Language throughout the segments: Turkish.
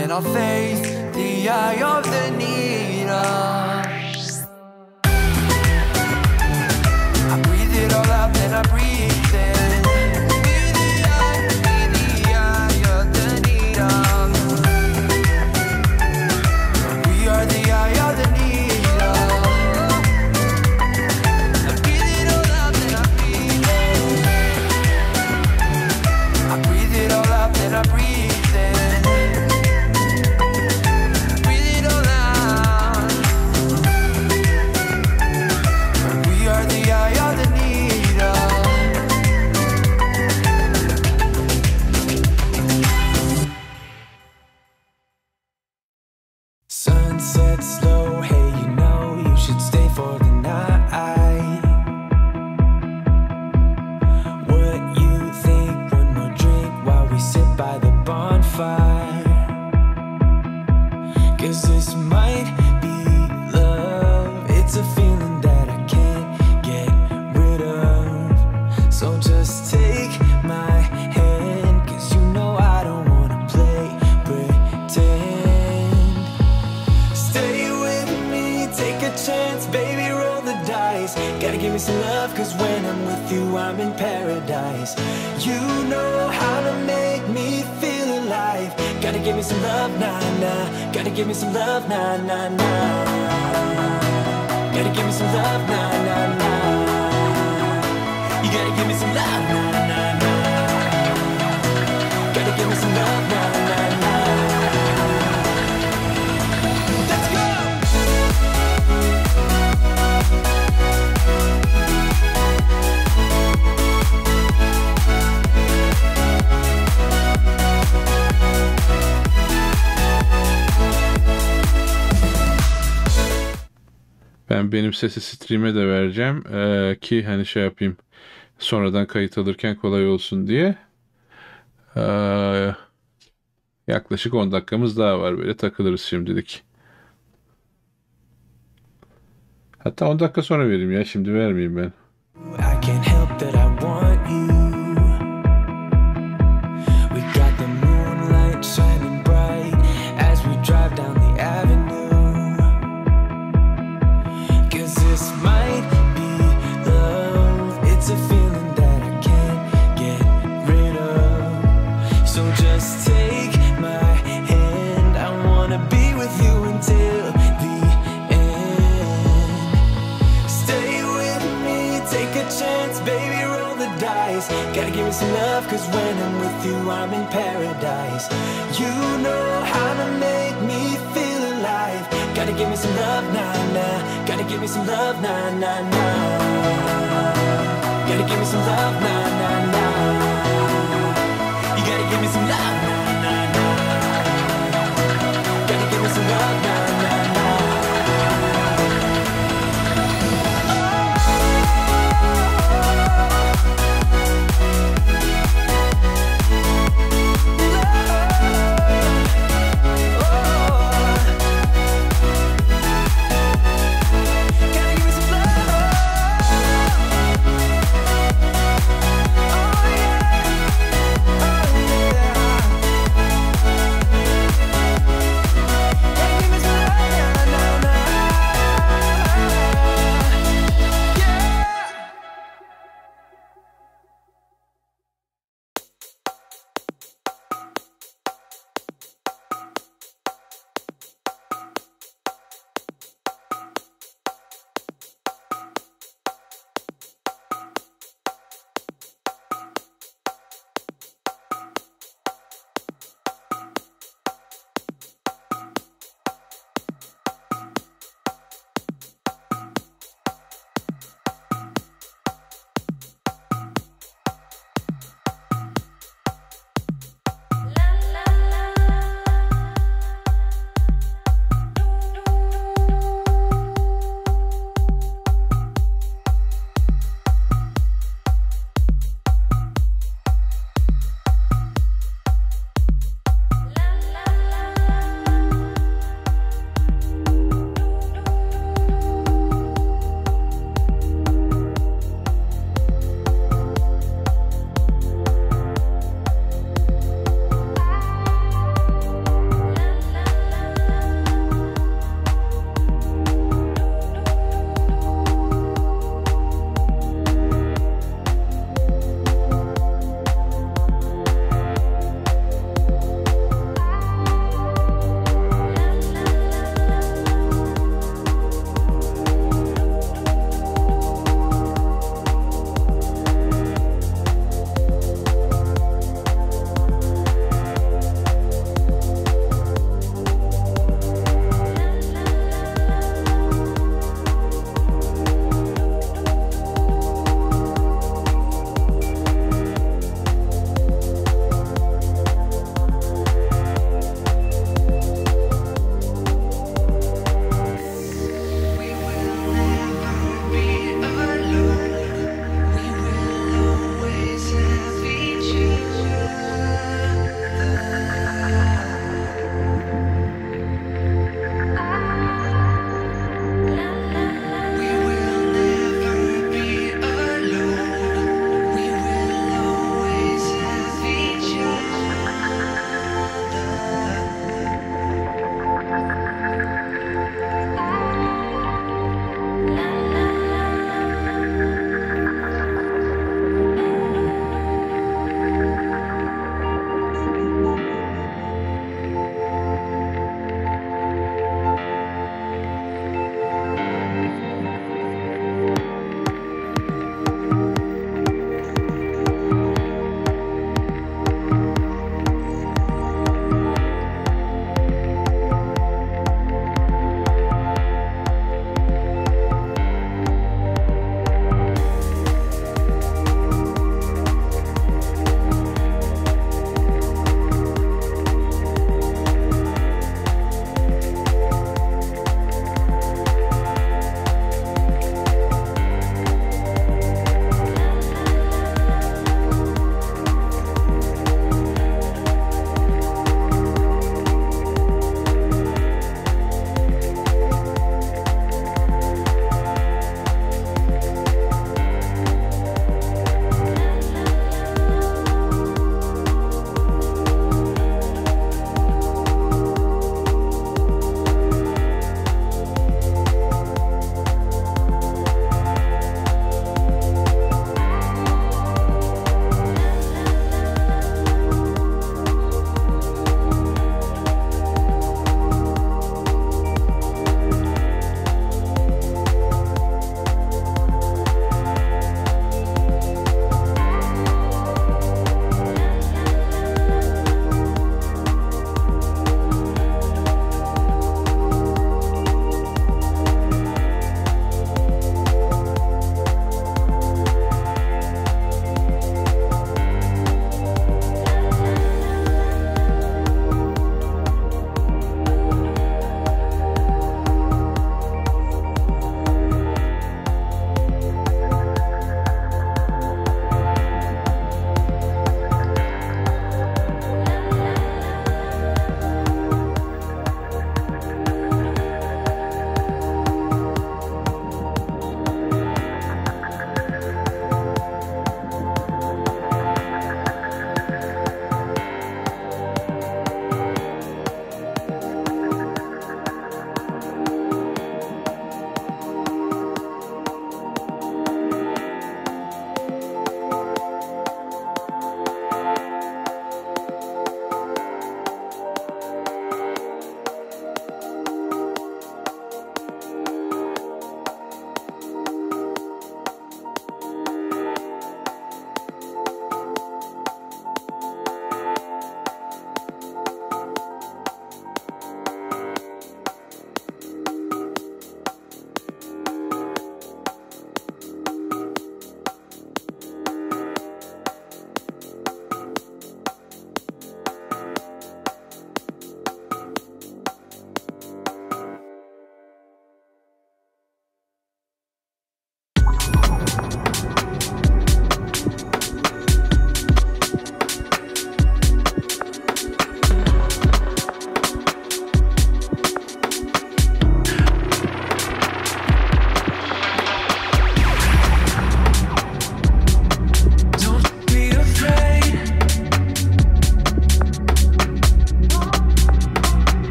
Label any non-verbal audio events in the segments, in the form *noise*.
then I'll face the eye of the needle. sesi stream'e de vereceğim ee, ki hani şey yapayım sonradan kayıt alırken kolay olsun diye. Ee, yaklaşık 10 dakikamız daha var böyle takılırız şimdilik. Hatta 10 dakika sonra vereyim ya şimdi vermeyeyim ben. I can't help give me some love, nah, nah. Gotta give me some love, nah, nah, nah. Gotta give me some love, nah, nah, nah.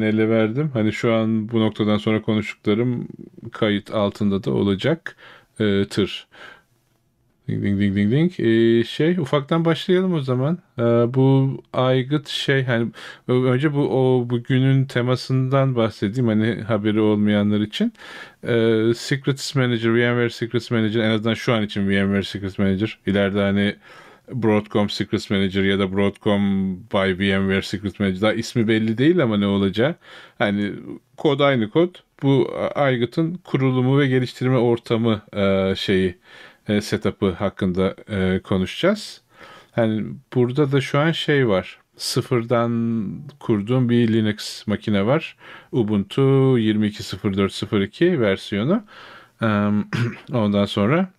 genele verdim. Hani şu an bu noktadan sonra konuştuklarım kayıt altında da olacak. E, tır. Ding ding ding ding ding. Ee, şey ufaktan başlayalım o zaman. Ee, bu aygıt şey hani önce bu o bugünün temasından bahsedeyim hani haberi olmayanlar için. Ee, Secrets Manager, VMware Secrets Manager en azından şu an için VMware Secrets Manager. İleride hani Broadcom Secrets Manager ya da Broadcom by VMware Secret Manager daha ismi belli değil ama ne olacak? Hani kod aynı kod. Bu aygıtın kurulumu ve geliştirme ortamı e, şeyi e, setup'ı hakkında e, konuşacağız. Hani burada da şu an şey var sıfırdan kurduğum bir Linux makine var. Ubuntu 22.04.02 versiyonu. *clears throat* Ondan sonra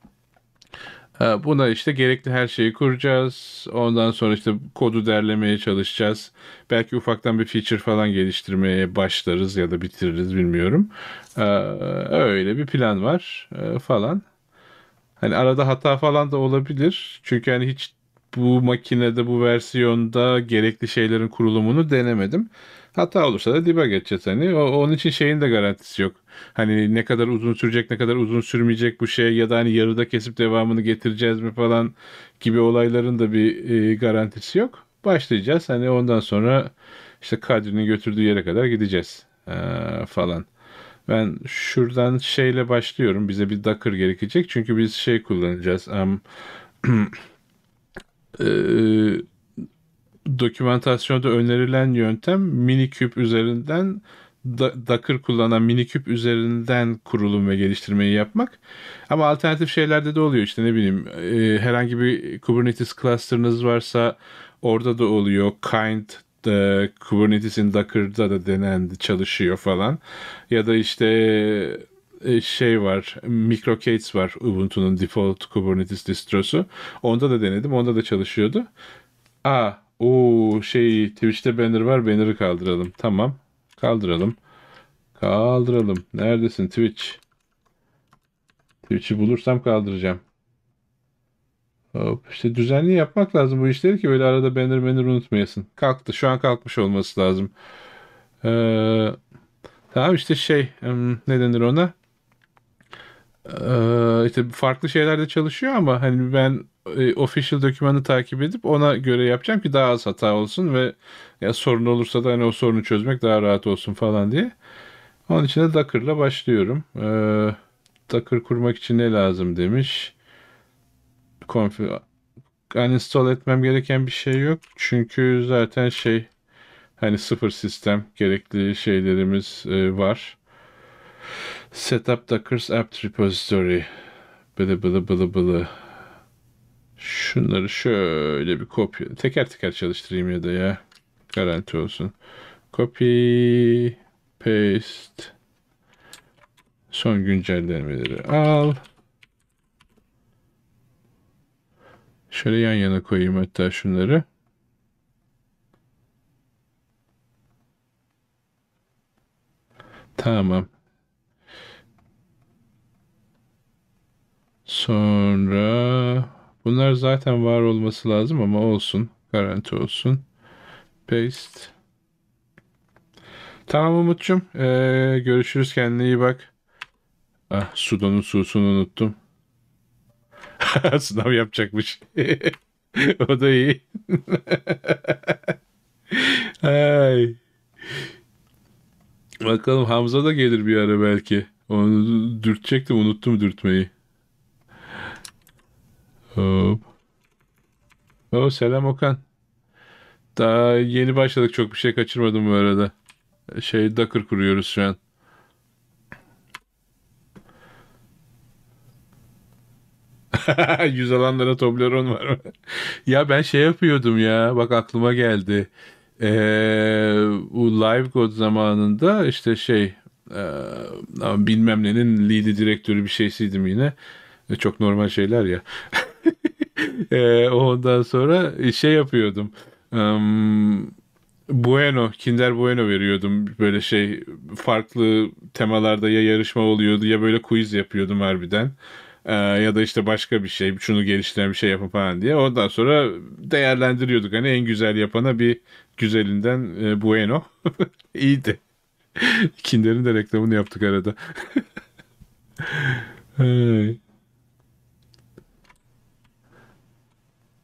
ee, buna işte gerekli her şeyi kuracağız. Ondan sonra işte kodu derlemeye çalışacağız. Belki ufaktan bir feature falan geliştirmeye başlarız ya da bitiririz bilmiyorum. Ee, öyle bir plan var e, falan. Hani arada hata falan da olabilir. Çünkü hani hiç bu makinede bu versiyonda gerekli şeylerin kurulumunu denemedim. Hata olursa da dibe geçeceğiz hani. O, onun için şeyin de garantisi yok. Hani ne kadar uzun sürecek, ne kadar uzun sürmeyecek bu şey ya da hani yarıda kesip devamını getireceğiz mi falan gibi olayların da bir e, garantisi yok. Başlayacağız. Hani ondan sonra işte Kadri'nin götürdüğü yere kadar gideceğiz ee, falan. Ben şuradan şeyle başlıyorum. Bize bir Docker gerekecek. Çünkü biz şey kullanacağız. Um, *clears throat* e, dokümantasyonda önerilen yöntem mini küp üzerinden da, Docker kullanan küp üzerinden kurulum ve geliştirmeyi yapmak. Ama alternatif şeylerde de oluyor işte ne bileyim e, herhangi bir Kubernetes cluster'ınız varsa orada da oluyor. Kind da, e, Kubernetes'in Docker'da da denendi çalışıyor falan. Ya da işte e, şey var Microcates var Ubuntu'nun default Kubernetes distrosu. Onda da denedim. Onda da çalışıyordu. Aa Oo şey Twitch'te banner var. Banner'ı kaldıralım. Tamam. Kaldıralım. Kaldıralım. Neredesin Twitch? Twitch'i bulursam kaldıracağım. Hop işte düzenli yapmak lazım bu işleri ki böyle arada banner banner unutmayasın. Kalktı. Şu an kalkmış olması lazım. Ee, tamam işte şey ne denir ona? Ee, işte farklı şeylerde çalışıyor ama hani ben e, official dokümanı takip edip ona göre yapacağım ki daha az hata olsun ve ya sorun olursa da hani o sorunu çözmek daha rahat olsun falan diye. Onun için de Docker'la başlıyorum. E, Docker kurmak için ne lazım demiş. Config uninstall etmem gereken bir şey yok. Çünkü zaten şey hani sıfır sistem gerekli şeylerimiz e, var. Setup Dockers App Repository. Bıdı bıdı bıdı bıdı. Şunları şöyle bir kopya. Teker teker çalıştırayım ya da ya. Garanti olsun. Copy, paste. Son güncellemeleri al. Şöyle yan yana koyayım hatta şunları. Tamam. Sonra Bunlar zaten var olması lazım ama olsun. Garanti olsun. Paste. Tamam Umut'cum. Ee, görüşürüz. Kendine iyi bak. Ah Sudanın susunu unuttum. *laughs* Sınav yapacakmış. *laughs* o da iyi. *laughs* Ay. Bakalım Hamza da gelir bir ara belki. Onu dürtecektim unuttum dürtmeyi. Hop. Oo, selam Okan. Daha yeni başladık. Çok bir şey kaçırmadım bu arada. Şey Docker kuruyoruz şu an. *laughs* Yüz alanlara Toblerone var ya ben şey yapıyordum ya. Bak aklıma geldi. Ee, bu Live Code zamanında işte şey e, bilmem nenin lead direktörü bir şeysiydim yine. E, çok normal şeyler ya. *laughs* e, ondan sonra e, şey yapıyordum. Um, Bueno, Kinder Bueno veriyordum. Böyle şey farklı temalarda ya yarışma oluyordu ya böyle quiz yapıyordum harbiden. Ee, ya da işte başka bir şey, şunu geliştiren bir şey yapın falan diye. Ondan sonra değerlendiriyorduk. Hani en güzel yapana bir güzelinden e, Bueno. *laughs* İyiydi. Kinder'in de reklamını yaptık arada. hey. *laughs*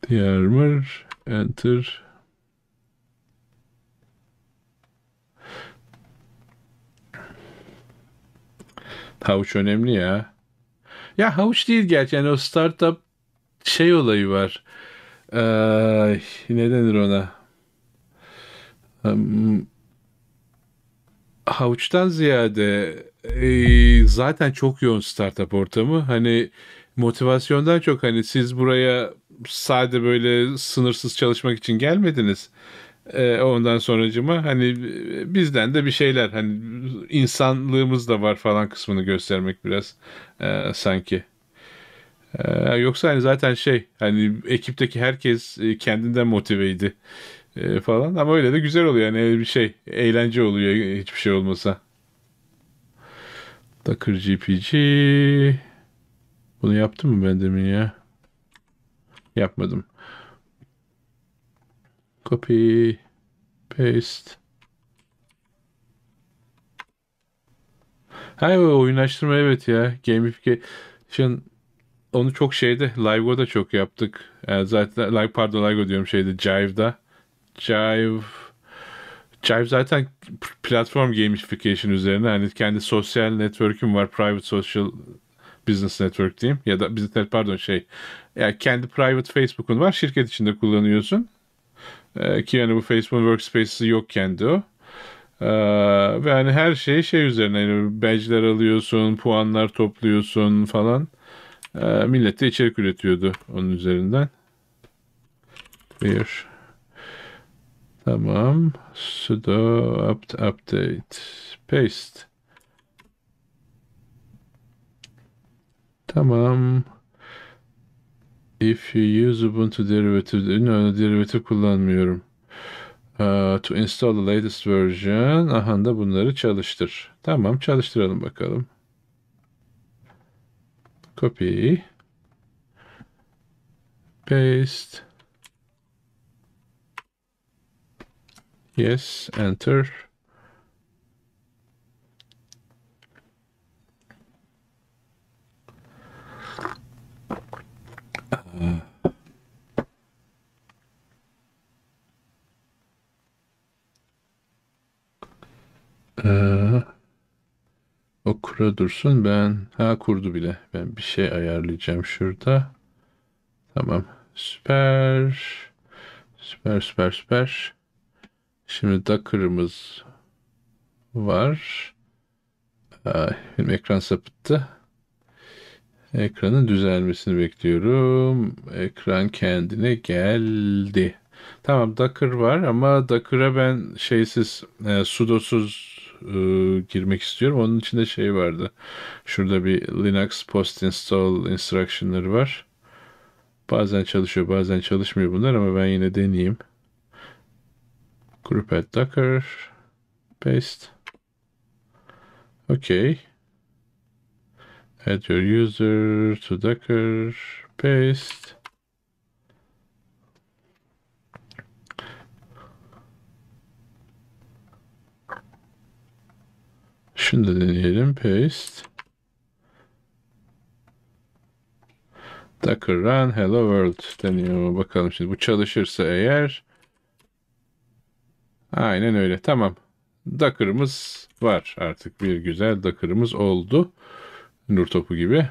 the armor, enter. Havuç önemli ya. Ya havuç değil gerçi yani o startup şey olayı var. Ee, ne denir ona? Hmm, havuçtan ziyade e, zaten çok yoğun startup ortamı. Hani motivasyondan çok hani siz buraya sade böyle sınırsız çalışmak için gelmediniz. E, ondan sonracıma hani e, bizden de bir şeyler hani insanlığımız da var falan kısmını göstermek biraz e, sanki. E, yoksa hani zaten şey hani ekipteki herkes e, kendinden motiveydi e, falan ama öyle de güzel oluyor yani bir şey eğlence oluyor hiçbir şey olmasa. Docker GPG bunu yaptım mı ben demin ya? yapmadım. Copy, paste. Ha oyunlaştırma evet ya. Gamification onu çok şeyde Live'da çok yaptık. Yani ee, zaten live pardon Live diyorum şeyde Jive'da. Jive Jive zaten platform gamification üzerine hani kendi sosyal network'üm var. Private social business network diyeyim ya da business pardon şey yani kendi private Facebook'un var. Şirket içinde kullanıyorsun. Ee, ki yani bu Facebook workspace'i yok kendi o. Ee, ve hani her şey şey üzerine yani badge'ler alıyorsun, puanlar topluyorsun falan. Ee, millet de içerik üretiyordu onun üzerinden. Bir. Tamam. sudo apt update. Paste. Tamam. If you use Ubuntu derivative, no, derivative kullanmıyorum. Uh, to install the latest version. Aha da bunları çalıştır. Tamam çalıştıralım bakalım. Copy. Paste. Yes, enter. Ee, o kura dursun ben ha kurdu bile ben bir şey ayarlayacağım şurada tamam süper süper süper süper şimdi Docker'ımız var Ay, benim ekran sapıttı Ekranın düzelmesini bekliyorum. Ekran kendine geldi. Tamam Docker var ama Docker'a ben şeysiz, e, sudosuz e, girmek istiyorum. Onun içinde şey vardı. Şurada bir Linux post install instructionları var. Bazen çalışıyor, bazen çalışmıyor bunlar ama ben yine deneyeyim. Group at Docker. Paste. Okay add your user to docker paste Şunu da deneyelim. Paste. Docker run hello world deniyor. Bakalım şimdi bu çalışırsa eğer. Aynen öyle. Tamam. Docker'ımız var artık. Bir güzel Docker'ımız oldu. Nur topu gibi.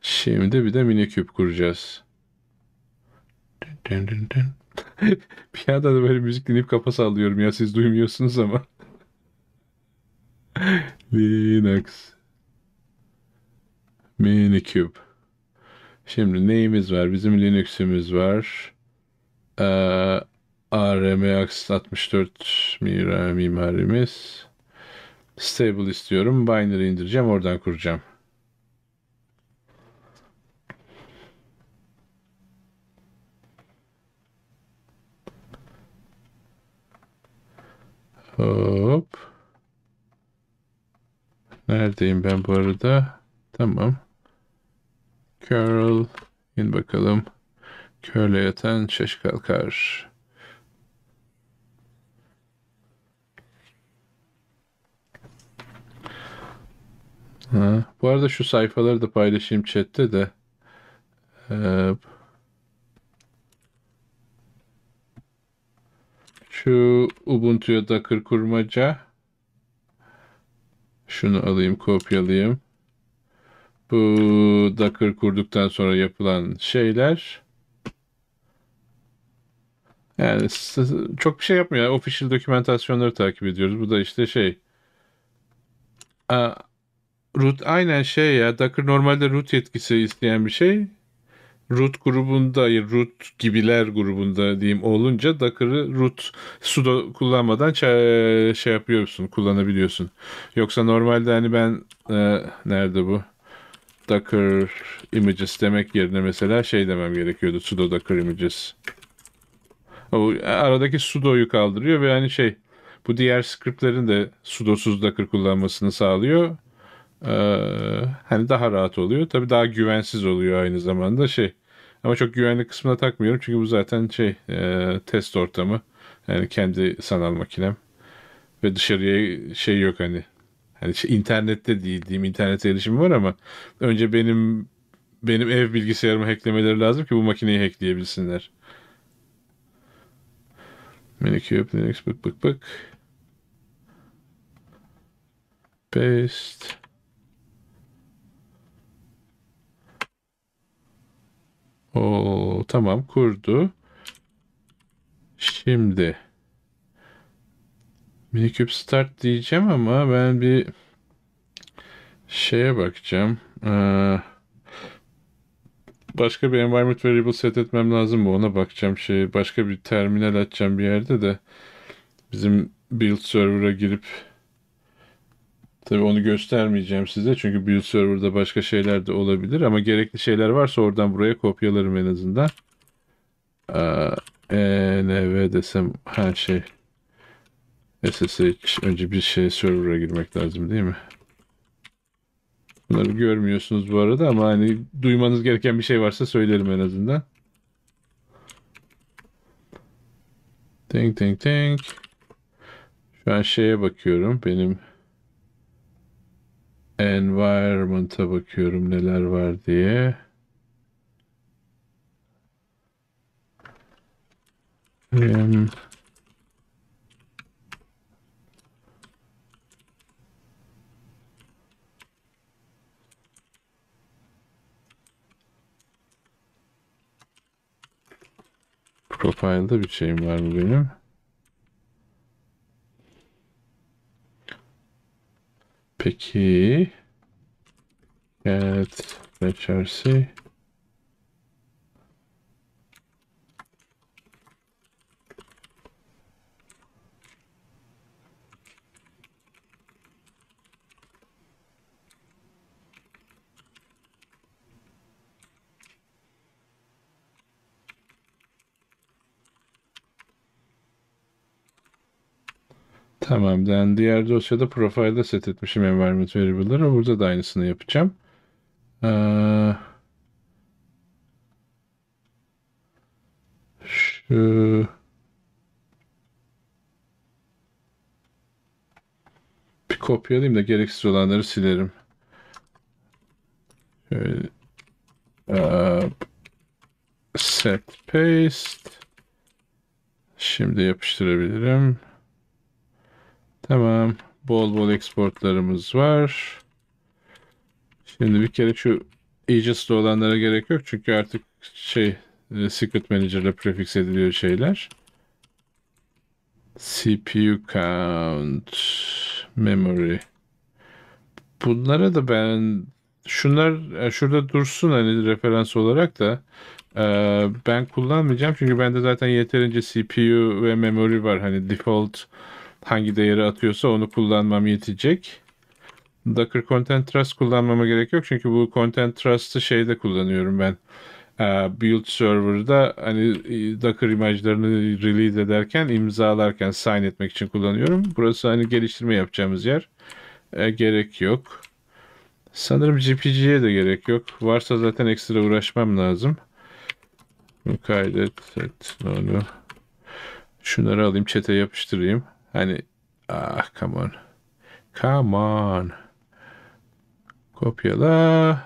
Şimdi bir de mini küp kuracağız. *laughs* bir yandan da böyle müzik dinleyip kafa sallıyorum ya siz duymuyorsunuz ama. *laughs* Linux. mini Minikube. Şimdi neyimiz var? Bizim Linux'imiz var. Ee, ARM Access 64 mimarimiz. Stable istiyorum. Binary indireceğim. Oradan kuracağım. Hop. Neredeyim ben bu arada? Tamam. Curl. in bakalım. Körle yatan şaş kalkar. Ha, bu arada şu sayfaları da paylaşayım chatte de. Ee, şu Ubuntu'ya Docker kurmaca. Şunu alayım kopyalayayım. Bu Docker kurduktan sonra yapılan şeyler. Yani çok bir şey yapmıyor. Official dokümantasyonları takip ediyoruz. Bu da işte şey root aynen şey ya. Docker normalde root yetkisi isteyen bir şey. Root grubunda, root gibiler grubunda diyeyim olunca Docker'ı root sudo kullanmadan şey yapıyorsun, kullanabiliyorsun. Yoksa normalde hani ben e, nerede bu? Docker images demek yerine mesela şey demem gerekiyordu. sudo docker images. O aradaki sudo'yu kaldırıyor ve yani şey bu diğer scriptlerin de sudosuz docker kullanmasını sağlıyor. Ee, hani daha rahat oluyor. Tabii daha güvensiz oluyor aynı zamanda şey. Ama çok güvenlik kısmına takmıyorum çünkü bu zaten şey e, test ortamı. Yani kendi sanal makinem ve dışarıya şey yok hani. Hani şey, internette değil diyeyim internete erişimi var ama önce benim benim ev bilgisayarımı hacklemeleri lazım ki bu makineyi hackleyebilsinler. Minikube Linux bık bık bık. Paste. O tamam kurdu. Şimdi miniküp start diyeceğim ama ben bir şeye bakacağım. Ee, başka bir environment variable set etmem lazım mı? Ona bakacağım. Şey, başka bir terminal açacağım bir yerde de bizim build server'a girip Tabii onu göstermeyeceğim size çünkü build server'da başka şeyler de olabilir ama gerekli şeyler varsa oradan buraya kopyalarım en azından. ENV ee, e desem her şey SSH önce bir şey server'a girmek lazım değil mi? Bunları görmüyorsunuz bu arada ama hani duymanız gereken bir şey varsa söylerim en azından. Tink tink tink. Şu an şeye bakıyorum benim environment'a bakıyorum neler var diye. Um, profile'da bir şeyim var mı benim? Peki. Get reçersi Tamam. Ben diğer dosyada profilde set etmişim environment variable'ları. Burada da aynısını yapacağım. Ee, şu bir kopyalayayım da gereksiz olanları silerim. Şöyle, ee, set paste. Şimdi yapıştırabilirim. Tamam. Bol bol exportlarımız var. Şimdi bir kere şu Aegis'de olanlara gerek yok. Çünkü artık şey e, Secret Manager ile prefix ediliyor şeyler. CPU count, memory. Bunlara da ben şunlar e, şurada dursun hani referans olarak da e, ben kullanmayacağım çünkü bende zaten yeterince CPU ve memory var hani default hangi değeri atıyorsa onu kullanmam yetecek. Docker Content Trust kullanmama gerek yok. Çünkü bu Content Trust'ı şeyde kullanıyorum ben. Ee, build Server'da hani e, Docker imajlarını release ederken imzalarken sign etmek için kullanıyorum. Burası hani geliştirme yapacağımız yer. E, gerek yok. Sanırım GPG'ye de gerek yok. Varsa zaten ekstra uğraşmam lazım. Kaydet. Et, no, Şunları alayım çete yapıştırayım. Hani ah come on. Come on. Kopyala.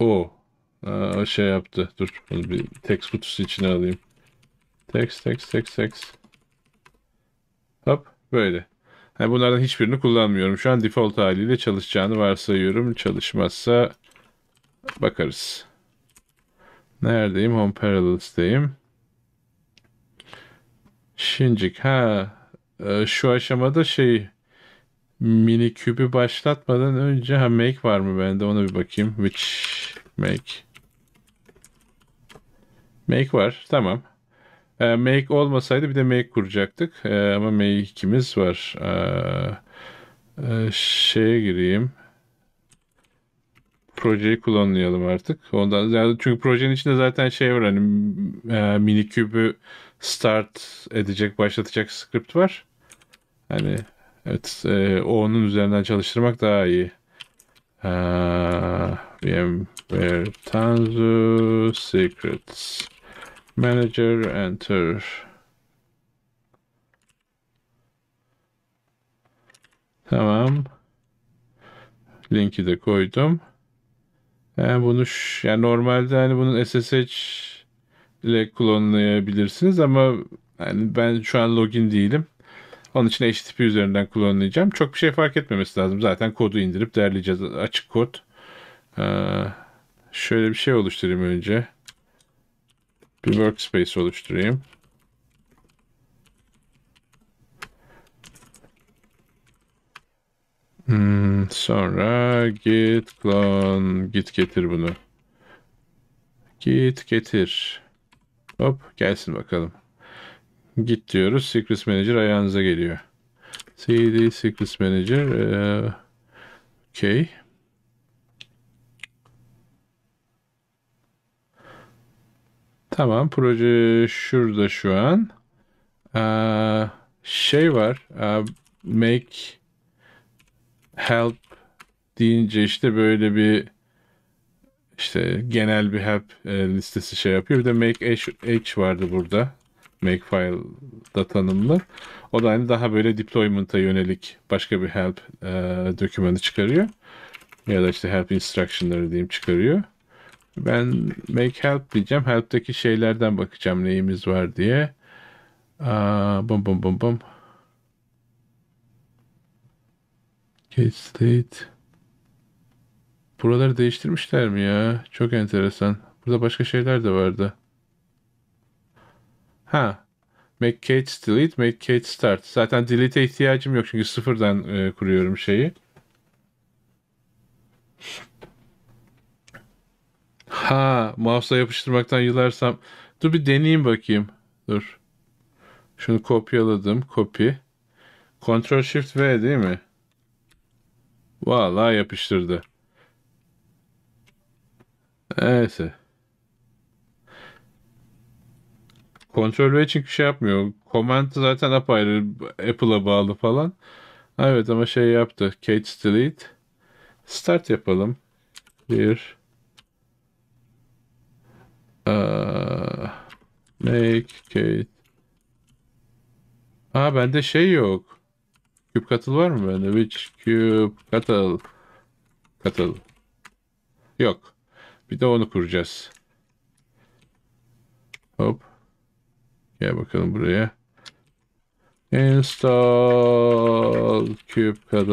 O. Aa, şey yaptı. Dur. Onu bir text kutusu içine alayım. Text, text, text, text. Hop. Böyle. Yani bunlardan hiçbirini kullanmıyorum. Şu an default haliyle çalışacağını varsayıyorum. Çalışmazsa bakarız. Neredeyim? Home Parallels'deyim. Şincik. Ha, e, şu aşamada şey mini kübü başlatmadan önce ha make var mı bende ona bir bakayım. Which make? Make var. Tamam. E, make olmasaydı bir de make kuracaktık. E, ama make ikimiz var. Şeye gireyim projeyi kullanmayalım artık. Ondan ziyade çünkü projenin içinde zaten şey var hani e, mini kübü start edecek, başlatacak script var. Hani evet e, onun üzerinden çalıştırmak daha iyi. VM where Tanzu secrets manager enter Tamam. Linki de koydum. Yani bunu yani normalde hani bunun SSH ile klonlayabilirsiniz ama yani ben şu an login değilim. Onun için HTTP üzerinden kullanacağım. Çok bir şey fark etmemesi lazım. Zaten kodu indirip değerleyeceğiz. Açık kod. Ee, şöyle bir şey oluşturayım önce. Bir workspace oluşturayım. Hmm, sonra git clone git getir bunu. Git getir. Hop gelsin bakalım. Git diyoruz. Secrets Manager ayağınıza geliyor. CD Secrets Manager. Ee, okay. Tamam proje şurada şu an. Ee, şey var. Ee, make help deyince işte böyle bir işte genel bir help e, listesi şey yapıyor. Bir de make h, vardı burada. Make file da tanımlı. O da hani daha böyle deployment'a yönelik başka bir help e, dokümanı çıkarıyor. Ya da işte help instruction'ları diyeyim çıkarıyor. Ben make help diyeceğim. Help'teki şeylerden bakacağım neyimiz var diye. Aa, bum bum bum bum. Kate State. Buraları değiştirmişler mi ya? Çok enteresan. Burada başka şeyler de vardı. Ha. Make Kate delete, make Kate start. Zaten delete'e ihtiyacım yok çünkü sıfırdan e, kuruyorum şeyi. Ha, mouse'la yapıştırmaktan yılarsam. Dur bir deneyeyim bakayım. Dur. Şunu kopyaladım. Copy. Ctrl Shift V değil mi? Vallahi yapıştırdı. Neyse. Kontrol V çünkü şey yapmıyor. Command zaten apayrı Apple'a bağlı falan. Evet ama şey yaptı. Kate Delete. Start yapalım. Bir. Uh, make Kate. Aa bende şey yok. Küp katıl var mı bende? Which küp katıl? Katıl. Yok. Bir de onu kuracağız. Hop. Gel bakalım buraya. Install kubectl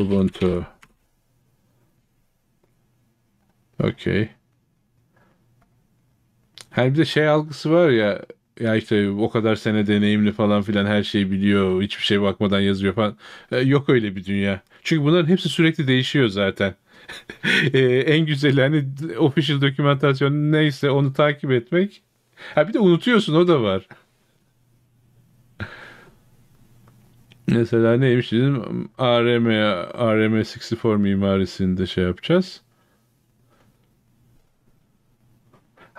Ubuntu. Okay. Her bir de şey algısı var ya ya işte o kadar sene deneyimli falan filan her şeyi biliyor. Hiçbir şey bakmadan yazıyor falan. E, yok öyle bir dünya. Çünkü bunların hepsi sürekli değişiyor zaten. *laughs* E, en güzel hani official dokumentasyon neyse onu takip etmek. Ha bir de unutuyorsun o da var. *laughs* Mesela neymiş dedim ARM, ARM64 mimarisinde şey yapacağız.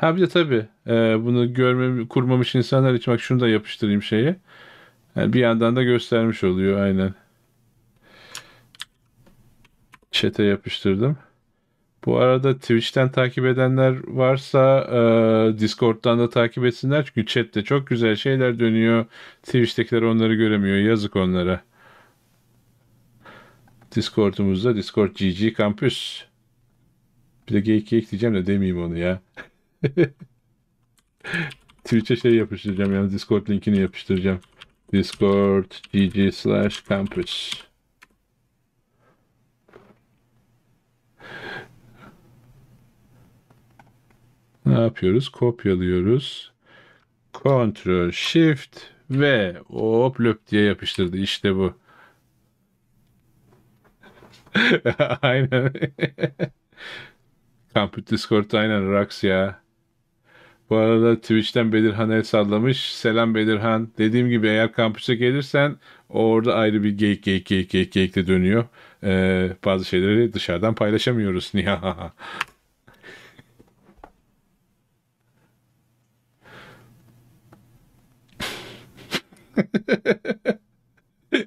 Ha bir de tabii e, bunu görme, kurmamış insanlar için bak şunu da yapıştırayım şeyi. Yani bir yandan da göstermiş oluyor aynen. Çete yapıştırdım. Bu arada Twitch'ten takip edenler varsa e, Discord'dan da takip etsinler. Çünkü chatte çok güzel şeyler dönüyor. Twitch'tekiler onları göremiyor. Yazık onlara. Discord'umuzda Discord GG Campus. Bir de geyik geyik diyeceğim de demeyeyim onu ya. *laughs* Twitch'e şey yapıştıracağım yani Discord linkini yapıştıracağım. Discord gg slash campus. Ne yapıyoruz? Kopyalıyoruz. Ctrl Shift V hop löp diye yapıştırdı. İşte bu. *laughs* aynen. Kampüt *laughs* Discord aynen Rax ya. Bu arada Twitch'ten Bedirhan el sallamış. Selam Bedirhan. Dediğim gibi eğer kampüse gelirsen orada ayrı bir geyik geyik geyik geyik geyik de dönüyor. Ee, bazı şeyleri dışarıdan paylaşamıyoruz. *laughs*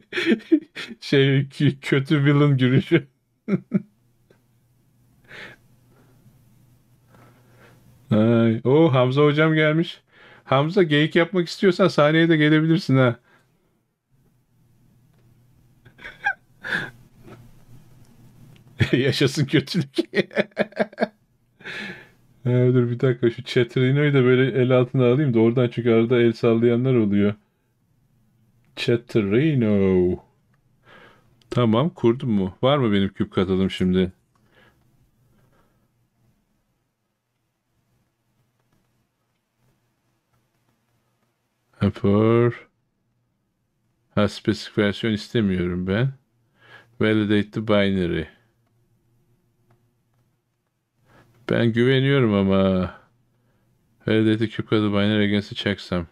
*laughs* şey kötü villain gülüşü. *laughs* Ay, o Hamza hocam gelmiş. Hamza geyik yapmak istiyorsan sahneye de gelebilirsin ha. *laughs* Yaşasın kötülük. ee, *laughs* dur bir dakika şu Chatterino'yu da böyle el altına alayım da oradan çünkü arada el sallayanlar oluyor. Chatterino. Tamam kurdum mu? Var mı benim küp katalım şimdi? Upper. Ha spesifikasyon istemiyorum ben. Validate the binary. Ben güveniyorum ama. Validate the kubecada binary against the checksum.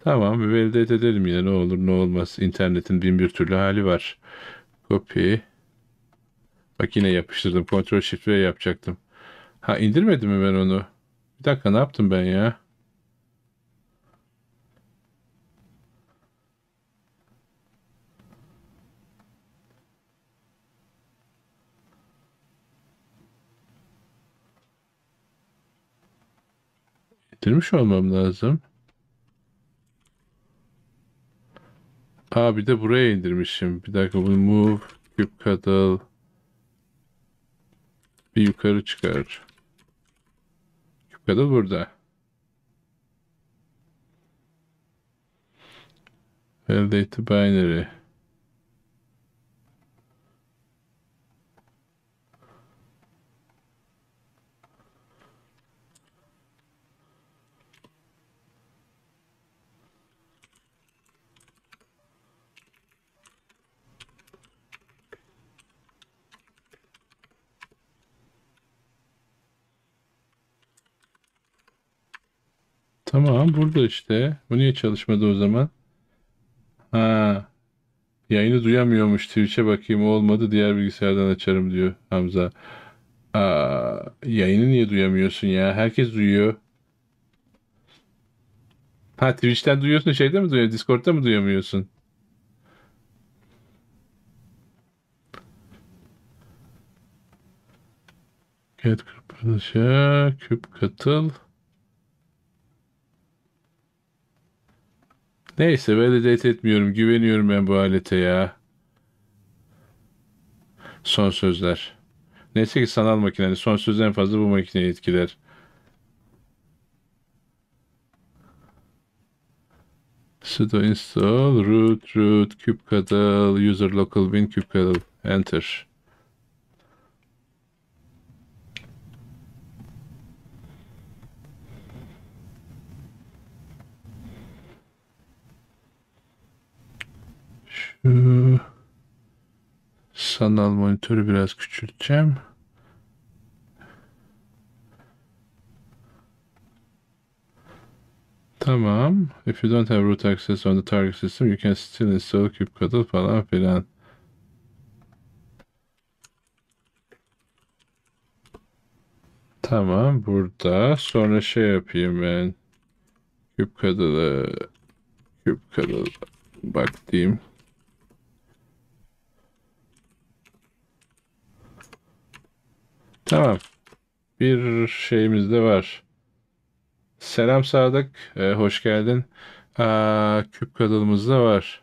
Tamam validate edelim yine ne olur ne olmaz. İnternetin bin bir türlü hali var. Copy. Bak yine yapıştırdım. Ctrl Shift V yapacaktım. Ha indirmedim mi ben onu? Bir dakika ne yaptım ben ya? bitirmiş olmam lazım. Aa bir de buraya indirmişim. Bir dakika bunu move, küp kadal bir yukarı çıkar. Küp kadal burada. Validate binary. Tamam burada işte. Bu niye çalışmadı o zaman? Ha. Yayını duyamıyormuş. Twitch'e bakayım olmadı. Diğer bilgisayardan açarım diyor Hamza. Aa, yayını niye duyamıyorsun ya? Herkes duyuyor. Ha Twitch'ten duyuyorsun şeyde mi duyuyor? Discord'da mı duyamıyorsun? Cat kırpılışa küp katıl. Neyse validate etmiyorum. Güveniyorum ben bu alete ya. Son sözler. Neyse ki sanal makinenin hani son söz en fazla bu makineyi etkiler. sudo install root root kubectl user local bin kubectl enter. Şu sanal monitörü biraz küçülteceğim. Tamam. If you don't have root access on the target system, you can still install kubectl falan filan. Tamam burada. Sonra şey yapayım ben. Kubectl'ı kubectl bak diyeyim. Tamam. Bir şeyimiz de var. Selam Sadık. Ee, hoş geldin. Aa, küp kanalımız da var.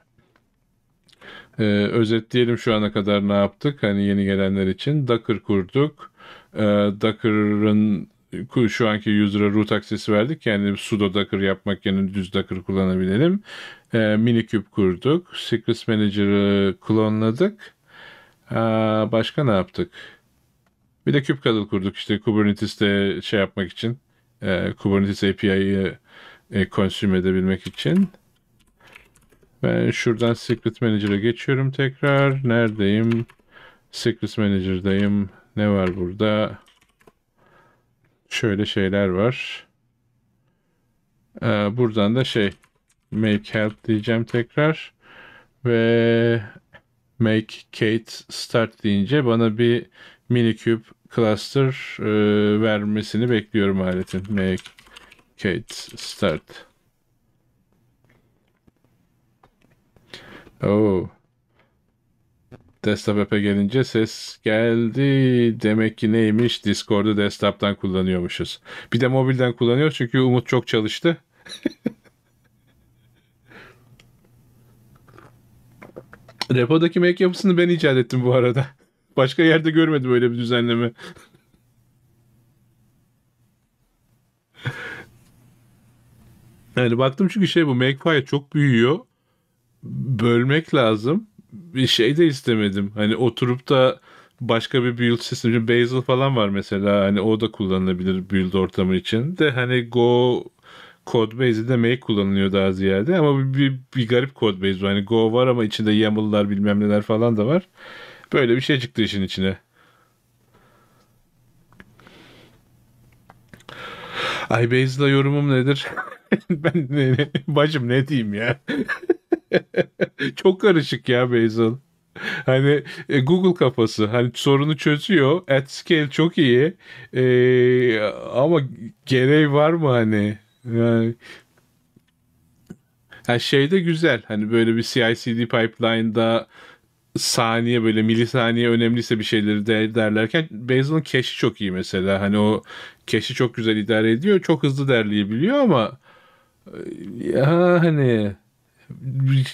Ee, özetleyelim şu ana kadar ne yaptık. Hani yeni gelenler için. Docker kurduk. Ee, Docker'ın şu anki user'a root aksesi verdik. Yani sudo docker yapmak yerine düz docker kullanabilelim. Ee, miniküp kurduk. Secrets Manager'ı klonladık. Aa, başka ne yaptık? Bir de kubectl kurduk işte Kubernetes'te şey yapmak için. E, Kubernetes API'yi e, consume edebilmek için. Ben şuradan Secret Manager'a geçiyorum tekrar. Neredeyim? Secret Manager'dayım. Ne var burada? Şöyle şeyler var. Ee, buradan da şey make help diyeceğim tekrar. Ve make Kate start deyince bana bir mini miniküp cluster e, vermesini bekliyorum aletin. Make Kate start. Oh. Desktop app'e gelince ses geldi. Demek ki neymiş? Discord'u desktop'tan kullanıyormuşuz. Bir de mobilden kullanıyoruz çünkü Umut çok çalıştı. *laughs* Repodaki make yapısını ben icat ettim bu arada. Başka yerde görmedim böyle bir düzenleme. yani baktım çünkü şey bu Magpie çok büyüyor. Bölmek lazım. Bir şey de istemedim. Hani oturup da başka bir build sistemi. Basil falan var mesela. Hani o da kullanılabilir build ortamı için. De hani Go Codebase'i de Make kullanılıyor daha ziyade ama bir, bir, bir garip Codebase var. Hani Go var ama içinde YAML'lar bilmem neler falan da var. Böyle bir şey çıktı işin içine. Ay Beyza yorumum nedir? *laughs* ben ne, ne, bacım ne diyeyim ya? *laughs* Çok karışık ya Beyza. Hani e, Google kafası hani sorunu çözüyor. At scale çok iyi. E, ama gereği var mı hani? Yani, yani şey de güzel. Hani böyle bir CI/CD pipeline'da saniye böyle milisaniye önemliyse bir şeyleri de derlerken Basil'ın keşi çok iyi mesela. Hani o keşi çok güzel idare ediyor. Çok hızlı derleyebiliyor ama e, ya hani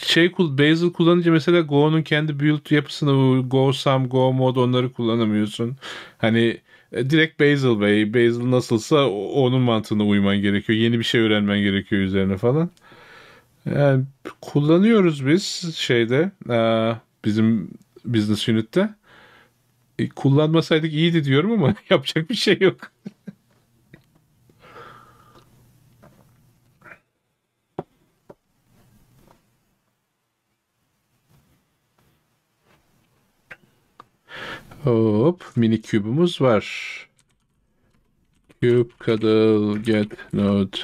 şey Basil kullanınca mesela Go'nun kendi build yapısını Go Sam Go Mod onları kullanamıyorsun. Hani e, direkt Basil Bey, Basil nasılsa onun mantığına uyman gerekiyor. Yeni bir şey öğrenmen gerekiyor üzerine falan. Yani kullanıyoruz biz şeyde. Aa, e, bizim business unit'te. E, kullanmasaydık iyiydi diyorum ama *laughs* yapacak bir şey yok. Hop mini kübümüz var. Cube cuddle get node.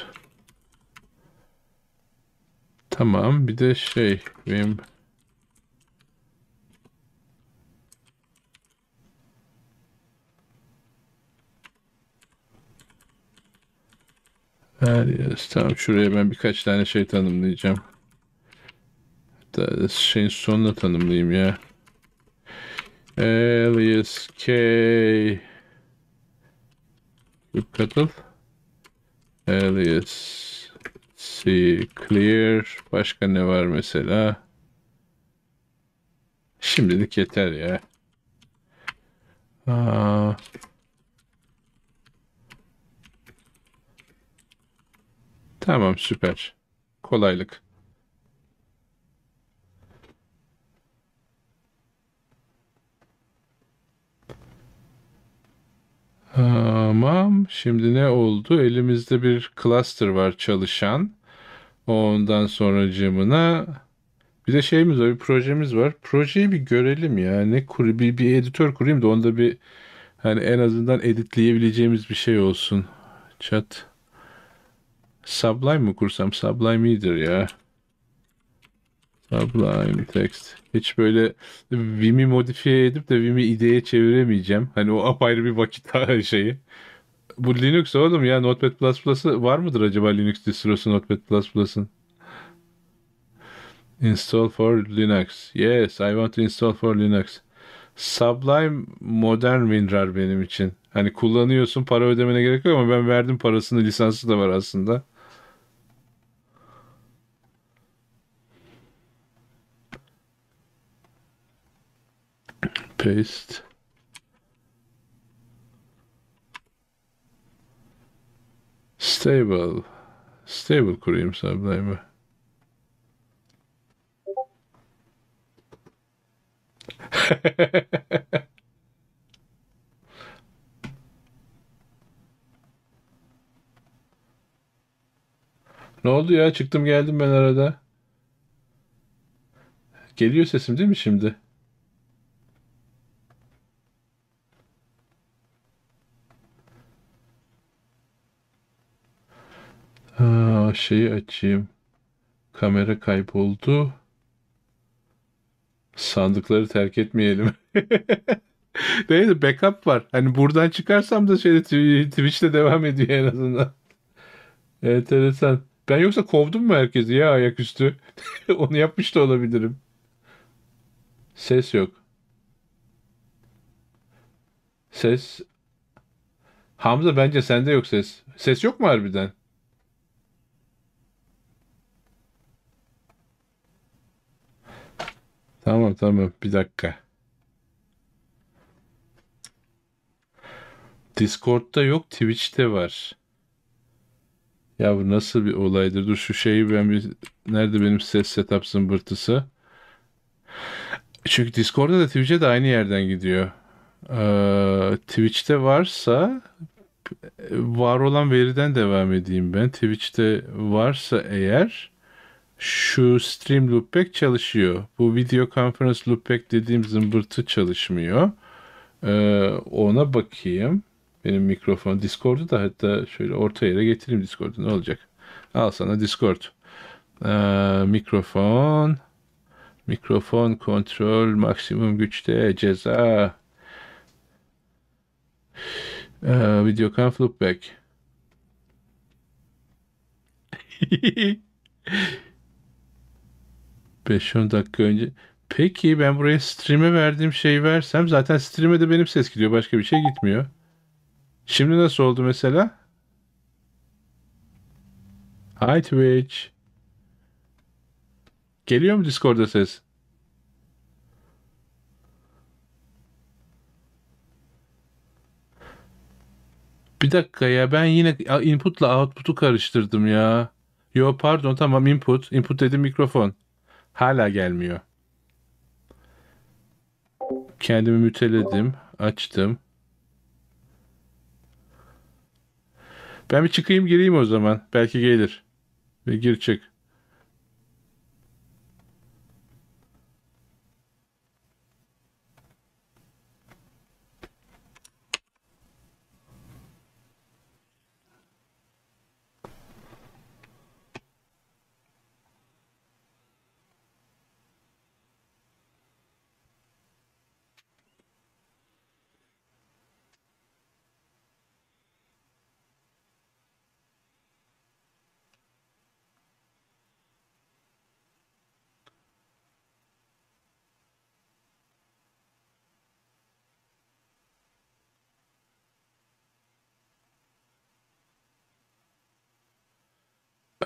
Tamam bir de şey benim Her yer. Tamam şuraya ben birkaç tane şey tanımlayacağım. Hatta şeyin sonuna tanımlayayım ya. Alias K Katıl Alias C Clear Başka ne var mesela? Şimdilik yeter ya. Aa. Tamam süper. Kolaylık. Tamam. Şimdi ne oldu? Elimizde bir cluster var çalışan. Ondan sonracığımına bir de şeyimiz var, bir projemiz var. Projeyi bir görelim ya. Ne kur bir, bir editör kurayım da onda bir hani en azından editleyebileceğimiz bir şey olsun. Chat. Sublime mı kursam? Sublime iyidir ya. Sublime Text. Hiç böyle Vim'i modifiye edip de Vim'i ideye çeviremeyeceğim. Hani o apayrı bir vakit *laughs* şeyi. Bu Linux oğlum ya Notepad++'ı var mıdır acaba Linux distrosu Notepad++'ın? Install for Linux. Yes, I want to install for Linux. Sublime modern WinRAR benim için. Hani kullanıyorsun para ödemene gerek yok ama ben verdim parasını lisansı da var aslında. paste. Stable. Stable kurayım sublime'ı. *laughs* ne oldu ya? Çıktım geldim ben arada. Geliyor sesim değil mi şimdi? şeyi açayım. Kamera kayboldu. Sandıkları terk etmeyelim. *laughs* Neyse backup var. Hani buradan çıkarsam da şeyde Twitch'te devam ediyor en azından. *laughs* Enteresan. Ben yoksa kovdum mu herkesi ya ayaküstü? *laughs* Onu yapmış da olabilirim. Ses yok. Ses. Hamza bence sende yok ses. Ses yok mu harbiden? Tamam tamam bir dakika. Discord'da yok Twitch'te var. Ya bu nasıl bir olaydır? Dur şu şeyi ben bir... Nerede benim ses setup zımbırtısı? Çünkü Discord'da da Twitch'e de aynı yerden gidiyor. Ee, Twitch'te varsa var olan veriden devam edeyim ben. Twitch'te varsa eğer şu stream loopback çalışıyor. Bu video konferans loopback dediğim zımbırtı çalışmıyor. Ee, ona bakayım. Benim mikrofon Discord'u da hatta şöyle orta yere getireyim Discord'u ne olacak? Al sana Discord. Ee, mikrofon mikrofon kontrol maksimum güçte ceza ee, video conf loopback *laughs* 5-10 dakika önce. Peki ben buraya stream'e verdiğim şeyi versem zaten stream'e de benim ses gidiyor. Başka bir şey gitmiyor. Şimdi nasıl oldu mesela? Hi Twitch. Geliyor mu Discord'da ses? Bir dakika ya ben yine inputla output'u karıştırdım ya. Yo pardon tamam input. Input dedim mikrofon. Hala gelmiyor. Kendimi müteledim. Açtım. Ben bir çıkayım gireyim o zaman. Belki gelir. Ve gir çık.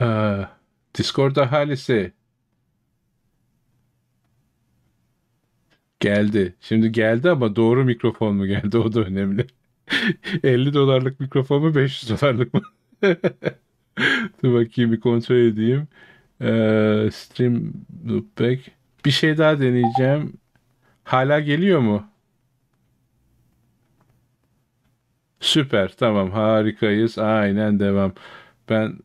Ee, Discord ahalisi geldi. Şimdi geldi ama doğru mikrofon mu geldi *laughs* o da önemli. 50 *laughs* dolarlık mikrofon mu 500 dolarlık mı? *laughs* Dur bakayım bir kontrol edeyim. Ee, stream loopback. Bir şey daha deneyeceğim. Hala geliyor mu? Süper tamam harikayız. Aynen devam. Ben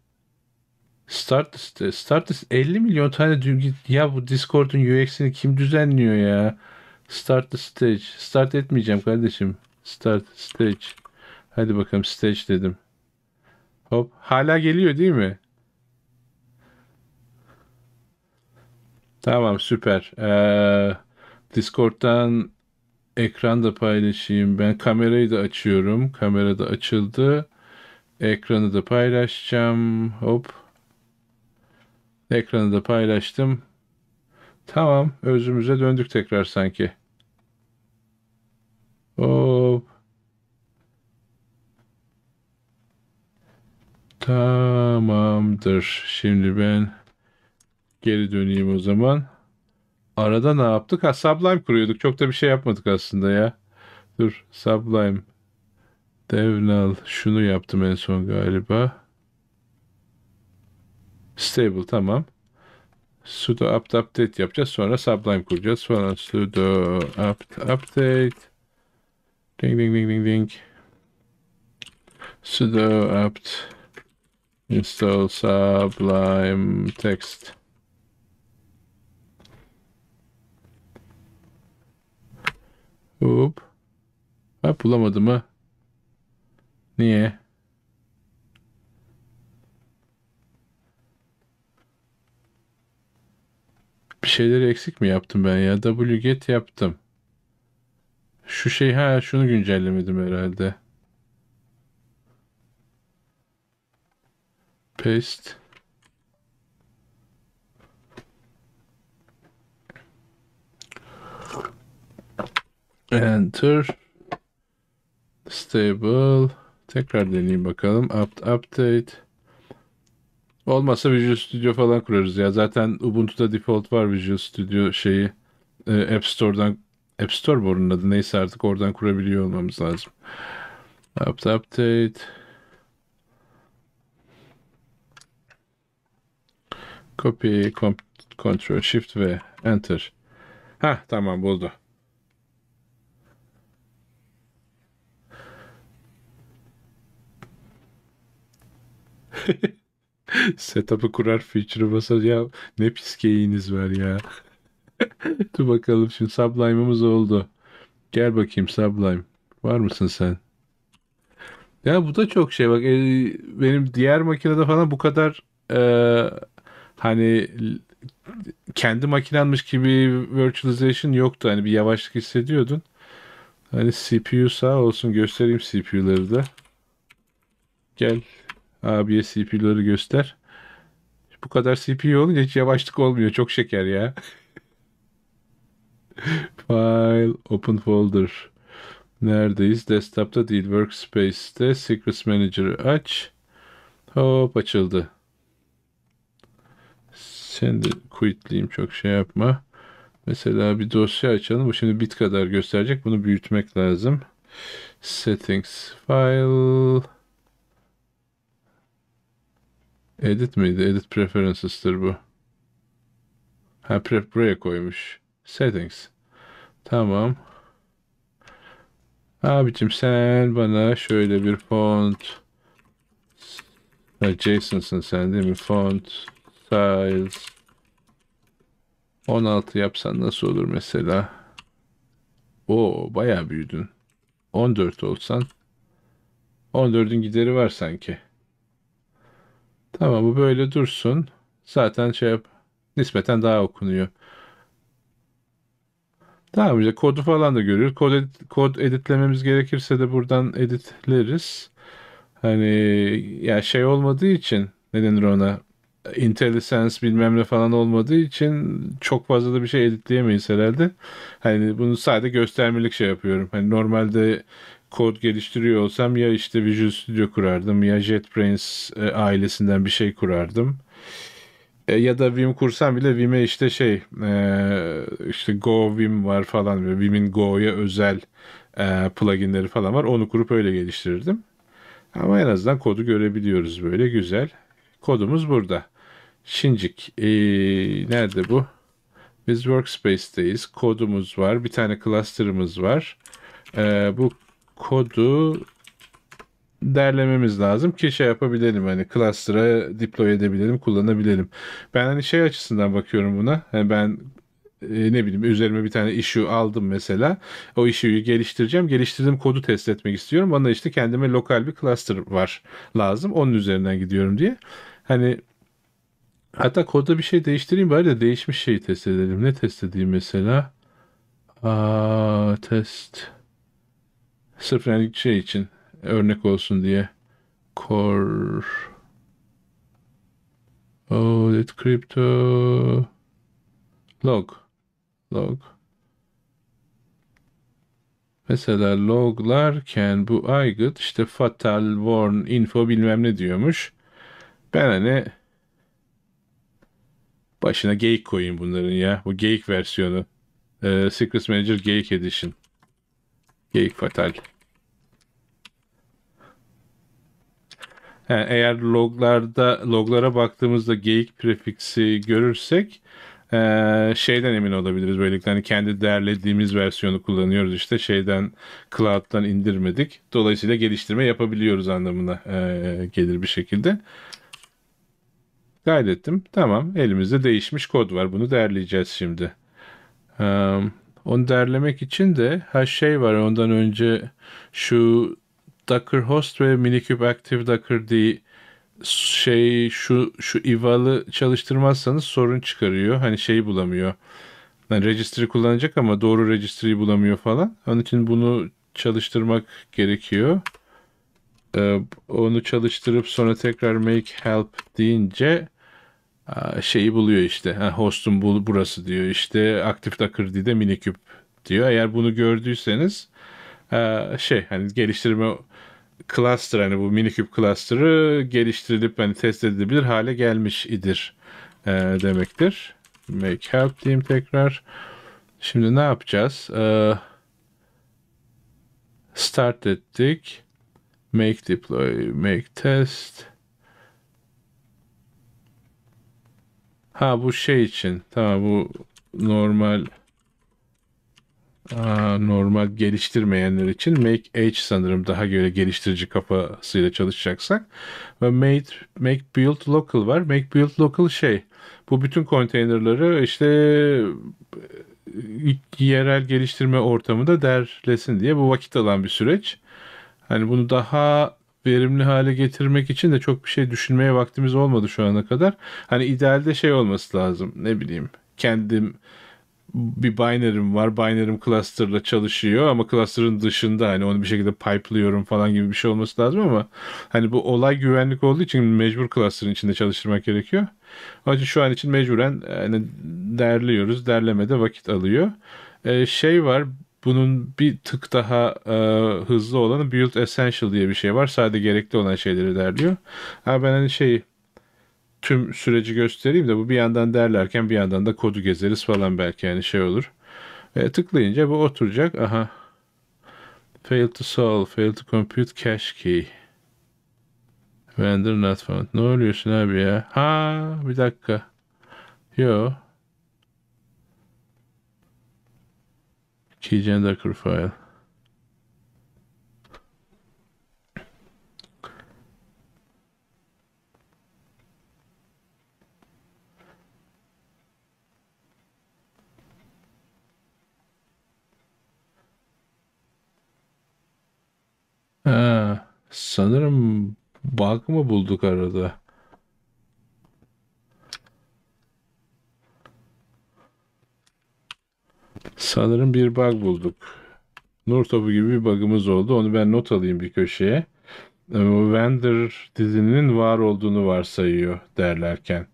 Stardust, Stardust 50 milyon tane dün ya bu Discord'un UX'ini kim düzenliyor ya? Start the stage. Start etmeyeceğim kardeşim. Start stage. Hadi bakalım stage dedim. Hop. Hala geliyor değil mi? Tamam süper. Ee, Discord'dan ekran da paylaşayım. Ben kamerayı da açıyorum. Kamera da açıldı. Ekranı da paylaşacağım. Hop. Ekranı da paylaştım. Tamam özümüze döndük tekrar sanki. Hop. Tamamdır. Şimdi ben geri döneyim o zaman. Arada ne yaptık? Ha Sublime kuruyorduk. Çok da bir şey yapmadık aslında ya. Dur Sublime. Devnal şunu yaptım en son galiba. Stable tamam. sudo apt update yapacağız. Sonra sublime kuracağız. Sonra sudo apt update. Ding ding ding ding ding. sudo apt install sublime text. Hop. Ha bulamadım ha. Niye? şeyleri eksik mi yaptım ben ya? wget yaptım. Şu şey ha şunu güncellemedim herhalde. Paste. Enter. Stable. Tekrar deneyeyim bakalım. Up, update. Olmazsa Visual Studio falan kurarız ya. Zaten Ubuntu'da default var Visual Studio şeyi. Ee, App Store'dan App Store borunun adı neyse artık oradan kurabiliyor olmamız lazım. Update update. Copy, Ctrl, Shift ve Enter. Ha tamam buldu. Hehehe *laughs* Setup'ı kurar feature'ı basar. Ya ne pis geyiğiniz var ya. *laughs* Dur bakalım şimdi Sublime'ımız oldu. Gel bakayım Sublime. Var mısın sen? Ya bu da çok şey bak e, benim diğer makinede falan bu kadar e, hani kendi makinenmiş gibi virtualization yoktu. Hani bir yavaşlık hissediyordun. Hani CPU sağ olsun göstereyim CPU'ları da. Gel Abiye CPU'ları göster. Bu kadar CPU olunca hiç yavaşlık olmuyor. Çok şeker ya. *laughs* File, open folder. Neredeyiz? Desktop'ta değil. Workspace'te Secrets Manager'ı aç. Hop açıldı. Sen de quitleyeyim çok şey yapma. Mesela bir dosya açalım. Bu şimdi bit kadar gösterecek. Bunu büyütmek lazım. Settings file Edit miydi? Edit preferences'tir bu. Ha prep buraya koymuş. Settings. Tamam. Abicim sen bana şöyle bir font Jason'sın sen değil mi? Font size 16 yapsan nasıl olur mesela? O bayağı büyüdün. 14 olsan 14'ün gideri var sanki. Tamam bu böyle dursun. Zaten şey yap, nispeten daha okunuyor. Tamam işte kodu falan da görüyoruz. Kod, edit, kod editlememiz gerekirse de buradan editleriz. Hani ya yani şey olmadığı için ne denir ona IntelliSense bilmem ne falan olmadığı için çok fazla da bir şey editleyemeyiz herhalde. Hani bunu sadece göstermelik şey yapıyorum. Hani normalde kod geliştiriyor olsam ya işte Visual Studio kurardım ya JetBrains e, ailesinden bir şey kurardım. E, ya da Vim kursam bile Vim'e işte şey e, işte Go Vim var falan. ve Vim'in Go'ya özel e, pluginleri falan var. Onu kurup öyle geliştirirdim. Ama en azından kodu görebiliyoruz böyle güzel. Kodumuz burada. Şincik. Ee, nerede bu? Biz workspace'teyiz. Kodumuz var. Bir tane cluster'ımız var. Ee, bu kodu derlememiz lazım ki şey yapabilelim hani cluster'a deploy edebilirim, kullanabilirim. Ben hani şey açısından bakıyorum buna. Yani ben e, ne bileyim üzerime bir tane issue aldım mesela. O issue'yu geliştireceğim. Geliştirdiğim kodu test etmek istiyorum. Bana işte kendime lokal bir cluster var lazım. Onun üzerinden gidiyorum diye. Hani hatta kodda bir şey değiştireyim bari de değişmiş şeyi test edelim. Ne test edeyim mesela? Aa, test sırf yani şey için örnek olsun diye Core Oh, that crypto log log Mesela loglarken bu aygıt işte fatal warn info bilmem ne diyormuş. Ben hani başına geyik koyayım bunların ya. Bu geyik versiyonu. Ee, Secrets Manager Geyik Edition. Geyik fatal. Yani eğer loglarda loglara baktığımızda geyik prefiksi görürsek ee, şeyden emin olabiliriz böylelikle hani kendi değerlediğimiz versiyonu kullanıyoruz işte şeyden cloud'dan indirmedik dolayısıyla geliştirme yapabiliyoruz anlamına e, gelir bir şekilde kaydettim tamam elimizde değişmiş kod var bunu değerleyeceğiz şimdi um, onu derlemek için de her şey var. Ondan önce şu Docker Host ve Minikube Active Docker diye şey şu şu ivalı çalıştırmazsanız sorun çıkarıyor. Hani şeyi bulamıyor. Yani registry kullanacak ama doğru registry'yi bulamıyor falan. Onun için bunu çalıştırmak gerekiyor. Ee, onu çalıştırıp sonra tekrar make help deyince şeyi buluyor işte. Ha, bu, burası diyor. İşte aktif takırdi'de miniküp diyor. Eğer bunu gördüyseniz e, şey hani geliştirme cluster hani bu miniküp cluster'ı geliştirilip hani test edilebilir hale gelmiş idir e, demektir. Make help diyeyim tekrar. Şimdi ne yapacağız? E, start ettik. Make deploy, make test. Ha bu şey için. Tamam bu normal Aa, normal geliştirmeyenler için Make Edge sanırım daha böyle geliştirici kafasıyla çalışacaksak. Ve Make, make Build Local var. Make Build Local şey. Bu bütün konteynerları işte e, yerel geliştirme ortamında derlesin diye bu vakit alan bir süreç. Hani bunu daha verimli hale getirmek için de çok bir şey düşünmeye vaktimiz olmadı şu ana kadar. Hani idealde şey olması lazım ne bileyim kendim bir binary'm var. Binary'm cluster'la çalışıyor ama cluster'ın dışında hani onu bir şekilde pipe'lıyorum falan gibi bir şey olması lazım ama hani bu olay güvenlik olduğu için mecbur cluster'ın içinde çalıştırmak gerekiyor. Onun için şu an için mecburen hani derliyoruz. Derlemede vakit alıyor. Ee, şey var bunun bir tık daha e, hızlı olanı Build Essential diye bir şey var. Sadece gerekli olan şeyleri derliyor. Ha ben hani şey tüm süreci göstereyim de bu bir yandan derlerken bir yandan da kodu gezeriz falan belki yani şey olur. E, tıklayınca bu oturacak. Aha. Fail to solve, fail to compute cache key. Vendor not found. Ne oluyorsun abi ya? Ha bir dakika. Yo. keygen docker file. Ha, sanırım bug mı bulduk arada? Sanırım bir bug bulduk. Nur topu gibi bir bug'ımız oldu. Onu ben not alayım bir köşeye. vendor ee, dizinin var olduğunu varsayıyor derlerken.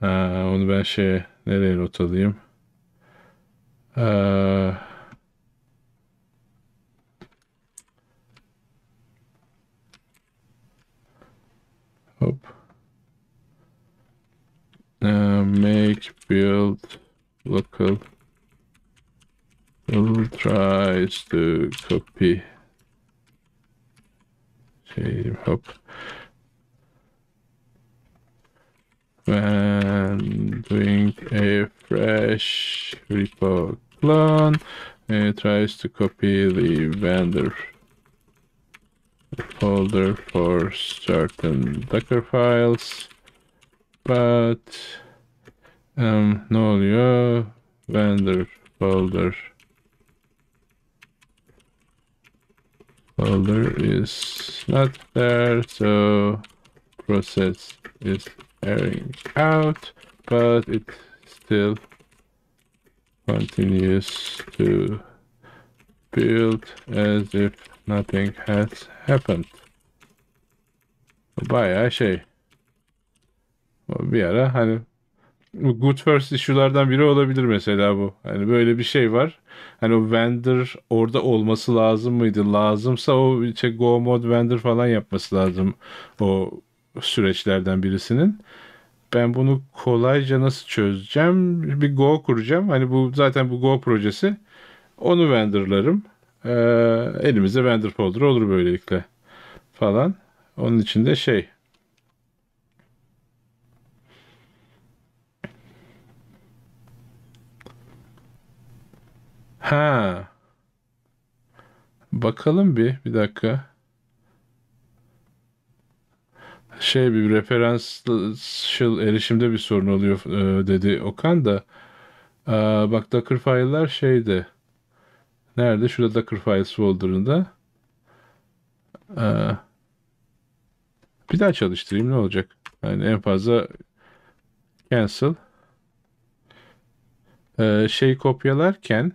Ha, ee, onu ben şey nereye not alayım? Ee, hop. Ee, make build local Who tries to copy save hop when doing a fresh repo clone it tries to copy the vendor folder for certain docker files but um, no your vendor folder Folder is not there, so process is airing out, but it still continues to build as if nothing has happened. Bye Ayşe. Bir ara good first issue'lardan biri olabilir mesela bu. Hani böyle bir şey var. Hani o vendor orada olması lazım mıydı? Lazımsa o işte go mod vendor falan yapması lazım o süreçlerden birisinin. Ben bunu kolayca nasıl çözeceğim? Bir go kuracağım. Hani bu zaten bu go projesi. Onu vendorlarım. Ee, elimizde vendor folder olur böylelikle falan. Onun için de şey Ha. Bakalım bir. Bir dakika. Şey bir referansal erişimde bir sorun oluyor e, dedi Okan da. E, bak Docker file'lar şeyde. Nerede? Şurada Docker files folder'ında. E, bir daha çalıştırayım ne olacak? Yani en fazla cancel. Ee, şey kopyalarken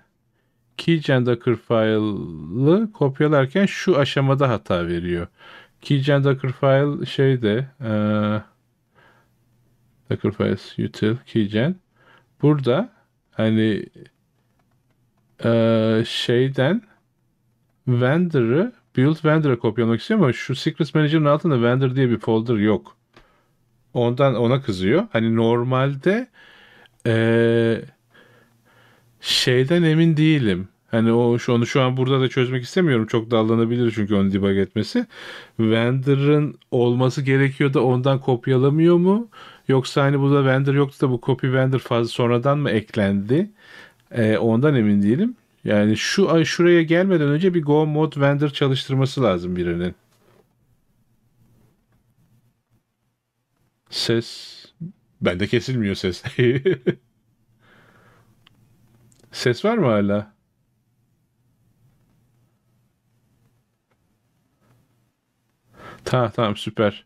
keygen docker file'ı kopyalarken şu aşamada hata veriyor. Keygen docker file şeyde e, docker files util keygen burada hani e, şeyden vendor'ı build vendorı kopyalamak istiyor ama şu secrets manager'ın altında vendor diye bir folder yok. Ondan ona kızıyor. Hani normalde eee şeyden emin değilim. Hani o şu onu şu an burada da çözmek istemiyorum. Çok dallanabilir çünkü onu debug etmesi. Vendor'ın olması gerekiyor da ondan kopyalamıyor mu? Yoksa hani burada vendor yoktu da bu copy vendor fazla sonradan mı eklendi? Ee, ondan emin değilim. Yani şu ay şuraya gelmeden önce bir go mod vendor çalıştırması lazım birinin. Ses bende kesilmiyor ses. *laughs* ses var mı hala? Ta, tamam süper.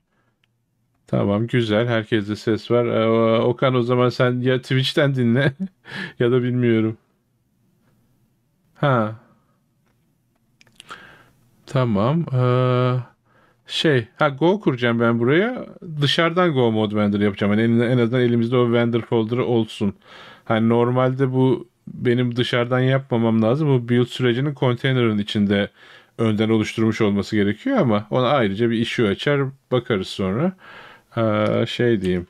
Tamam güzel. Herkeste ses var. Ee, Okan o zaman sen ya Twitch'ten dinle *laughs* ya da bilmiyorum. Ha. Tamam. Ee, şey, ha Go kuracağım ben buraya. Dışarıdan Go mod Vendor yapacağım. Yani en, en azından elimizde o vendor folder'ı olsun. Hani normalde bu benim dışarıdan yapmamam lazım. Bu build sürecinin konteynerin içinde önden oluşturmuş olması gerekiyor ama ona ayrıca bir işi açar bakarız sonra. Ee, şey diyeyim.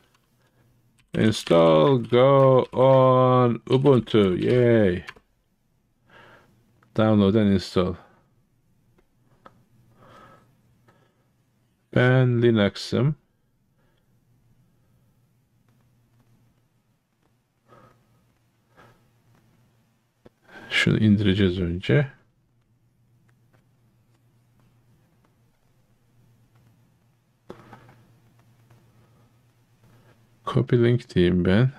Install go on Ubuntu. Yay. Download and install. Ben Linux'ım. Şunu indireceğiz önce. Copy link diyeyim ben.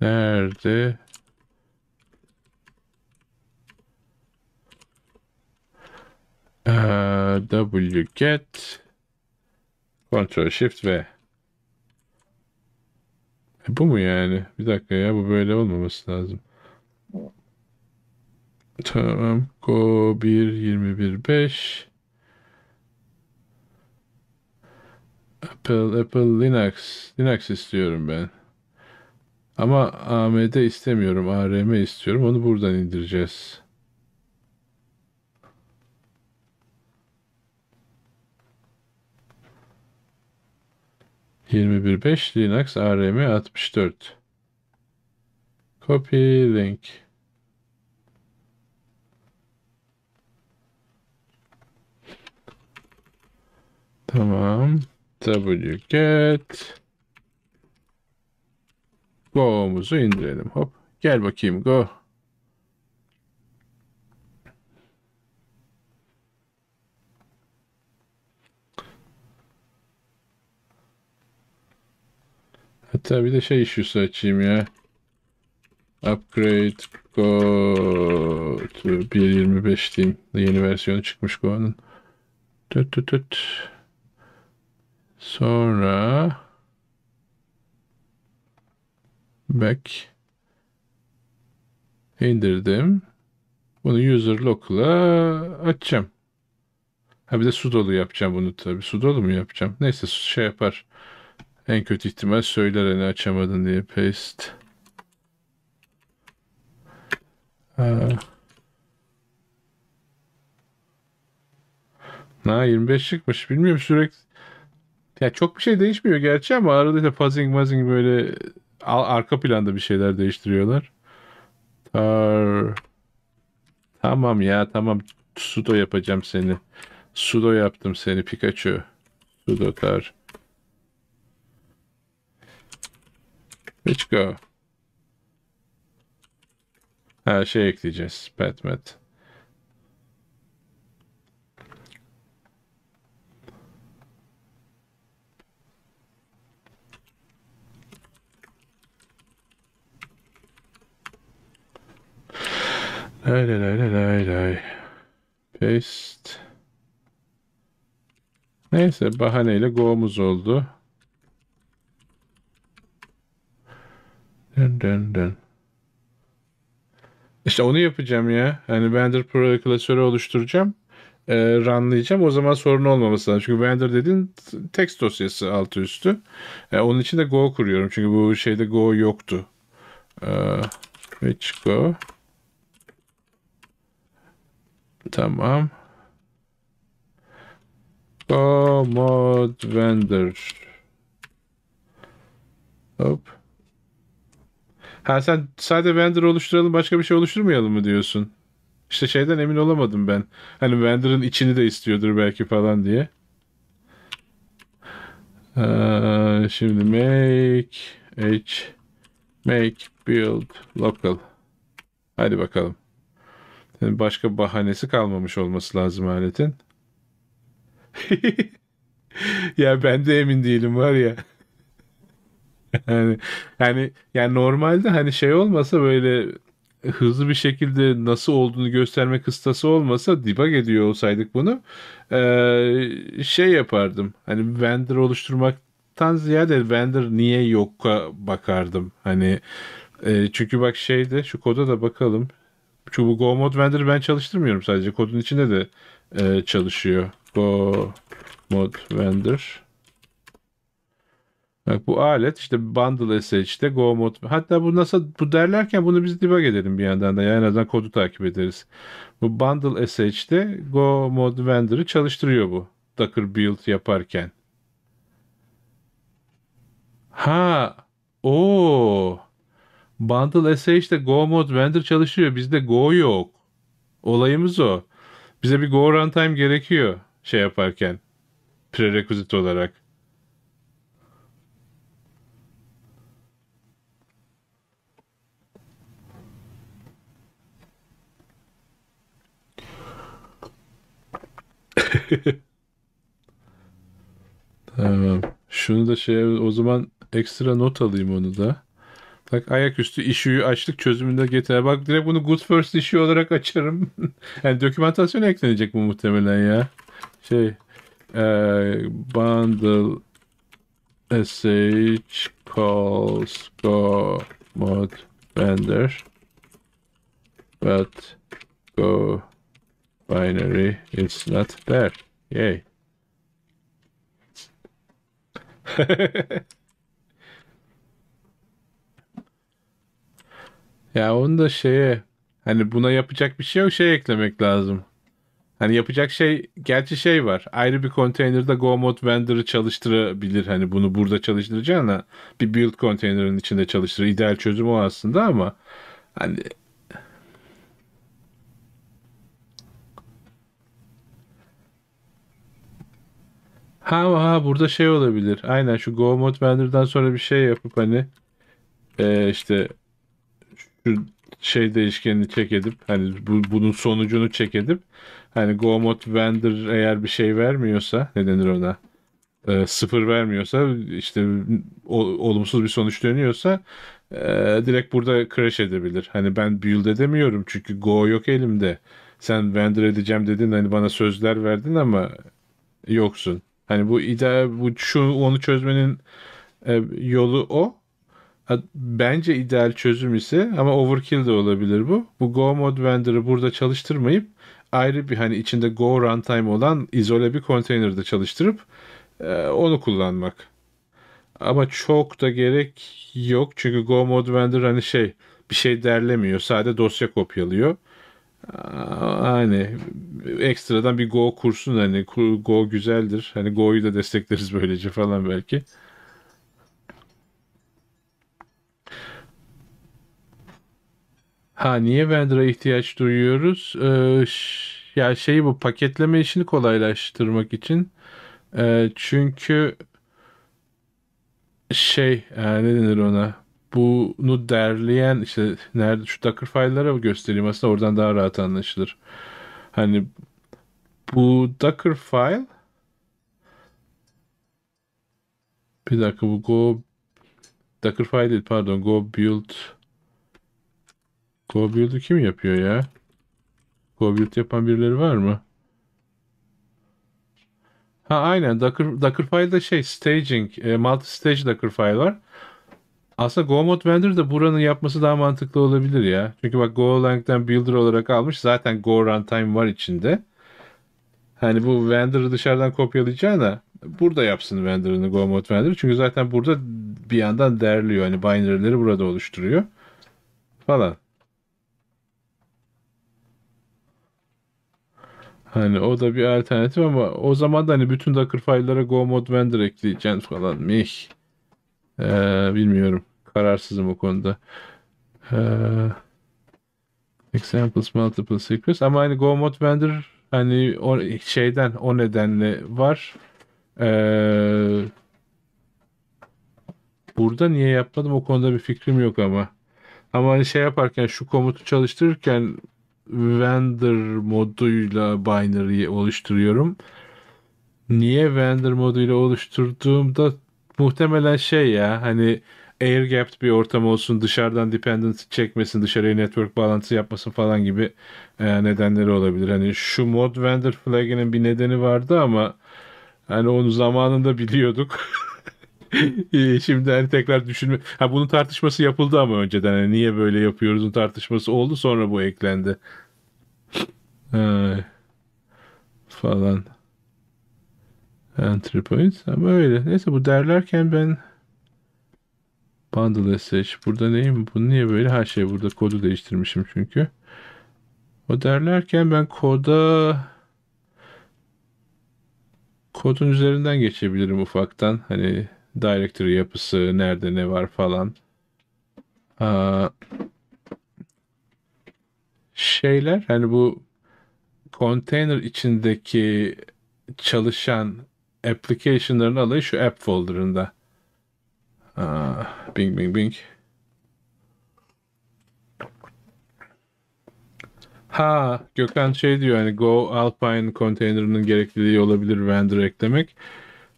Nerede? Ee, w get Ctrl Shift V. E bu mu yani? Bir dakika ya bu böyle olmaması lazım. Tamam. Go 1 21 5 Apple, Apple Linux. Linux istiyorum ben. Ama AMD istemiyorum. ARM istiyorum. Onu buradan indireceğiz. Yirmi bir beş Linux ARM altmış dört. Copy link. Tamam wget go'muzu indirelim. Hop. Gel bakayım go. Hatta bir de şey issue'su açayım ya. Upgrade Go 1.25 diyeyim. Yeni versiyonu çıkmış Go'nun. Tut tut tut. Sonra back indirdim. Bunu user local'a açacağım. Ha bir de su dolu yapacağım bunu tabii. Su dolu mu yapacağım? Neyse şey yapar. En kötü ihtimal söyler hani açamadın diye paste. Ha. Ha 25 çıkmış. Bilmiyorum sürekli ya çok bir şey değişmiyor gerçi ama arada işte fuzzing muzzing böyle arka planda bir şeyler değiştiriyorlar. Tar... Tamam ya tamam sudo yapacağım seni. Sudo yaptım seni Pikachu. Sudo tar. Let's go. Her şey ekleyeceğiz. Batman. Lay lay lay lay lay. Paste. Neyse bahaneyle go'muz oldu. Dön dön dön. İşte onu yapacağım ya. Hani vendor Pro klasörü oluşturacağım. E, runlayacağım. O zaman sorun olmaması lazım. Çünkü vendor dediğin text dosyası altı üstü. E, onun için de Go kuruyorum. Çünkü bu şeyde Go yoktu. E, which Go. Tamam. Go mod vendor. Hop. Ha sen sadece vendor oluşturalım başka bir şey oluşturmayalım mı diyorsun? İşte şeyden emin olamadım ben. Hani vendor'ın içini de istiyordur belki falan diye. Ee, şimdi make h make build local. Hadi bakalım. Hani başka bahanesi kalmamış olması lazım aletin. *laughs* ya ben de emin değilim var ya. *laughs* yani yani yani normalde hani şey olmasa böyle hızlı bir şekilde nasıl olduğunu gösterme kıstası olmasa debug ediyor olsaydık bunu ee, şey yapardım. Hani vendor oluşturmaktan ziyade vendor niye yok'a bakardım. Hani e, çünkü bak şeyde şu koda da bakalım çubuğu Go Mod Vendor'ı ben çalıştırmıyorum sadece. Kodun içinde de e, çalışıyor. Go Mod Vendor. Bak bu alet işte bundle SH'de Go Mod. Hatta bu nasıl bu derlerken bunu biz debug edelim bir yandan da. Yani en azından kodu takip ederiz. Bu bundle SH'de Go Mod Vendor'ı çalıştırıyor bu. Docker build yaparken. Ha. o. Bundle SH'de Go mode vendor çalışıyor. Bizde Go yok. Olayımız o. Bize bir Go runtime gerekiyor şey yaparken. Prerequisite olarak. *laughs* tamam. Şunu da şey o zaman ekstra not alayım onu da. Tak ayaküstü işi açtık çözümünde getir. Bak direkt bunu good first işi olarak açarım. *laughs* yani dokumentasyon eklenecek bu muhtemelen ya. Şey e, bundle SH calls go mod vendor but go binary is not there. Yay. *laughs* Ya onu da şeye hani buna yapacak bir şey yok şey eklemek lazım. Hani yapacak şey gerçi şey var. Ayrı bir konteynerde Go Mode Vendor'ı çalıştırabilir. Hani bunu burada çalıştıracağına bir build konteynerin içinde çalıştırır. İdeal çözüm o aslında ama hani Ha ha burada şey olabilir. Aynen şu Go Mode Vendor'dan sonra bir şey yapıp hani e, işte şu şey değişkenini çek edip hani bu, bunun sonucunu çek edip hani Gomot Vendor eğer bir şey vermiyorsa ne denir ona e, sıfır vermiyorsa işte o, olumsuz bir sonuç dönüyorsa e, direkt burada crash edebilir. Hani ben build edemiyorum çünkü Go yok elimde. Sen vendor edeceğim dedin hani bana sözler verdin ama yoksun. Hani bu ide bu şu onu çözmenin e, yolu o bence ideal çözüm ise ama overkill de olabilir bu. Bu Go Mode Vendor'ı burada çalıştırmayıp ayrı bir hani içinde Go runtime olan izole bir konteynerda çalıştırıp e, onu kullanmak. Ama çok da gerek yok çünkü Go Mode hani şey bir şey derlemiyor. Sadece dosya kopyalıyor. Hani ekstradan bir Go kursun hani Go güzeldir. Hani Go'yu da destekleriz *laughs* böylece falan belki. Ha niye Vendor'a ihtiyaç duyuyoruz? Ee, ya şey bu paketleme işini kolaylaştırmak için. Ee, çünkü şey e, ne denir ona? Bunu derleyen işte nerede şu Docker file'lara göstereyim aslında oradan daha rahat anlaşılır. Hani bu Docker file bir dakika bu Go Docker file değil pardon Go build Claw Build'ı kim yapıyor ya? Claw Build yapan birileri var mı? Ha aynen. Docker, Dockerfile'da şey staging, e, multi stage Dockerfile var. Aslında GoMod Vendor da buranın yapması daha mantıklı olabilir ya. Çünkü bak GoLang'den builder olarak almış. Zaten Go Runtime var içinde. Hani bu vendor'ı dışarıdan kopyalayacağına burada yapsın vendor'ını GoMod vendor. Çünkü zaten burada bir yandan derliyor. Hani binary'leri burada oluşturuyor. Falan. Hani o da bir alternatif ama o zaman da hani bütün Docker file'lara Go mod Vendor ekleyeceksin falan. Mih. Ee, bilmiyorum. Kararsızım o konuda. Ee, examples multiple secrets ama hani Go mod Vendor hani o şeyden o nedenle var. Ee, burada niye yapmadım o konuda bir fikrim yok ama. Ama hani şey yaparken şu komutu çalıştırırken vendor moduyla binary oluşturuyorum. Niye vendor moduyla oluşturduğumda muhtemelen şey ya hani air gapped bir ortam olsun dışarıdan dependency çekmesin dışarıya network bağlantısı yapmasın falan gibi e, nedenleri olabilir. Hani şu mod vendor flag'inin bir nedeni vardı ama hani onu zamanında biliyorduk. *laughs* Şimdi hani tekrar düşünme. Ha bunun tartışması yapıldı ama önceden hani niye böyle yapıyoruzun tartışması oldu sonra bu eklendi. Ee, falan. Entry point. Ama öyle. Neyse bu derlerken ben bundle SH. Burada neyim? Bu niye böyle? Her şey burada. Kodu değiştirmişim çünkü. O derlerken ben koda kodun üzerinden geçebilirim ufaktan. Hani directory yapısı, nerede ne var falan. Aa, şeyler hani bu container içindeki çalışan application'ların alayı şu app folder'ında. bing bing bing. Ha Gökhan şey diyor hani Go Alpine konteynerının gerekliliği olabilir vendor eklemek.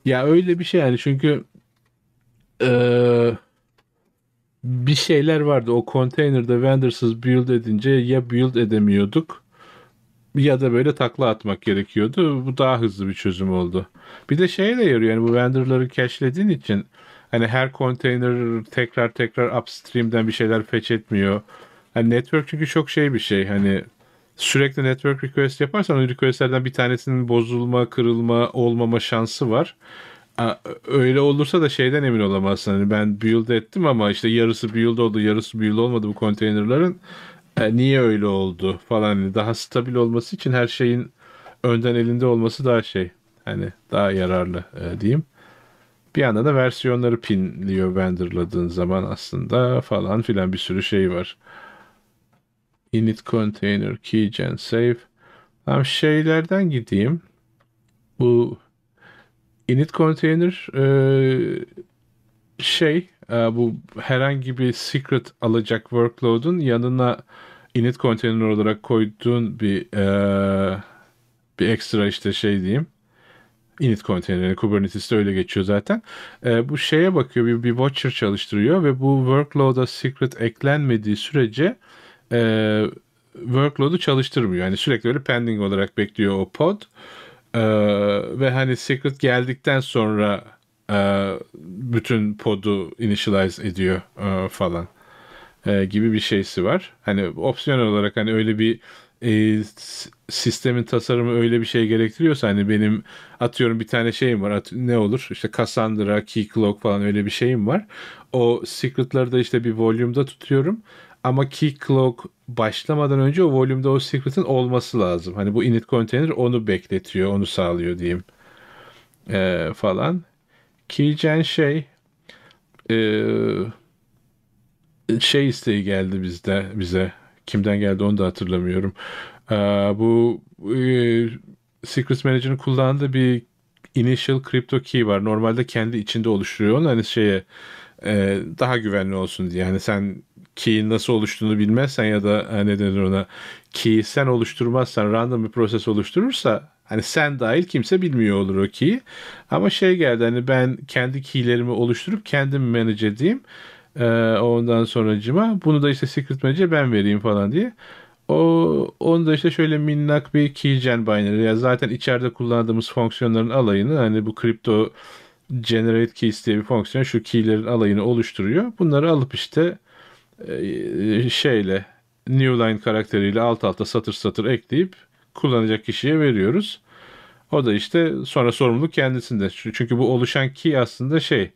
Ya öyle bir şey yani çünkü ee, bir şeyler vardı. O konteynerde Wanders'ız build edince ya build edemiyorduk ya da böyle takla atmak gerekiyordu. Bu daha hızlı bir çözüm oldu. Bir de şey de yarıyor yani bu vendorları cach'lediğin için hani her konteyner tekrar tekrar upstream'den bir şeyler fetch etmiyor. Hani network çünkü çok şey bir şey. Hani sürekli network request yaparsan o requestlerden bir tanesinin bozulma, kırılma, olmama şansı var öyle olursa da şeyden emin olamazsın. Hani ben build ettim ama işte yarısı build oldu, yarısı build olmadı bu konteynerların. E, niye öyle oldu falan. Hani daha stabil olması için her şeyin önden elinde olması daha şey. Hani daha yararlı e, diyeyim. Bir yanda da versiyonları pinliyor vendorladığın zaman aslında falan filan bir sürü şey var. Init container, keygen, save. Tam şeylerden gideyim. Bu init container e, şey e, bu herhangi bir secret alacak workload'un yanına init container olarak koyduğun bir e, bir ekstra işte şey diyeyim init konteyneri Kubernetes'te öyle geçiyor zaten. E, bu şeye bakıyor bir, bir watcher çalıştırıyor ve bu workload'a secret eklenmediği sürece e, workload'u çalıştırmıyor. Yani sürekli öyle pending olarak bekliyor o pod. E, ee, ve hani Secret geldikten sonra e, bütün podu initialize ediyor e, falan e, gibi bir şeysi var. Hani opsiyonel olarak hani öyle bir e, sistemin tasarımı öyle bir şey gerektiriyorsa hani benim atıyorum bir tane şeyim var at, ne olur işte Cassandra, Keycloak falan öyle bir şeyim var. O secretları da işte bir volümda tutuyorum ama key clock başlamadan önce o volümde o secret'in olması lazım. Hani bu init container onu bekletiyor, onu sağlıyor diyeyim. Ee, falan. Keygen şey e, şey isteği geldi bizde bize. Kimden geldi onu da hatırlamıyorum. Ee, bu e, Secret Manager'ın kullandığı bir initial crypto key var. Normalde kendi içinde oluşturuyor onu hani şeye e, daha güvenli olsun diye. Yani sen key'in nasıl oluştuğunu bilmezsen ya da e, ne denir ona key'i sen oluşturmazsan random bir proses oluşturursa hani sen dahil kimse bilmiyor olur o key'i. Ama şey geldi hani ben kendi key'lerimi oluşturup kendim manage edeyim. Ee, ondan sonracıma bunu da işte secret manager ben vereyim falan diye. O onu da işte şöyle minnak bir keygen binary. Ya zaten içeride kullandığımız fonksiyonların alayını hani bu kripto generate keys diye bir fonksiyon şu keylerin alayını oluşturuyor. Bunları alıp işte ee, şeyle New Line karakteriyle alt alta satır satır ekleyip kullanacak kişiye veriyoruz. O da işte sonra sorumluluk kendisinde. Çünkü bu oluşan key aslında şey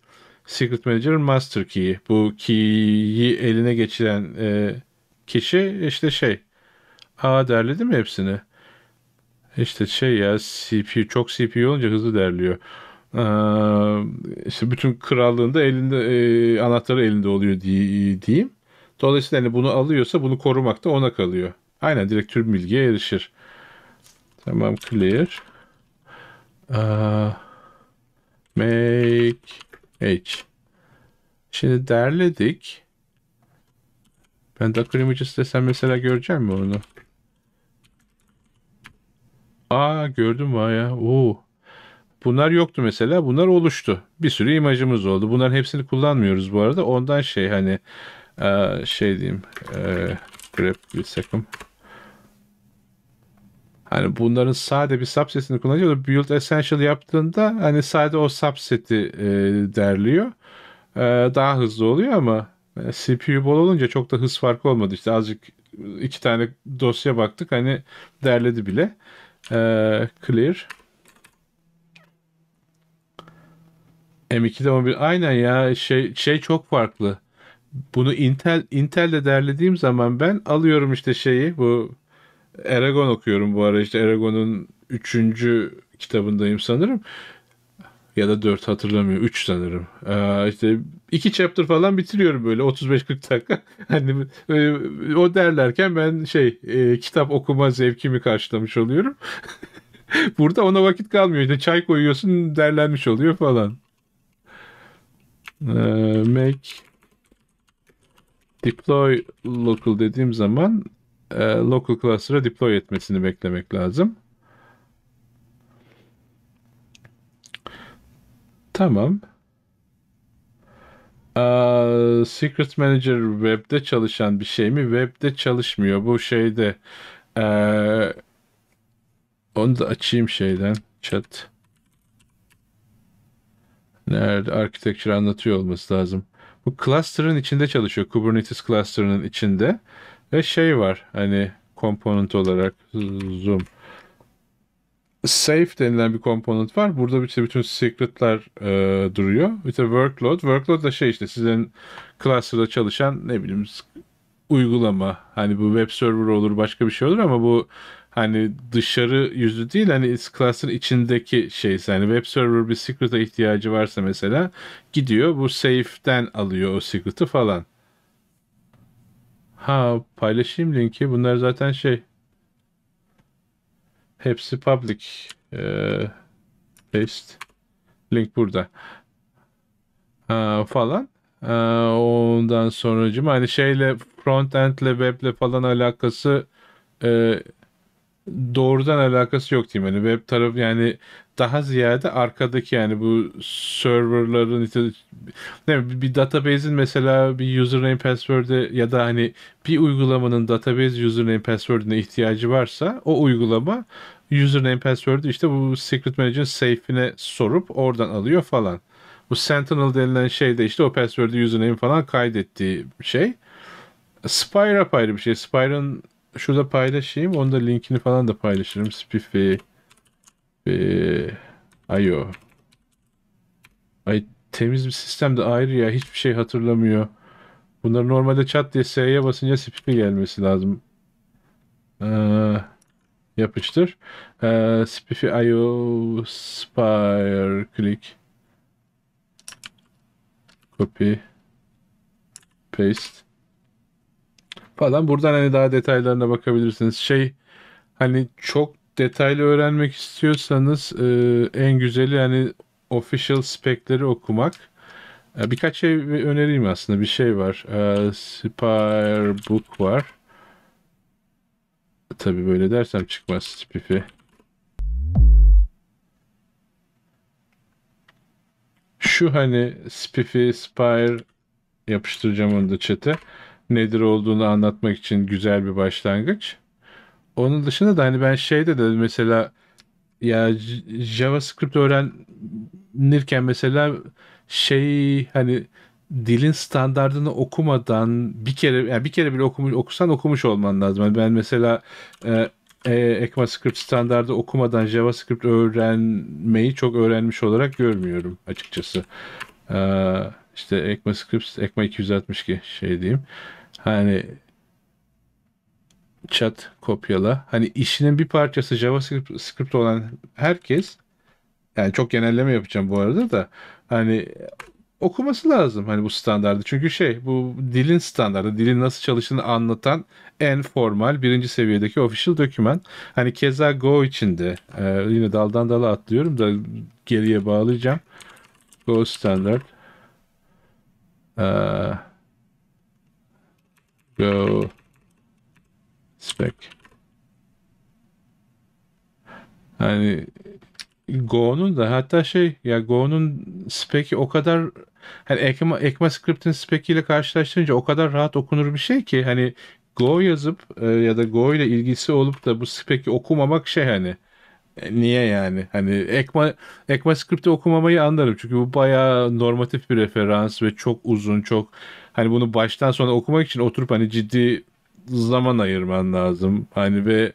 Secret manager master key'i. Bu key'i eline geçiren e, kişi işte şey A derledi mi hepsini? İşte şey ya CPU çok CPU olunca hızlı derliyor. Ee, işte bütün krallığında elinde e, anahtarı elinde oluyor diyeyim. Dolayısıyla hani bunu alıyorsa bunu korumak da ona kalıyor. Aynen direkt tüm bilgiye erişir. Tamam clear. Uh, make H. Şimdi derledik. Ben Docker Images desem mesela göreceğim mi onu? Aa gördüm var ya. Oo. Bunlar yoktu mesela. Bunlar oluştu. Bir sürü imajımız oldu. Bunların hepsini kullanmıyoruz bu arada. Ondan şey hani ee, şey diyeyim. E, grep bir second. Hani bunların sade bir subsetini kullanıyor. da Build Essential yaptığında hani sade o subseti e, derliyor. E, daha hızlı oluyor ama e, CPU bol olunca çok da hız farkı olmadı. işte azıcık iki tane dosya baktık hani derledi bile. E, clear. M2'de 11 aynen ya şey şey çok farklı bunu Intel Intel'de derlediğim zaman ben alıyorum işte şeyi bu Eragon okuyorum bu ara işte Eragon'un 3. kitabındayım sanırım. Ya da 4 hatırlamıyorum. 3 sanırım. Ee, işte 2 chapter falan bitiriyorum böyle 35-40 dakika. *laughs* hani o derlerken ben şey e, kitap okuma zevkimi karşılamış oluyorum. *laughs* Burada ona vakit kalmıyor. İşte çay koyuyorsun derlenmiş oluyor falan. Ee, Mac deploy local dediğim zaman e, local cluster'a deploy etmesini beklemek lazım. Tamam. Ee, Secret Manager webde çalışan bir şey mi? Webde çalışmıyor. Bu şeyde ee, onu da açayım şeyden chat. Nerede architecture anlatıyor olması lazım bu cluster'ın içinde çalışıyor. Kubernetes cluster'ının içinde. Ve şey var hani komponent olarak zoom safe denilen bir komponent var. Burada işte bütün secret'lar e, duruyor. Bir de workload. Workload da şey işte sizin cluster'da çalışan ne bileyim uygulama. Hani bu web server olur başka bir şey olur ama bu hani dışarı yüzü değil hani class'ın içindeki şey yani web server bir secret'a ihtiyacı varsa mesela gidiyor bu safe'den alıyor o secret'ı falan. Ha paylaşayım linki. Bunlar zaten şey hepsi public. Ee, paste. Link burada. Ha, falan. Ha, ondan sonucum hani şeyle front frontendle weble falan alakası e, doğrudan alakası yok diyeyim. Yani web tarafı yani daha ziyade arkadaki yani bu serverların işte, ne bir database'in mesela bir username password'e ya da hani bir uygulamanın database username password'üne ihtiyacı varsa o uygulama username password'ü işte bu secret manager'ın safe'ine sorup oradan alıyor falan. Bu Sentinel denilen şey de işte o password'ü username falan kaydettiği şey. spyre apayrı bir şey. Spire'ın şurada paylaşayım. Onu da linkini falan da paylaşırım. Spiff ve, Ayo. Ay temiz bir sistem de ayrı ya. Hiçbir şey hatırlamıyor. Bunları normalde çat diye S'ye basınca Spiff'e gelmesi lazım. Ee, yapıştır. Ee, Spiff'i IO Spire click copy paste falan. Buradan hani daha detaylarına bakabilirsiniz. Şey hani çok detaylı öğrenmek istiyorsanız e, en güzeli hani official spekleri okumak. E, birkaç şey önereyim aslında. Bir şey var. E, Spire Book var. Tabii böyle dersem çıkmaz Spiff'i. Şu hani Spiff'i, Spire yapıştıracağım onu da çete nedir olduğunu anlatmak için güzel bir başlangıç. Onun dışında da hani ben şey de mesela ya JavaScript öğrenirken mesela şey hani dilin standartını okumadan bir kere yani bir kere bile okumuş okusan okumuş olman lazım. Yani ben mesela e, e, ECMAScript standardı okumadan JavaScript öğrenmeyi çok öğrenmiş olarak görmüyorum açıkçası. E, işte ECMAScript ECMA 262 şey diyeyim. Hani chat kopyala. Hani işinin bir parçası JavaScript olan herkes yani çok genelleme yapacağım bu arada da hani okuması lazım hani bu standardı. Çünkü şey bu dilin standardı. Dilin nasıl çalıştığını anlatan en formal birinci seviyedeki official doküman. Hani keza Go içinde e, yine daldan dala atlıyorum da geriye bağlayacağım. Go standart. Eee go spec. Hani Go'nun da hatta şey ya Go'nun spec'i o kadar hani Ekma, ECMAScript'in spec'iyle karşılaştırınca o kadar rahat okunur bir şey ki hani Go yazıp e, ya da Go ile ilgisi olup da bu spec'i okumamak şey hani e, niye yani? Hani Ekma ECMAScript'i okumamayı anlarım çünkü bu bayağı normatif bir referans ve çok uzun, çok hani bunu baştan sona okumak için oturup hani ciddi zaman ayırman lazım. Hani ve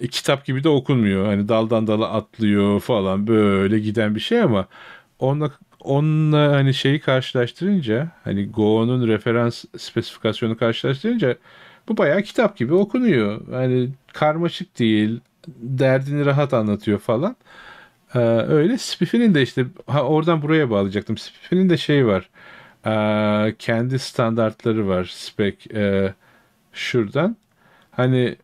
e, kitap gibi de okunmuyor. Hani daldan dala atlıyor falan böyle giden bir şey ama onunla onunla hani şeyi karşılaştırınca hani Go'nun referans spesifikasyonu karşılaştırınca bu bayağı kitap gibi okunuyor. Hani karmaşık değil, derdini rahat anlatıyor falan. Ee, öyle Spiff'in de işte ha, oradan buraya bağlayacaktım. Spiff'in de şey var e, kendi standartları var spek e, şuradan. Hani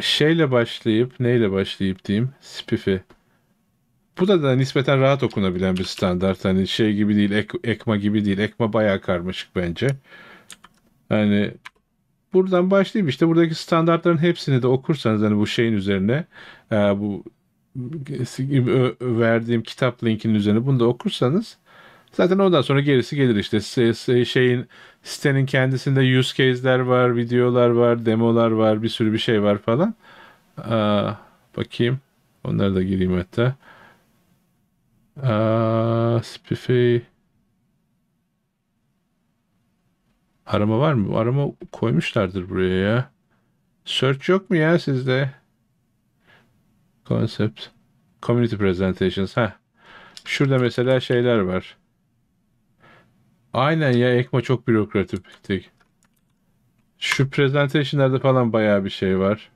şeyle başlayıp neyle başlayıp diyeyim spifi. Bu da da nispeten rahat okunabilen bir standart. Hani şey gibi değil, ek, ekma gibi değil. Ekma bayağı karmaşık bence. Hani buradan başlayıp işte buradaki standartların hepsini de okursanız hani bu şeyin üzerine e, bu e, verdiğim kitap linkinin üzerine bunu da okursanız Zaten ondan sonra gerisi gelir işte. Şeyin sitenin kendisinde use case'ler var, videolar var, demolar var, bir sürü bir şey var falan. Aa, bakayım. Onlara da gireyim hatta. Aa, Arama var mı? Arama koymuşlardır buraya ya. Search yok mu ya sizde? Concept. Community Presentations. Ha. Şurada mesela şeyler var. Aynen ya ekma çok bürokratik. Şu presentation'larda falan bayağı bir şey var.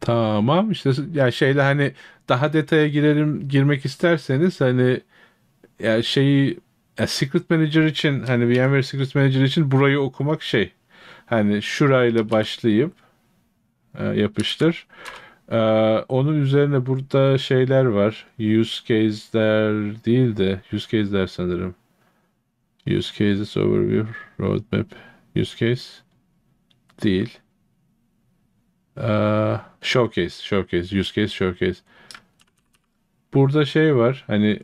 Tamam işte ya şeyle hani daha detaya girelim girmek isterseniz hani ya şeyi ya Secret Manager için hani VMware Secret Manager için burayı okumak şey hani şurayla başlayıp e, yapıştır. Ee, onun üzerine burada şeyler var. Use case'ler değil de use case'ler sanırım. Use cases overview, roadmap, use case değil. Ee, showcase, showcase, use case, showcase. Burada şey var. Hani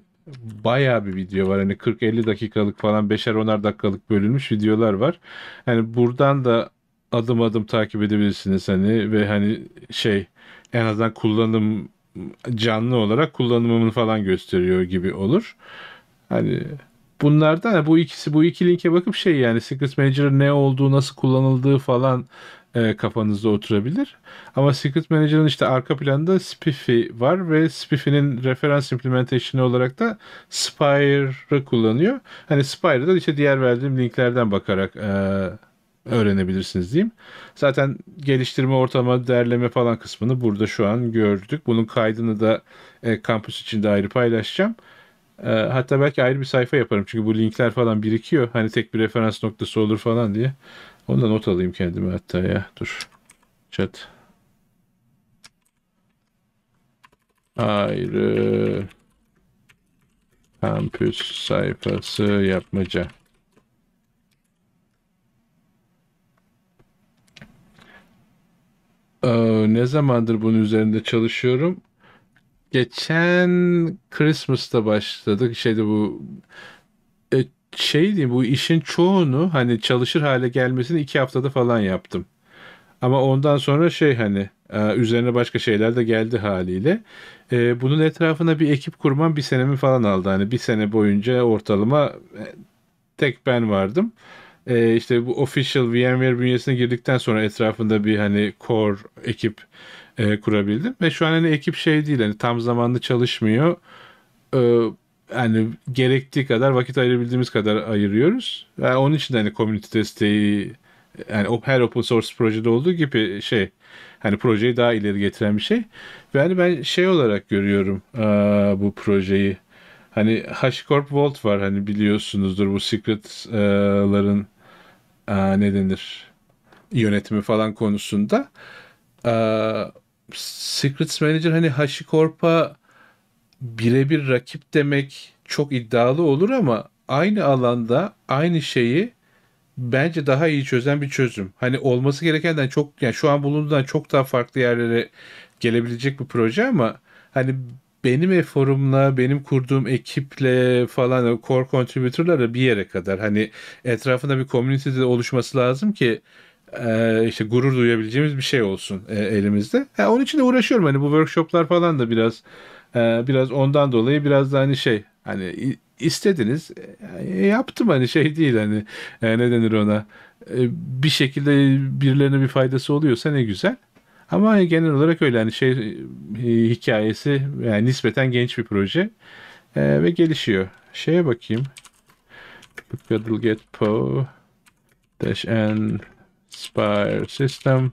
bayağı bir video var. Hani 40-50 dakikalık falan 5'er 10'ar dakikalık bölünmüş videolar var. Hani buradan da adım adım takip edebilirsiniz hani ve hani şey en azından kullanım canlı olarak kullanımını falan gösteriyor gibi olur. Hani bunlardan bu ikisi bu iki linke bakıp şey yani Secret manager ne olduğu nasıl kullanıldığı falan e, kafanızda oturabilir. Ama Secret Manager'ın işte arka planda Spiffy var ve Spiffy'nin referans implementation'ı olarak da Spire'ı kullanıyor. Hani Spire'ı da işte diğer verdiğim linklerden bakarak e, öğrenebilirsiniz diyeyim. Zaten geliştirme ortamı, derleme falan kısmını burada şu an gördük. Bunun kaydını da e, kampüs içinde ayrı paylaşacağım. E, hatta belki ayrı bir sayfa yaparım. Çünkü bu linkler falan birikiyor. Hani tek bir referans noktası olur falan diye. Onu da not alayım kendime hatta ya. Dur. Chat. Ayrı kampüs sayfası yapmaca. Ee, ne zamandır bunun üzerinde çalışıyorum? Geçen Christmas'ta başladık. Şeyde bu e, şey bu işin çoğunu hani çalışır hale gelmesini iki haftada falan yaptım. Ama ondan sonra şey hani e, üzerine başka şeyler de geldi haliyle. E, bunun etrafına bir ekip kurmam bir senemi falan aldı. Hani bir sene boyunca ortalama e, tek ben vardım e, işte bu official VMware bünyesine girdikten sonra etrafında bir hani core ekip e, kurabildim. Ve şu an hani ekip şey değil hani tam zamanlı çalışmıyor. E, yani gerektiği kadar vakit ayırabildiğimiz kadar ayırıyoruz. Yani onun için de hani community desteği yani her open source projede olduğu gibi şey hani projeyi daha ileri getiren bir şey. Ve hani ben şey olarak görüyorum aa, e, bu projeyi. Hani HashiCorp Vault var hani biliyorsunuzdur bu secret'ların e, ne denir yönetimi falan konusunda. E, Secrets Manager hani Hashicorp'a birebir rakip demek çok iddialı olur ama aynı alanda aynı şeyi bence daha iyi çözen bir çözüm. Hani olması gerekenden çok yani şu an bulunduğundan çok daha farklı yerlere gelebilecek bir proje ama hani benim eforumla, benim kurduğum ekiple falan core contributor'lara bir yere kadar hani etrafında bir community de oluşması lazım ki e, işte gurur duyabileceğimiz bir şey olsun e, elimizde. Ha, onun için de uğraşıyorum hani bu workshoplar falan da biraz e, biraz ondan dolayı biraz da hani şey hani istediniz e, yaptım hani şey değil hani e, ne denir ona e, bir şekilde birilerine bir faydası oluyorsa ne güzel. Ama genel olarak öyle hani şey e, hikayesi yani nispeten genç bir proje e, ve gelişiyor. Şeye bakayım. Google get po dash n spire system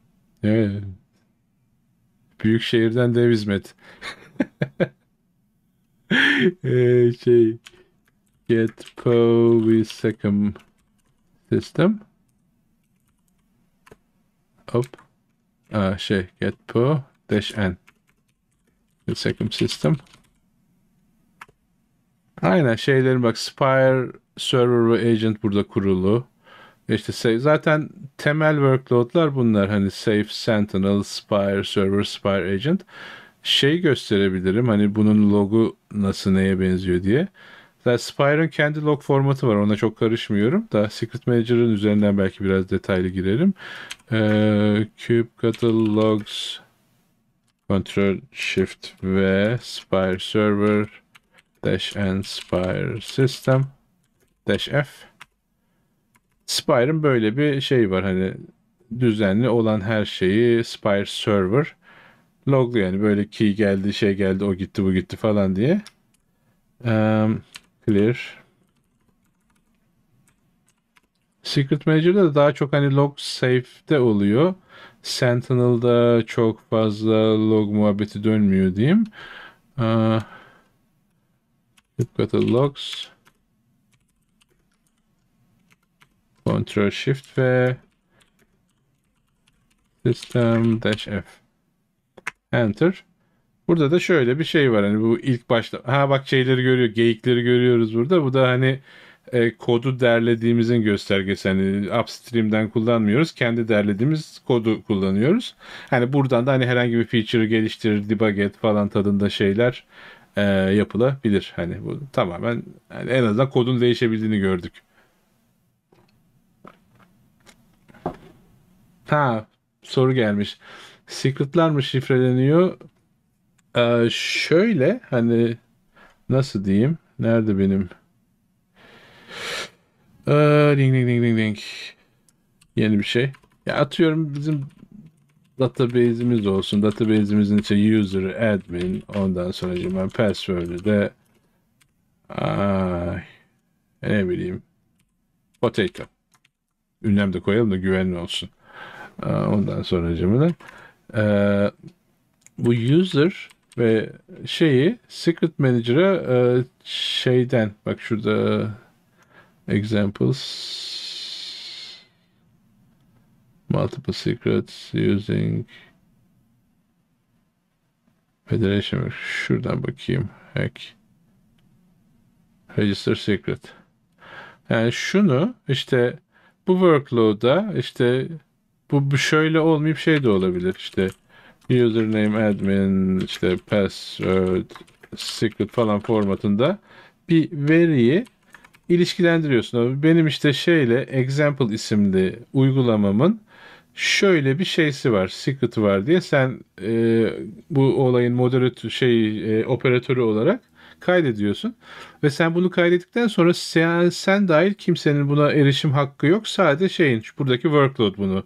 *laughs* Büyük şehirden dev hizmet. ee, *laughs* şey get povisecum system. Hop. Aa, şey get po dash n. Secum system. Aynen şeylerin bak Spire server ve agent burada kurulu. İşte save, zaten temel workloadlar bunlar. Hani save Sentinel, Spire Server, Spire Agent. Şey gösterebilirim. Hani bunun logu nasıl neye benziyor diye. Yani kendi log formatı var. Ona çok karışmıyorum da Secret Manager'ın üzerinden belki biraz detaylı girelim. Ee, kubectl logs Ctrl Shift V Spire Server dash n Spire System dash F Spire'ın böyle bir şey var hani düzenli olan her şeyi Spire Server loglu yani böyle key geldi şey geldi o gitti bu gitti falan diye. Um, Clear. Secret Major'da da daha çok hani log safe'de oluyor. Sentinel'da çok fazla log muhabbeti dönmüyor diyeyim. Uh, you've got logs. Ctrl Shift ve System-F. Enter. Burada da şöyle bir şey var hani bu ilk başta ha bak şeyleri görüyor geyikleri görüyoruz burada bu da hani e, kodu derlediğimizin göstergesi hani upstream'den kullanmıyoruz kendi derlediğimiz kodu kullanıyoruz. Hani buradan da hani herhangi bir feature geliştirir debug et falan tadında şeyler e, yapılabilir. Hani bu tamamen yani en azından kodun değişebildiğini gördük. Ha soru gelmiş. Secret'lar mı şifreleniyor? Ee, şöyle hani nasıl diyeyim? Nerede benim? Ee, ding ding ding ding ding. Yeni bir şey. Ya atıyorum bizim database'imiz olsun. Database'imizin içi user, admin, ondan sonra ben password'ü de ay, ne bileyim potato. Ünlem de koyalım da güvenli olsun. Ee, ondan sonra cimri. Ee, bu user ve şeyi Secret Manager'a e, şeyden bak şurada examples multiple secrets using Federation şuradan bakayım hack register secret yani şunu işte bu workload'a işte bu şöyle olmayıp şey de olabilir işte username admin işte password secret falan formatında bir veriyi ilişkilendiriyorsun. Benim işte şeyle example isimli uygulamamın şöyle bir şeysi var, secret'ı var diye sen e, bu olayın moderatör şey e, operatörü olarak kaydediyorsun ve sen bunu kaydettikten sonra sen, sen dahil kimsenin buna erişim hakkı yok. Sadece şeyin buradaki workload bunu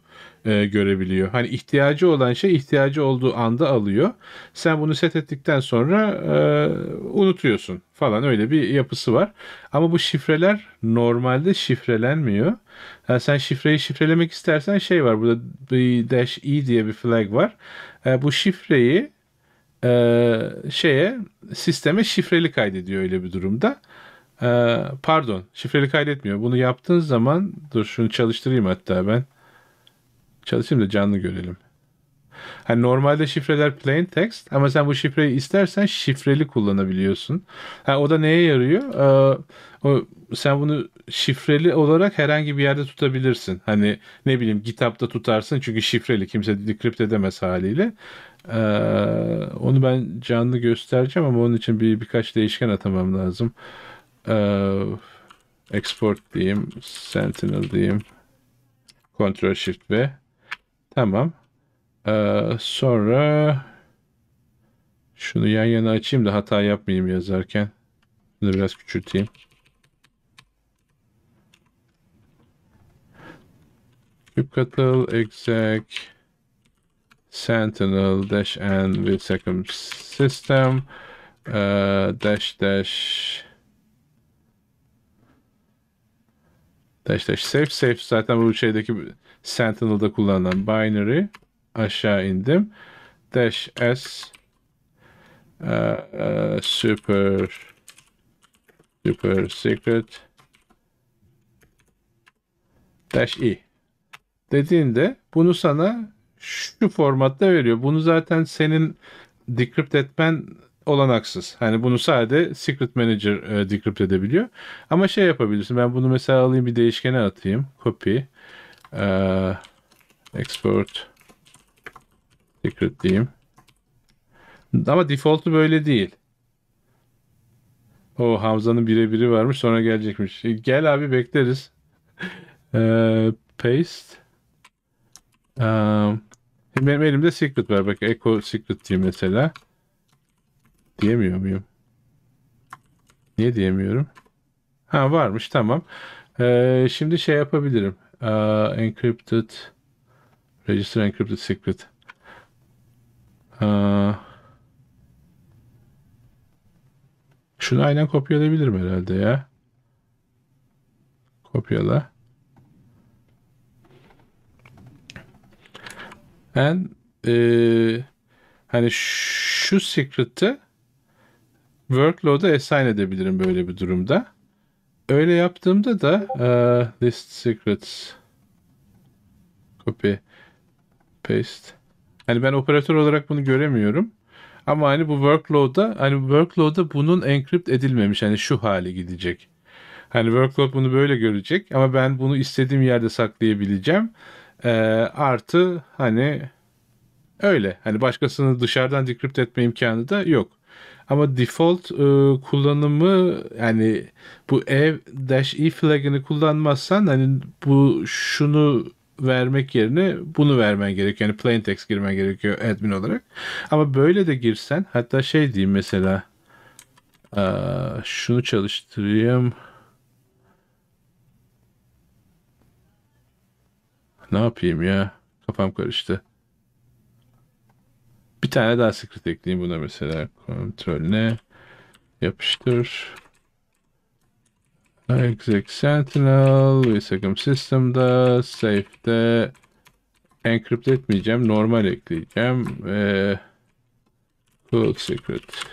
e, görebiliyor. Hani ihtiyacı olan şey ihtiyacı olduğu anda alıyor. Sen bunu set ettikten sonra e, unutuyorsun falan öyle bir yapısı var. Ama bu şifreler normalde şifrelenmiyor. Yani sen şifreyi şifrelemek istersen şey var burada bir dash i e diye bir flag var. E, bu şifreyi e, şeye sisteme şifreli kaydediyor öyle bir durumda. E, pardon şifreli kaydetmiyor. Bunu yaptığın zaman dur şunu çalıştırayım hatta ben. Çalışayım da canlı görelim. Hani normalde şifreler plain text ama sen bu şifreyi istersen şifreli kullanabiliyorsun. Ha, o da neye yarıyor? Ee, o, sen bunu şifreli olarak herhangi bir yerde tutabilirsin. Hani ne bileyim GitHub'da tutarsın çünkü şifreli kimse dekript edemez haliyle. Ee, onu ben canlı göstereceğim ama onun için bir birkaç değişken atamam lazım. Ee, export diyeyim, Sentinel diyeyim. Ctrl Shift ve Tamam. Ee, sonra şunu yan yana açayım da hata yapmayayım yazarken. Bunu biraz küçülteyim. kubectl exec sentinel dash n with second system uh, dash dash dash dash safe safe zaten bu şeydeki Sentinel'da kullanılan binary aşağı indim. Dash S e, e, super super secret dash i e. dediğinde bunu sana şu formatta veriyor. Bunu zaten senin decrypt etmen olanaksız. Hani bunu sadece Secret Manager e, decrypt edebiliyor. Ama şey yapabilirsin. Ben bunu mesela alayım bir değişkene atayım. Copy. Ee, export secret diyeyim. Ama default'u böyle değil. O Hamza'nın birebiri varmış sonra gelecekmiş. E, gel abi bekleriz. *laughs* ee, paste. Um, benim elimde secret var. Bak echo secret diyeyim mesela. Diyemiyor muyum? Niye diyemiyorum? Ha varmış tamam. Ee, şimdi şey yapabilirim uh, encrypted register encrypted secret. Uh, şunu aynen kopyalayabilirim herhalde ya. Kopyala. And e, hani şu secret'ı workload'a assign edebilirim böyle bir durumda öyle yaptığımda da uh, list secrets copy paste. Hani ben operatör olarak bunu göremiyorum. Ama hani bu workload'da hani workload'da bunun encrypt edilmemiş hani şu hale gidecek. Hani workload bunu böyle görecek ama ben bunu istediğim yerde saklayabileceğim. Ee, artı hani öyle. Hani başkasını dışarıdan decrypt etme imkanı da yok. Ama default e, kullanımı yani bu e-i flagini kullanmazsan hani bu şunu vermek yerine bunu vermen gerekiyor. Yani plain text girmen gerekiyor admin olarak. Ama böyle de girsen hatta şey diyeyim mesela e, şunu çalıştırayım. Ne yapayım ya? Kafam karıştı. Bir tane daha script ekleyeyim buna mesela. Kontrolle yapıştır. Exec Sentinel, Visacom System'da, Safe'de encrypt etmeyeceğim. Normal ekleyeceğim. Ee, cool Secret.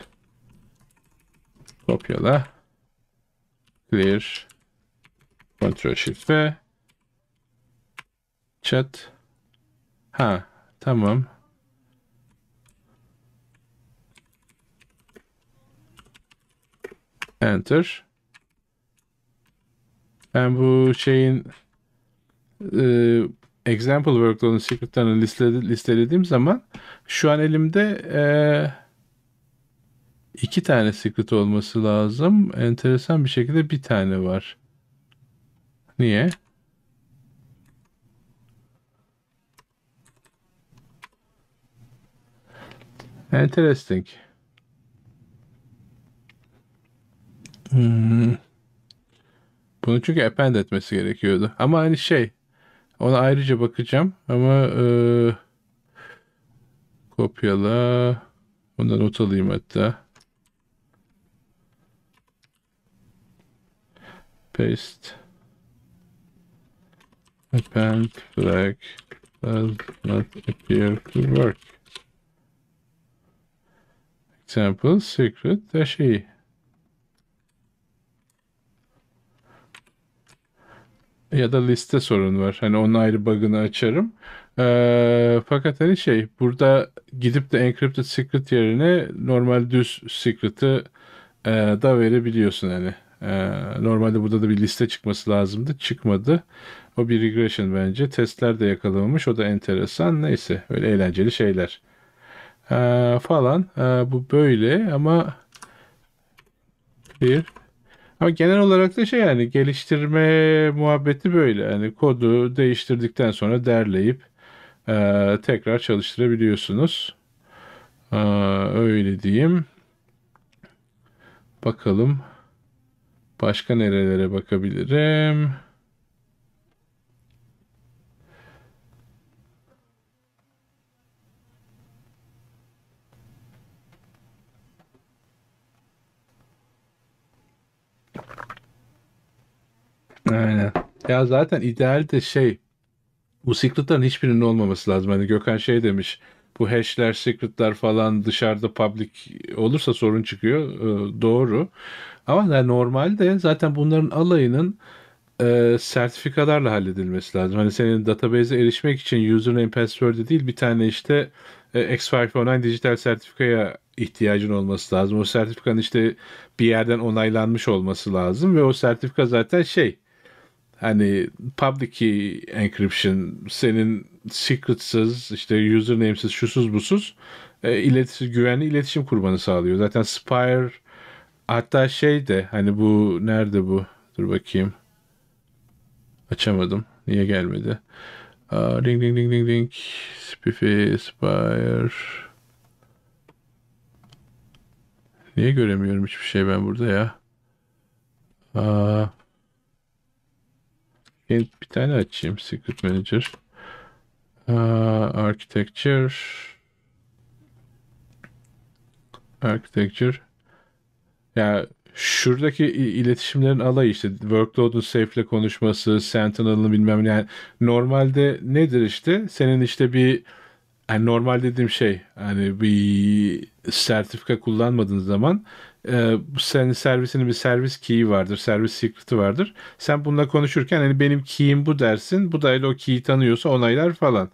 Kopyala. Clear. Ctrl Shift ve chat. Ha, tamam. Enter. Ben bu şeyin e, example workload'un secret'larını listele, listelediğim zaman şu an elimde e, iki tane secret olması lazım. Enteresan bir şekilde bir tane var. Niye? Interesting. Hmm. Bunu çünkü append etmesi gerekiyordu. Ama aynı hani şey ona ayrıca bakacağım ama e, kopyala bundan not alayım hatta. Paste append flag does not appear to work. Example secret dash e. ya da liste sorun var. Hani onun ayrı bug'ını açarım. Ee, fakat hani şey burada gidip de encrypted secret yerine normal düz secret'ı e, da verebiliyorsun hani. E, normalde burada da bir liste çıkması lazımdı. Çıkmadı. O bir regression bence. Testler de yakalamamış. O da enteresan. Neyse öyle eğlenceli şeyler. E, falan. E, bu böyle ama bir ama genel olarak da şey yani geliştirme muhabbeti böyle. Yani kodu değiştirdikten sonra derleyip e, tekrar çalıştırabiliyorsunuz. E, öyle diyeyim. Bakalım başka nerelere bakabilirim? Aynen. Ya zaten ideal de şey bu secretların hiçbirinin olmaması lazım. Hani Gökhan şey demiş bu hashler, secretler falan dışarıda public olursa sorun çıkıyor. Ee, doğru. Ama yani normalde zaten bunların alayının e, sertifikalarla halledilmesi lazım. Hani senin database'e erişmek için username password'ü değil bir tane işte e, X509 dijital sertifikaya ihtiyacın olması lazım. O sertifikanın işte bir yerden onaylanmış olması lazım ve o sertifika zaten şey hani public key encryption senin secretsiz işte username'siz şusuz busuz e, iletişim, güvenli iletişim kurmanı sağlıyor. Zaten Spire hatta şey de hani bu nerede bu? Dur bakayım. Açamadım. Niye gelmedi? Aa, ding ding ding ding ding. Spiffy, Spire. Niye göremiyorum hiçbir şey ben burada ya? Aa, şey, bir tane açayım. Secret Manager. Uh, architecture. Architecture. Ya yani şuradaki iletişimlerin alayı işte workload'un safe'le konuşması, sentinel'ın bilmem ne. Yani normalde nedir işte? Senin işte bir yani normal dediğim şey hani bir sertifika kullanmadığın zaman e, senin servisinin bir servis key'i vardır. Servis secret'ı vardır. Sen bununla konuşurken hani benim key'im bu dersin. Bu da o key'i tanıyorsa onaylar falan.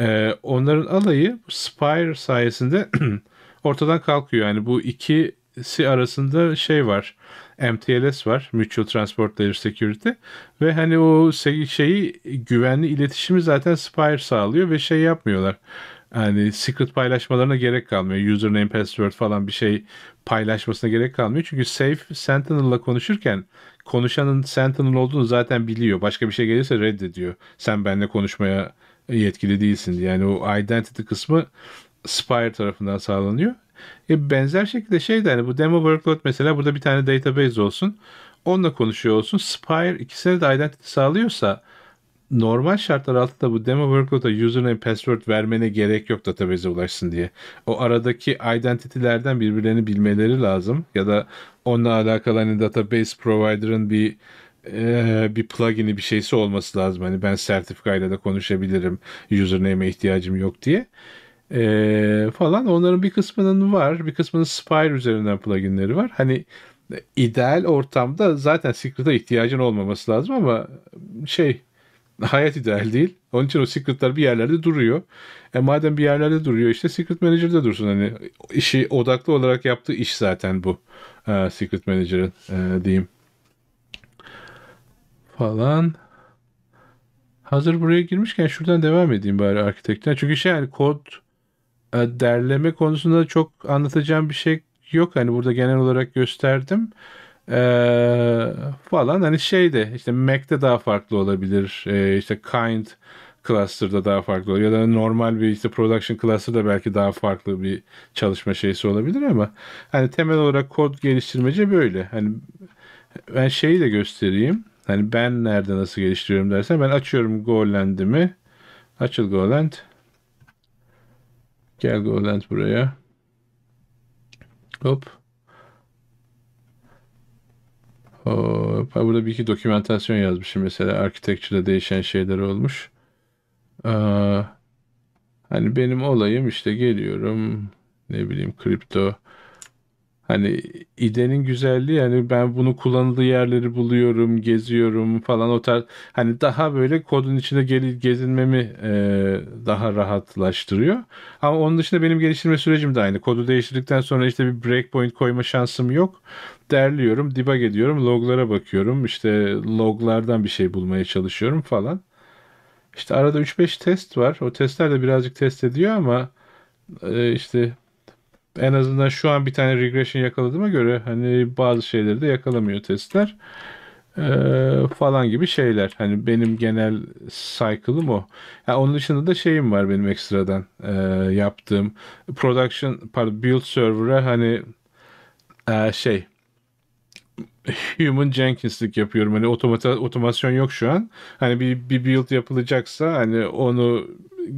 E, onların alayı Spire sayesinde *clears throat* ortadan kalkıyor. Yani bu ikisi arasında şey var MTLS var. Mutual Transport Layer Security. Ve hani o şeyi güvenli iletişimi zaten Spire sağlıyor ve şey yapmıyorlar. Yani secret paylaşmalarına gerek kalmıyor. Username, password falan bir şey paylaşmasına gerek kalmıyor. Çünkü Safe Sentinel'la konuşurken konuşanın Sentinel olduğunu zaten biliyor. Başka bir şey gelirse reddediyor. Sen benimle konuşmaya yetkili değilsin. Yani o identity kısmı Spire tarafından sağlanıyor. E benzer şekilde şey de hani bu demo workload mesela burada bir tane database olsun. Onunla konuşuyor olsun. Spire ikisine de identity sağlıyorsa normal şartlar altında bu demo workload'a username password vermene gerek yok database'e ulaşsın diye. O aradaki identity'lerden birbirlerini bilmeleri lazım ya da onunla alakalı hani database provider'ın bir ee, bir plugin'i bir şeysi olması lazım. Hani ben sertifikayla da konuşabilirim. Username'e ihtiyacım yok diye e, falan onların bir kısmının var. Bir kısmının Spire üzerinden pluginleri var. Hani e, ideal ortamda zaten Secret'a ihtiyacın olmaması lazım ama şey hayat ideal değil. Onun için o Secret'lar bir yerlerde duruyor. E madem bir yerlerde duruyor işte Secret Manager'da dursun. Hani işi odaklı olarak yaptığı iş zaten bu. E, Secret Manager'ın e, diyeyim. Falan. Hazır buraya girmişken şuradan devam edeyim bari arkitekten. Çünkü şey yani kod e, derleme konusunda çok anlatacağım bir şey yok. Hani burada genel olarak gösterdim. Ee, falan hani şeyde işte Mac'te daha farklı olabilir. Ee, işte Kind cluster'da daha farklı olur. Ya da normal bir işte production cluster'da belki daha farklı bir çalışma şeysi olabilir ama hani temel olarak kod geliştirmece böyle. Hani ben şeyi de göstereyim. Hani ben nerede nasıl geliştiriyorum dersen ben açıyorum Goland'imi. Açıl Goland. Gel Golden buraya. Hop. Hop. burada bir iki dokumentasyon yazmışım mesela. Architecture'da değişen şeyler olmuş. Aa, ee, hani benim olayım işte geliyorum. Ne bileyim kripto Hani idenin güzelliği yani ben bunu kullanıldığı yerleri buluyorum, geziyorum falan o tarz. Hani daha böyle kodun içinde gel- gezinmemi e, daha rahatlaştırıyor. Ama onun dışında benim geliştirme sürecim de aynı. Kodu değiştirdikten sonra işte bir breakpoint koyma şansım yok. Derliyorum, debug ediyorum, loglara bakıyorum. işte loglardan bir şey bulmaya çalışıyorum falan. İşte arada 3-5 test var. O testler de birazcık test ediyor ama e, işte en azından şu an bir tane regression yakaladığıma göre hani bazı şeyleri de yakalamıyor testler ee, falan gibi şeyler. Hani benim genel cycle'ım o. Yani onun dışında da şeyim var benim ekstradan e, yaptığım production pardon build server'a hani e, şey Human Jenkins'lik yapıyorum. Hani otomata, otomasyon yok şu an. Hani bir, bir build yapılacaksa hani onu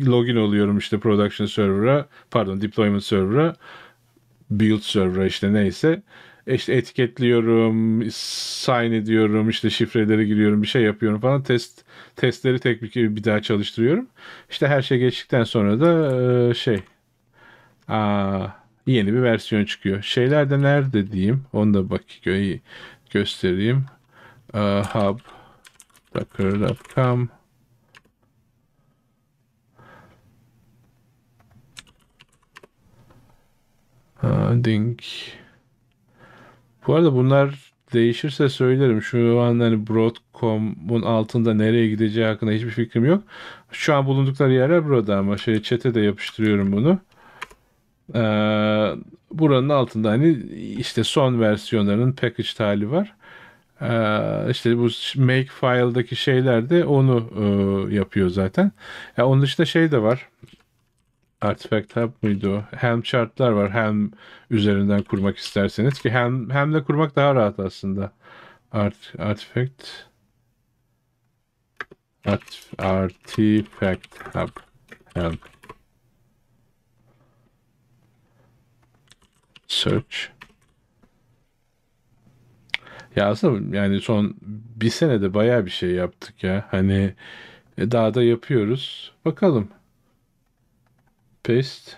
login oluyorum işte production server'a pardon deployment server'a build server işte neyse işte etiketliyorum, sign ediyorum, işte şifreleri giriyorum, bir şey yapıyorum falan. Test testleri tek bir, bir daha çalıştırıyorum. İşte her şey geçtikten sonra da şey aa, yeni bir versiyon çıkıyor. Şeyler de nerede diyeyim? Onu da bak göstereyim. Uh, hub.com ding. Bu arada bunlar değişirse söylerim. Şu an hani Broadcom'un altında nereye gideceği hakkında hiçbir fikrim yok. Şu an bulundukları yerler burada ama şey çete de yapıştırıyorum bunu. Ee, buranın altında hani işte son versiyonlarının package hali var. Ee, işte bu make file'daki şeyler de onu e, yapıyor zaten. Ya onun dışında şey de var. Artifact Hub muydu? Helm chartlar var. Helm üzerinden kurmak isterseniz ki Helm, Helm'le kurmak daha rahat aslında. Art, artifact Art, Artifact Hub Helm Search ya aslında yani son bir senede baya bir şey yaptık ya. Hani e, daha da yapıyoruz. Bakalım. Paste.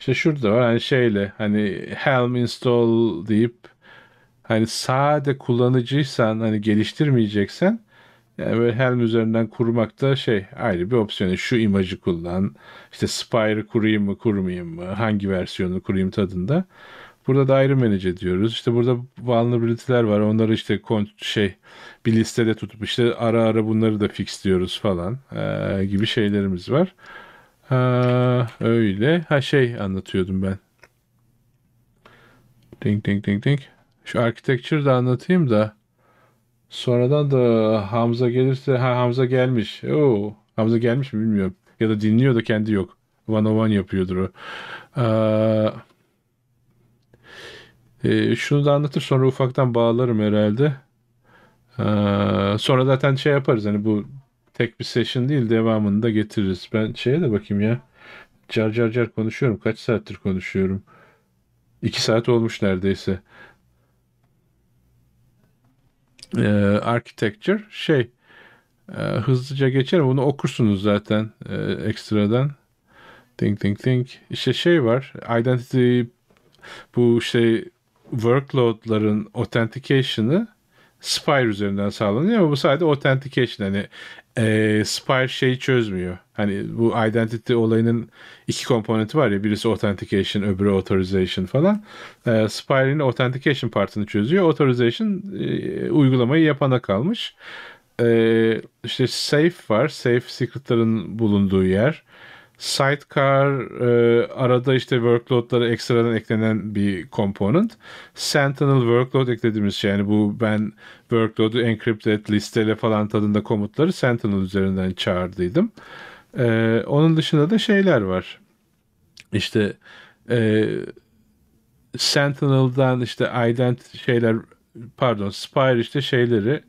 İşte şurada var hani şeyle hani Helm install deyip hani sade kullanıcıysan hani geliştirmeyeceksen yani böyle Helm üzerinden kurmak da şey ayrı bir opsiyon. Şu imajı kullan. işte Spire'ı kurayım mı kurmayayım mı? Hangi versiyonu kurayım tadında. Burada da ayrı manage ediyoruz. İşte burada vulnerability'ler var. Onları işte şey bir listede tutup işte ara ara bunları da fix diyoruz falan ee, gibi şeylerimiz var. Ha, öyle. Ha şey anlatıyordum ben. Ding ding ding ding. Şu architecture da anlatayım da. Sonradan da Hamza gelirse ha Hamza gelmiş. Oo, Hamza gelmiş mi bilmiyorum. Ya da dinliyor da kendi yok. One on one yapıyordur o. Ee, e, şunu da anlatır sonra ufaktan bağlarım herhalde. Ee, sonra zaten şey yaparız hani bu Tek bir session değil devamını da getiririz. Ben şeye de bakayım ya. Car car car konuşuyorum. Kaç saattir konuşuyorum? İki saat olmuş neredeyse. Ee, architecture şey e, hızlıca geçer Bunu okursunuz zaten e, ekstradan. Think think think. İşte şey var. Identity bu şey workloadların authentication'ı Spire üzerinden sağlanıyor ama bu sayede authentication yani e, Spire şeyi çözmüyor. Hani bu identity olayının iki komponenti var ya birisi authentication öbürü authorization falan. E, Spire'in authentication partını çözüyor. Authorization e, uygulamayı yapana kalmış. E, işte safe var. Safe secretların bulunduğu yer. Sidecar e, arada işte workloadlara ekstradan eklenen bir komponent. Sentinel workload eklediğimiz şey yani bu ben workload'u encrypted listele falan tadında komutları Sentinel üzerinden çağırdıydım. E, onun dışında da şeyler var. İşte e, Sentinel'dan işte ident şeyler pardon Spire işte şeyleri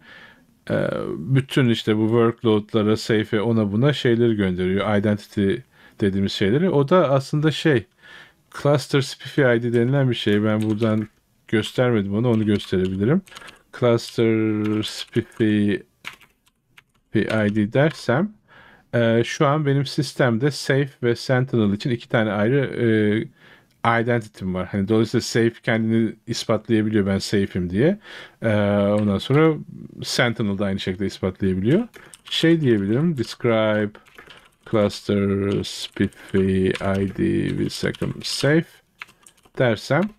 e, bütün işte bu workloadlara, safe'e ona buna şeyleri gönderiyor. Identity dediğimiz şeyleri. O da aslında şey Cluster Spify ID denilen bir şey. Ben buradan göstermedim onu. Onu gösterebilirim. Cluster Spify ID dersem e, şu an benim sistemde Safe ve Sentinel için iki tane ayrı e, identity'm var. Hani dolayısıyla Safe kendini ispatlayabiliyor ben Safe'im diye. E, ondan sonra Sentinel da aynı şekilde ispatlayabiliyor. Şey diyebilirim. Describe cluster spiffy id with second safe dersem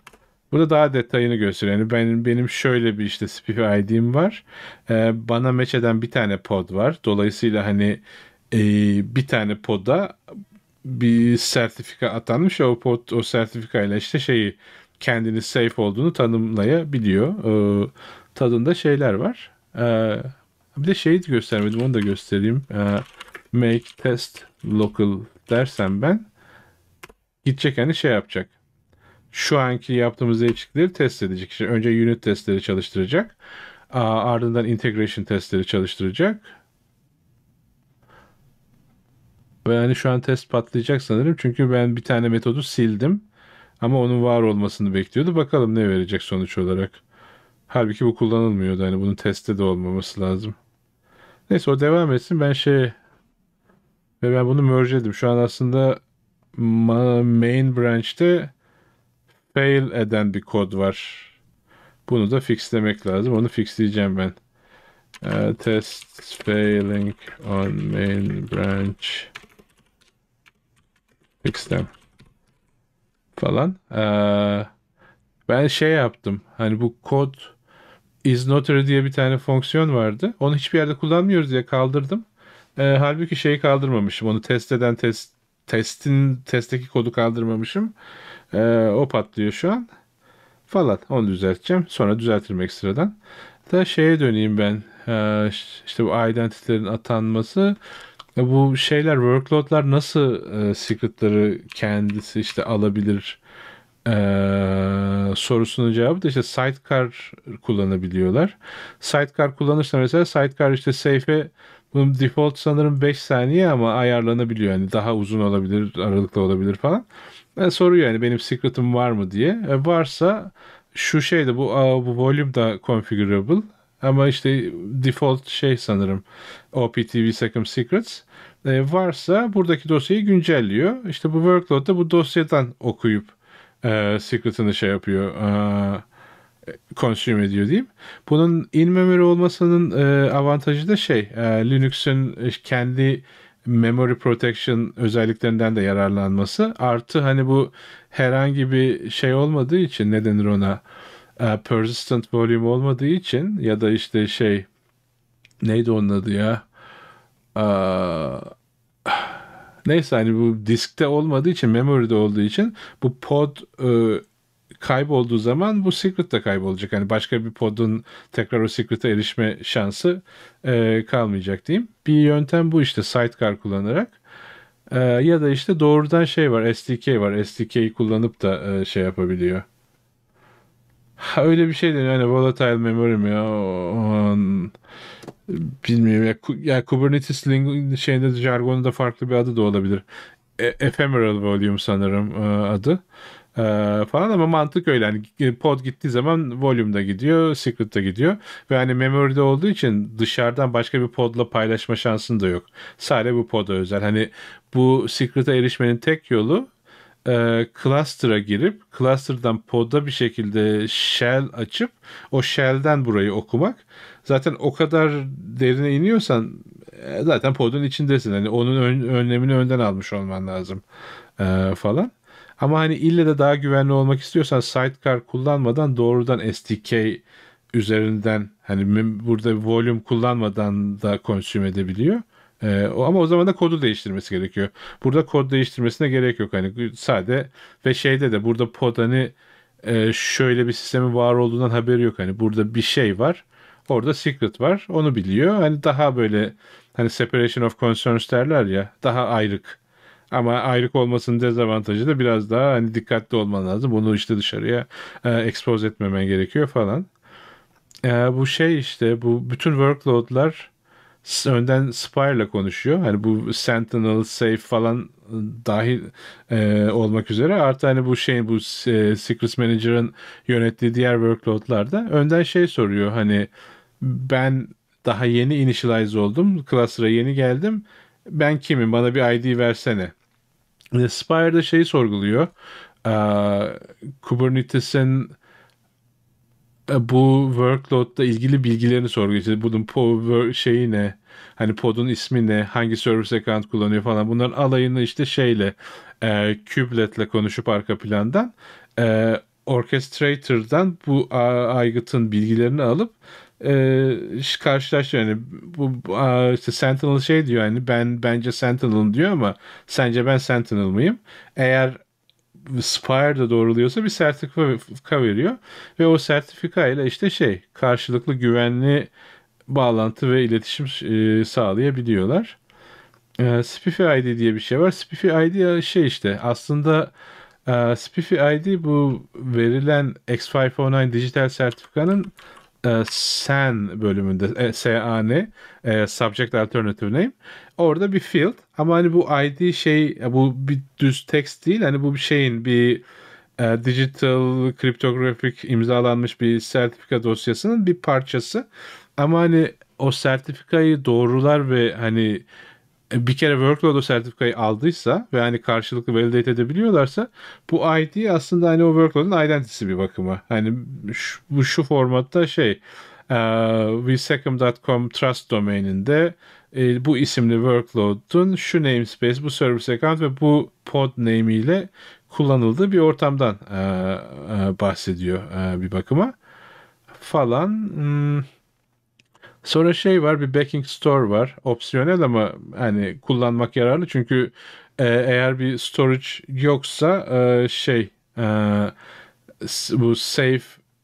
bu da daha detayını gösteriyor. Yani benim, benim şöyle bir işte spiffy id'im var. Ee, bana match eden bir tane pod var. Dolayısıyla hani e, bir tane poda bir sertifika atanmış. O pod o sertifikayla işte şeyi kendini safe olduğunu tanımlayabiliyor. Ee, tadında şeyler var. Ee, bir de şeyi göstermedim onu da göstereyim. Ee, make test local dersem ben gidecek hani şey yapacak. Şu anki yaptığımız değişiklikleri test edecek. İşte önce unit testleri çalıştıracak. Ardından integration testleri çalıştıracak. Ve yani şu an test patlayacak sanırım. Çünkü ben bir tane metodu sildim. Ama onun var olmasını bekliyordu. Bakalım ne verecek sonuç olarak. Halbuki bu kullanılmıyordu. Hani bunun testte de olmaması lazım. Neyse o devam etsin. Ben şey ve ben bunu merge ettim. Şu an aslında main branch'te fail eden bir kod var. Bunu da fixlemek lazım. Onu fixleyeceğim ben. Uh, test failing on main branch fixlem falan. Ee, ben şey yaptım. Hani bu kod is notary diye bir tane fonksiyon vardı. Onu hiçbir yerde kullanmıyoruz diye kaldırdım. E, halbuki şeyi kaldırmamışım. Onu test eden test testin testteki kodu kaldırmamışım. E, o patlıyor şu an. Falan onu düzelteceğim. Sonra düzeltilmek sıradan. Da şeye döneyim ben. E, işte bu identitelerin atanması e, bu şeyler workloadlar nasıl e, secret'ları kendisi işte alabilir e, sorusunun cevabı da işte sidecar kullanabiliyorlar. Sidecar kullanırsa mesela sidecar işte safe'e bunun default sanırım 5 saniye ama ayarlanabiliyor. Yani daha uzun olabilir, aralıklı olabilir falan. E, soruyor yani benim secret'ım var mı diye. E, varsa şu şey de bu bu volume da configurable. Ama işte default şey sanırım OPTV Second Secrets e, varsa buradaki dosyayı güncelliyor. İşte bu workload da bu dosyadan okuyup e, secret'ını şey yapıyor. E, consume ediyor diyeyim. Bunun in-memory olmasının e, avantajı da şey e, Linux'un e, kendi memory protection özelliklerinden de yararlanması. Artı hani bu herhangi bir şey olmadığı için ne denir ona e, persistent volume olmadığı için ya da işte şey neydi onun adı ya e, neyse hani bu diskte olmadığı için memory'de olduğu için bu pod e, kaybolduğu zaman bu secret de kaybolacak. Yani başka bir podun tekrar o secret'e erişme şansı e, kalmayacak diyeyim. Bir yöntem bu işte sidecar kullanarak. E, ya da işte doğrudan şey var SDK var. SDK'yi kullanıp da e, şey yapabiliyor. Ha, öyle bir şey deniyor. Hani volatile memory mi? Ya, on, bilmiyorum. Ya, ya Kubernetes şeyinde jargonunda farklı bir adı da olabilir. E, ephemeral volume sanırım e, adı. Ee, falan ama mantık öyle. Yani pod gittiği zaman volume da gidiyor, secret de gidiyor. Ve hani memory'de olduğu için dışarıdan başka bir podla paylaşma şansın da yok. Sadece bu poda özel. Hani bu secret'e erişmenin tek yolu e, cluster'a girip cluster'dan pod'a bir şekilde shell açıp o shell'den burayı okumak. Zaten o kadar derine iniyorsan e, zaten pod'un içindesin. Hani onun ön, önlemini önden almış olman lazım e, falan. Ama hani ille de daha güvenli olmak istiyorsan sidecar kullanmadan doğrudan SDK üzerinden hani burada volume kullanmadan da consume edebiliyor. Ee, ama o zaman da kodu değiştirmesi gerekiyor. Burada kod değiştirmesine gerek yok. Hani sade ve şeyde de burada pod hani e, şöyle bir sistemin var olduğundan haberi yok. Hani burada bir şey var. Orada secret var. Onu biliyor. Hani daha böyle hani separation of concerns derler ya. Daha ayrık ama ayrık olmasının dezavantajı da biraz daha hani dikkatli olman lazım. Bunu işte dışarıya e, expose etmemen gerekiyor falan. E, bu şey işte bu bütün workloadlar önden spy ile konuşuyor. Hani bu Sentinel, Safe falan e, dahil e, olmak üzere. Artı hani bu şeyin bu e, Secrets Manager'ın yönettiği diğer workloadlar da önden şey soruyor. Hani ben daha yeni initialize oldum. Cluster'a yeni geldim. Ben kimim? Bana bir ID versene. E, de şeyi sorguluyor. E, Kubernetes'in e, bu workload'la ilgili bilgilerini sorguluyor. İşte bunun po, şeyi ne? Hani pod'un ismi ne? Hangi service account kullanıyor falan. Bunların alayını işte şeyle e, Kubelet'le konuşup arka plandan e, Orchestrator'dan bu aygıtın bilgilerini alıp e, karşılaştı yani bu işte Sentinel şey diyor yani ben bence Sentinel diyor ama sence ben Sentinel mıyım? Eğer Spire da doğruluyorsa bir sertifika veriyor ve o sertifika ile işte şey karşılıklı güvenli bağlantı ve iletişim e, sağlayabiliyorlar. E, Spiffy ID diye bir şey var. Spiffy ID şey işte aslında e, Spiffy ID bu verilen X509 dijital sertifikanın e, sen bölümünde e, SAN e, subject alternative name orada bir field ama hani bu ID şey e, bu bir düz text değil hani bu bir şeyin bir e, digital kriptografik imzalanmış bir sertifika dosyasının bir parçası ama hani o sertifikayı doğrular ve hani e, bir kere workload o sertifikayı aldıysa ve hani karşılıklı validate edebiliyorlarsa bu ID aslında hani o workload'un identity'si bir bakıma. Hani şu, bu şu formatta şey uh, e, vsecom.com trust domaininde e, bu isimli workload'un şu namespace, bu service account ve bu pod name ile kullanıldığı bir ortamdan e, e, bahsediyor e, bir bakıma falan. Hmm Sonra şey var bir backing store var. Opsiyonel ama hani kullanmak yararlı çünkü e, eğer bir storage yoksa e, şey e, bu save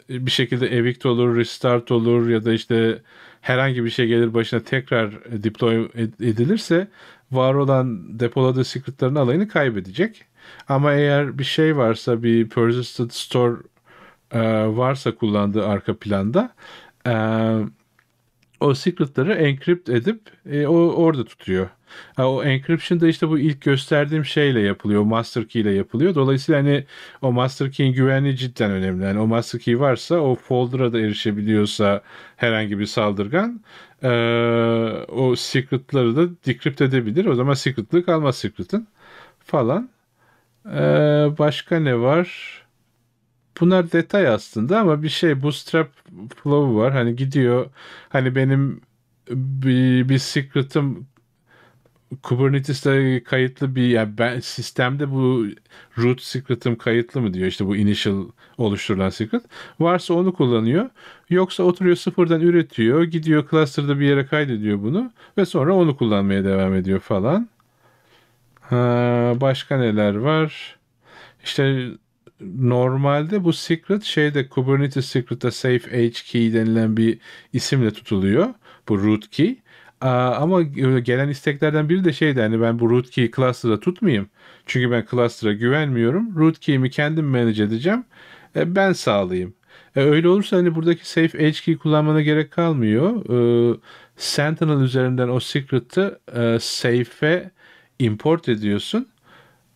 bir şekilde evict olur, restart olur ya da işte herhangi bir şey gelir başına tekrar deploy edilirse var olan depoladığı secretlerin alayını kaybedecek. Ama eğer bir şey varsa bir persistent store e, varsa kullandığı arka planda e, o secretları encrypt edip e, o orada tutuyor. Ha, o encryption da işte bu ilk gösterdiğim şeyle yapılıyor. Master key ile yapılıyor. Dolayısıyla hani o master key'in güvenliği cidden önemli. Yani o master key varsa o folder'a da erişebiliyorsa herhangi bir saldırgan e, o secretları da decrypt edebilir. O zaman secret'lığı kalmaz secret'ın falan. E, başka ne var? bunlar detay aslında ama bir şey bootstrap flow'u var. Hani gidiyor hani benim bir, bir secret'ım Kubernetes'te kayıtlı bir yani ben sistemde bu root secret'ım kayıtlı mı diyor işte bu initial oluşturulan secret. Varsa onu kullanıyor. Yoksa oturuyor sıfırdan üretiyor. Gidiyor cluster'da bir yere kaydediyor bunu ve sonra onu kullanmaya devam ediyor falan. Ha, başka neler var? İşte normalde bu secret şeyde Kubernetes secret'ta safe key denilen bir isimle tutuluyor. Bu root key. Ama gelen isteklerden biri de şeydi hani ben bu root rootkey'i cluster'da tutmayayım. Çünkü ben cluster'a güvenmiyorum. root keyimi kendim manage edeceğim. E, ben sağlayayım. E, öyle olursa hani buradaki safe edge key kullanmana gerek kalmıyor. E, Sentinel üzerinden o secret'ı safe'e import ediyorsun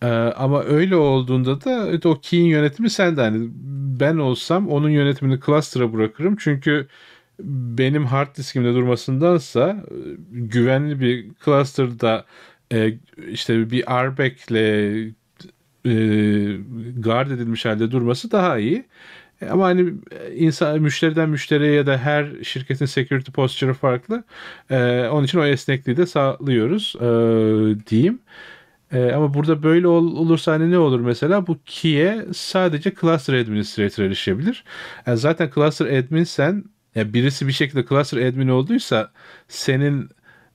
ee, ama öyle olduğunda da e, o key'in yönetimi sende. Hani ben olsam onun yönetimini cluster'a bırakırım. Çünkü benim hard diskimde durmasındansa e, güvenli bir cluster'da e, işte bir RBAC'le e, guard edilmiş halde durması daha iyi. Ama hani insan müşteriden müşteriye ya da her şirketin security posture farklı. Ee, onun için o esnekliği de sağlıyoruz ee, diyeyim. Ee, ama burada böyle ol, olursa hani ne olur mesela? Bu key'e sadece Cluster Administrator erişebilir. Yani zaten Cluster Admin sen yani birisi bir şekilde Cluster Admin olduysa senin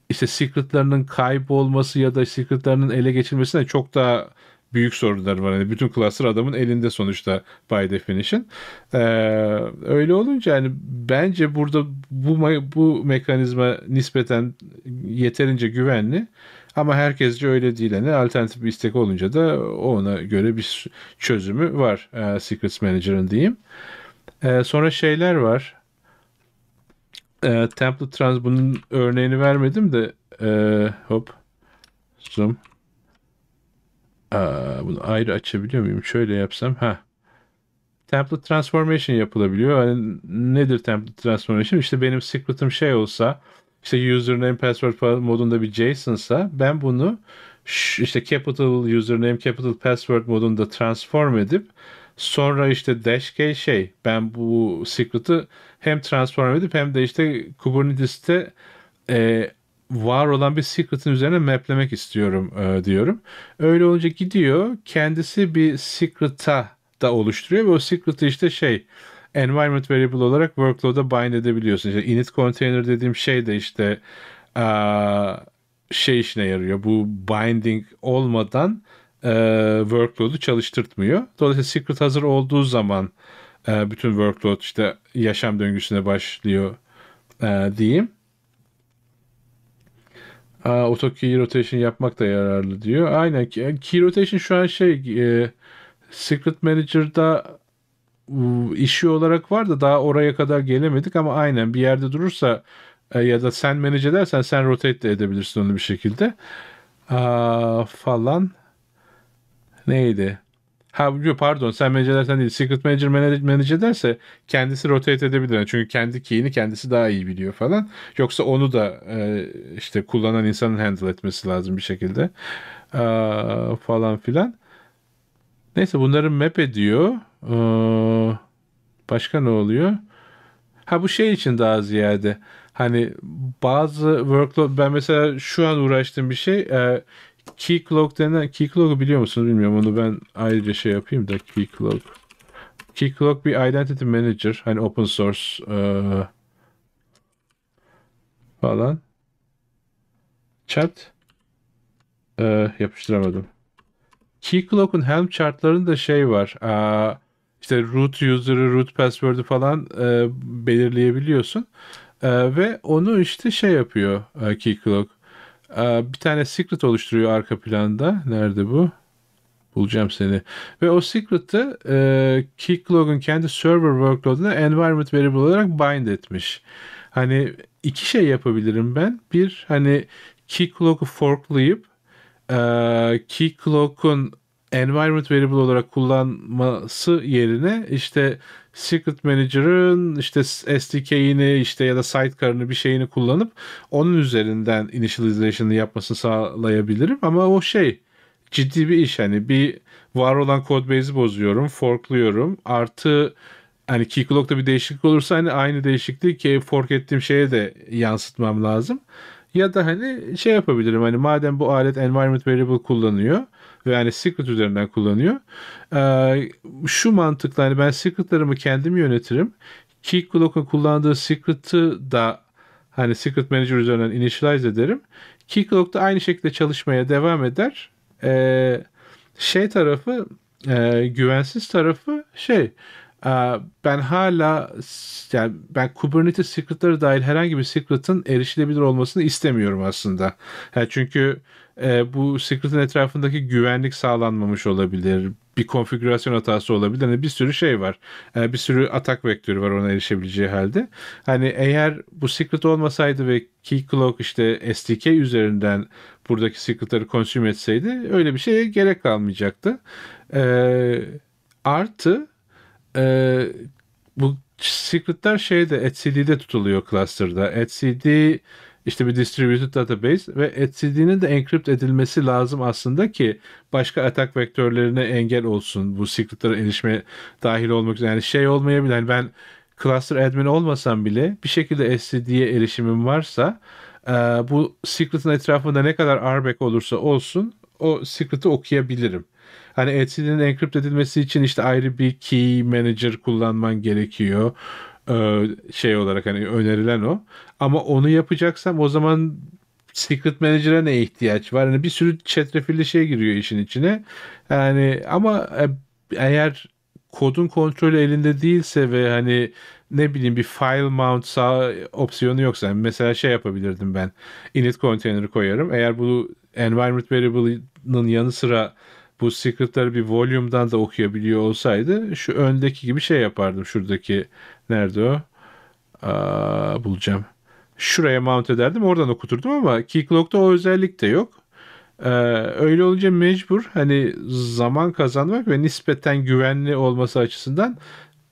işte secretlarının kaybolması ya da secretlarının ele geçirmesine çok daha büyük sorunlar var. Yani bütün cluster adamın elinde sonuçta by definition. Ee, öyle olunca yani bence burada bu bu mekanizma nispeten yeterince güvenli. Ama herkesce öyle değil. Yani alternatif bir istek olunca da ona göre bir çözümü var e, Secrets Manager'ın diyeyim. E, sonra şeyler var. E, template trans bunun örneğini vermedim de e, hop zoom Aa, e, bunu ayrı açabiliyor muyum? Şöyle yapsam. ha. Template transformation yapılabiliyor. Yani nedir template transformation? İşte benim secret'ım şey olsa işte username password modunda bir JSON'sa ben bunu işte capital username capital password modunda transform edip sonra işte dashk şey ben bu secret'ı hem transform edip hem de işte Kubernetes'te e, var olan bir secret'ın üzerine maplemek istiyorum e, diyorum. Öyle olunca gidiyor kendisi bir secret'a da oluşturuyor ve o secret'ı işte şey environment variable olarak workload'a bind edebiliyorsun. İşte init container dediğim şey de işte şey işine yarıyor. Bu binding olmadan workload'u çalıştırtmıyor. Dolayısıyla secret hazır olduğu zaman bütün workload işte yaşam döngüsüne başlıyor diyeyim. Aa, auto key rotation yapmak da yararlı diyor. Aynen key rotation şu an şey Secret Manager'da işi olarak var da daha oraya kadar gelemedik ama aynen bir yerde durursa e, ya da sen manage edersen sen rotate de edebilirsin onu bir şekilde. Aa, falan neydi? Ha pardon sen manage edersen değil. Secret Manager manage ederse kendisi rotate edebilir. Çünkü kendi key'ini kendisi daha iyi biliyor falan. Yoksa onu da e, işte kullanan insanın handle etmesi lazım bir şekilde. Aa, falan filan. Neyse bunları map ediyor. Ee, başka ne oluyor? Ha bu şey için daha ziyade hani bazı workload ben mesela şu an uğraştığım bir şey e, Keycloak denen Keycloak'ı biliyor musunuz bilmiyorum onu ben ayrıca şey yapayım da Keycloak. Keycloak bir identity manager hani open source e, falan. Chat e, yapıştıramadım. Keycloak'un Helm chartlarında şey var. E, işte root user'ı, root password'ı falan e, belirleyebiliyorsun. E, ve onu işte şey yapıyor e, Keycloak. E, bir tane secret oluşturuyor arka planda. Nerede bu? Bulacağım seni. Ve o secret'ı e, Keycloak'ın kendi server workload'una environment variable olarak bind etmiş. Hani iki şey yapabilirim ben. Bir hani Keycloak'ı forklayıp e, Keycloak'un environment variable olarak kullanması yerine işte Secret Manager'ın işte SDK'ini işte ya da sidecar'ını bir şeyini kullanıp onun üzerinden initialization'ı yapmasını sağlayabilirim ama o şey ciddi bir iş hani bir var olan code base'i bozuyorum, forkluyorum. Artı hani key bir değişiklik olursa hani aynı değişikliği ki fork ettiğim şeye de yansıtmam lazım. Ya da hani şey yapabilirim hani madem bu alet environment variable kullanıyor ve hani secret üzerinden kullanıyor. şu mantıkla hani ben secretlarımı kendim yönetirim. Key kullandığı secret'ı da hani secret manager üzerinden initialize ederim. Key da aynı şekilde çalışmaya devam eder. E, şey tarafı e, güvensiz tarafı şey ee, ben hala yani ben Kubernetes secret'ları dahil herhangi bir secret'ın erişilebilir olmasını istemiyorum aslında. Yani çünkü e, bu secret'ın etrafındaki güvenlik sağlanmamış olabilir. Bir konfigürasyon hatası olabilir. Yani bir sürü şey var. Yani ee, bir sürü atak vektörü var ona erişebileceği halde. Hani eğer bu secret olmasaydı ve Keycloak işte SDK üzerinden buradaki secret'ları consume etseydi öyle bir şeye gerek kalmayacaktı. E, artı e, bu secretler şeyde etcd'de tutuluyor cluster'da. etcd işte bir distributed database ve etcd'nin de encrypt edilmesi lazım aslında ki başka atak vektörlerine engel olsun bu secretlara erişme dahil olmak üzere. Yani şey olmayabilir. Yani ben cluster admin olmasam bile bir şekilde etcd'ye erişimim varsa e, bu secret'ın etrafında ne kadar RBAC e olursa olsun o secret'ı okuyabilirim. Hani Etsy'nin encrypt edilmesi için işte ayrı bir key manager kullanman gerekiyor ee, şey olarak hani önerilen o. Ama onu yapacaksam o zaman Secret Manager'a ne ihtiyaç var? Yani bir sürü çetrefilli şey giriyor işin içine. Yani ama e, eğer kodun kontrolü elinde değilse ve hani ne bileyim bir file mount sağ opsiyonu yoksa yani mesela şey yapabilirdim ben init container'ı koyarım. Eğer bu environment variable'ının yanı sıra bu Secret'ları bir volume'dan da okuyabiliyor olsaydı şu öndeki gibi şey yapardım. Şuradaki nerede o? Aa, bulacağım. Şuraya mount ederdim oradan okuturdum ama Keyclock'ta o özellik de yok. Ee, öyle olunca mecbur hani zaman kazanmak ve nispeten güvenli olması açısından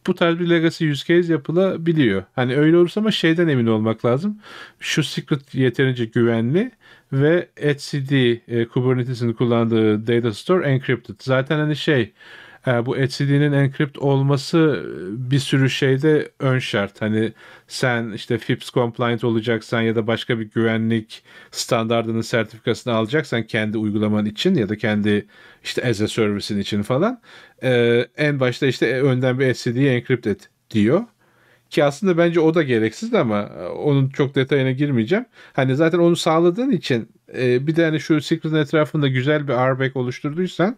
bu tarz bir legacy use case yapılabiliyor. Hani öyle olursa ama şeyden emin olmak lazım. Şu secret yeterince güvenli ve etcd e, Kubernetes'in kullandığı data store encrypted. Zaten hani şey e, bu etcd'nin encrypt olması e, bir sürü şeyde ön şart. Hani sen işte FIPS compliant olacaksan ya da başka bir güvenlik standardının sertifikasını alacaksan kendi uygulaman için ya da kendi işte as a service'in için falan e, en başta işte önden bir etcd'yi encrypt et diyor. Ki aslında bence o da gereksiz ama e, onun çok detayına girmeyeceğim. Hani zaten onu sağladığın için e, bir de hani şu Secret'ın etrafında güzel bir airbag oluşturduysan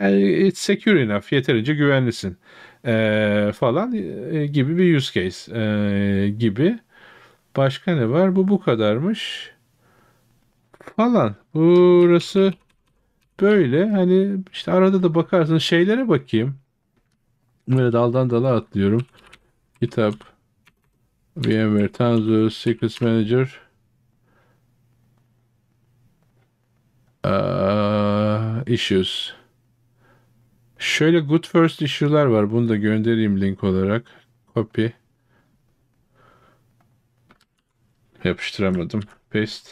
e, it's secure enough. Yeterince güvenlisin. falan gibi bir use case gibi. Başka ne var? Bu bu kadarmış. Falan. Burası böyle. Hani işte arada da bakarsın şeylere bakayım. Böyle daldan dala atlıyorum. Kitap. VMware Tanzu. Secrets Manager. Uh, issues. Şöyle good first issue'lar var. Bunu da göndereyim link olarak. Copy. Yapıştıramadım. Paste.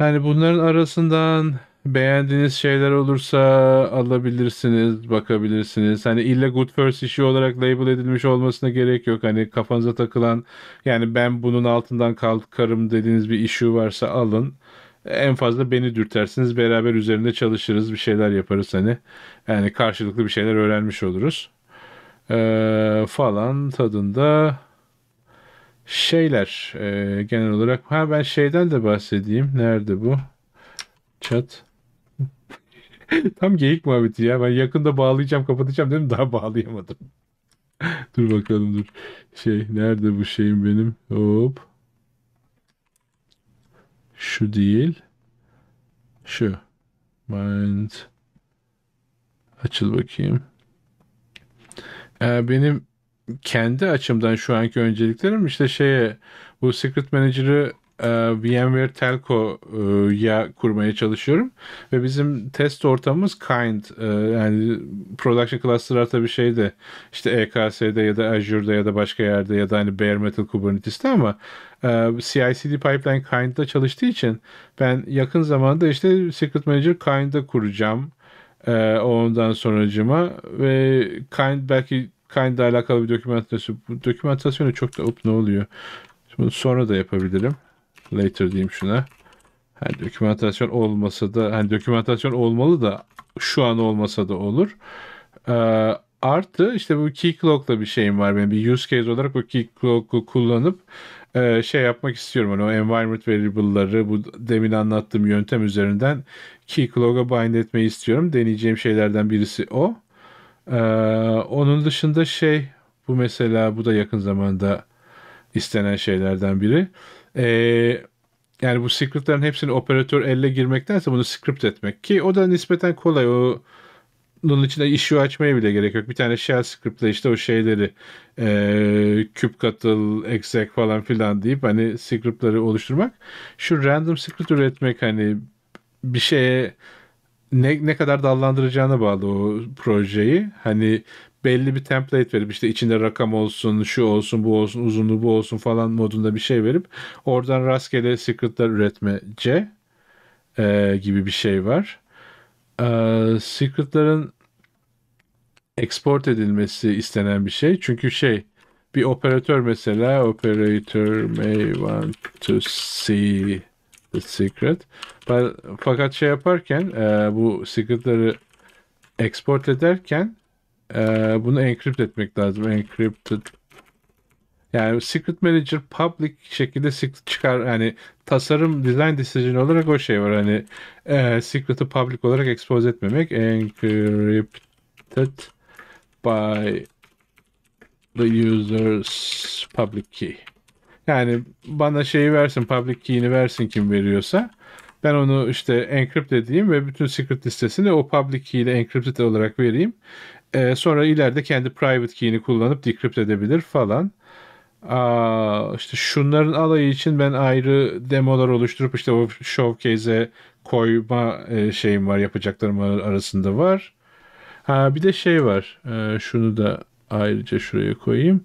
Yani bunların arasından beğendiğiniz şeyler olursa alabilirsiniz, bakabilirsiniz. Hani illa Good First işi olarak label edilmiş olmasına gerek yok. Hani kafanıza takılan yani ben bunun altından kalkarım dediğiniz bir işi varsa alın. En fazla beni dürtersiniz. Beraber üzerinde çalışırız. Bir şeyler yaparız hani. Yani karşılıklı bir şeyler öğrenmiş oluruz. Ee, falan tadında şeyler e, genel olarak. Ha ben şeyden de bahsedeyim. Nerede bu? Chat. *laughs* Tam geyik muhabbeti ya. Ben yakında bağlayacağım kapatacağım dedim daha bağlayamadım. *laughs* dur bakalım dur. Şey nerede bu şeyim benim? Hop. Şu değil. Şu. Mind. Açıl bakayım. Ee, benim kendi açımdan şu anki önceliklerim işte şeye bu Secret Manager'ı e, VMware Telco'ya kurmaya çalışıyorum. Ve bizim test ortamımız Kind. E, yani Production Cluster'lar tabii şey de işte EKS'de ya da Azure'da ya da başka yerde ya da hani Bare Metal Kubernetes'te ama e, CI/CD pipeline Kind'da çalıştığı için ben yakın zamanda işte Secret Manager Kind'da kuracağım. ondan sonracıma ve Kind belki Kind'la alakalı bir dokümantasyon. Dokümantasyonu çok da up ne oluyor? Bunu sonra da yapabilirim later diyeyim şuna. Hani dokümentasyon olmasa da hani dokümentasyon olmalı da şu an olmasa da olur. Ee, artı işte bu key clock'la bir şeyim var benim. Bir use case olarak o key kullanıp e, şey yapmak istiyorum. Hani o environment variable'ları bu demin anlattığım yöntem üzerinden key clock'a bind etmeyi istiyorum. Deneyeceğim şeylerden birisi o. Ee, onun dışında şey bu mesela bu da yakın zamanda istenen şeylerden biri e, yani bu scriptlerin hepsini operatör elle girmektense bunu script etmek ki o da nispeten kolay o bunun içinde işi açmaya bile gerek yok. Bir tane shell script'le işte o şeyleri e, küp katıl, exec falan filan deyip hani script'ları oluşturmak. Şu random script üretmek hani bir şeye ne, ne kadar dallandıracağına bağlı o projeyi. Hani belli bir template verip işte içinde rakam olsun, şu olsun, bu olsun, uzunluğu bu olsun falan modunda bir şey verip oradan rastgele secretler üretmece e, gibi bir şey var. E, secretlerin export edilmesi istenen bir şey. Çünkü şey bir operatör mesela operator may want to see the secret. Fakat şey yaparken e, bu secretleri export ederken ee, bunu encrypt etmek lazım. Encrypted. Yani Secret Manager public şekilde secret çıkar. Yani tasarım design decision olarak o şey var. Hani e, secret'ı public olarak expose etmemek. Encrypted by the user's public key. Yani bana şeyi versin, public key'ini versin kim veriyorsa. Ben onu işte encrypt edeyim ve bütün secret listesini o public key ile encrypted olarak vereyim. E, sonra ileride kendi private key'ini kullanıp decrypt edebilir falan. Aa, işte şunların alayı için ben ayrı demolar oluşturup işte o showcase'e koyma e, şeyim var yapacaklarım arasında var. Ha bir de şey var. Ee, şunu da ayrıca şuraya koyayım.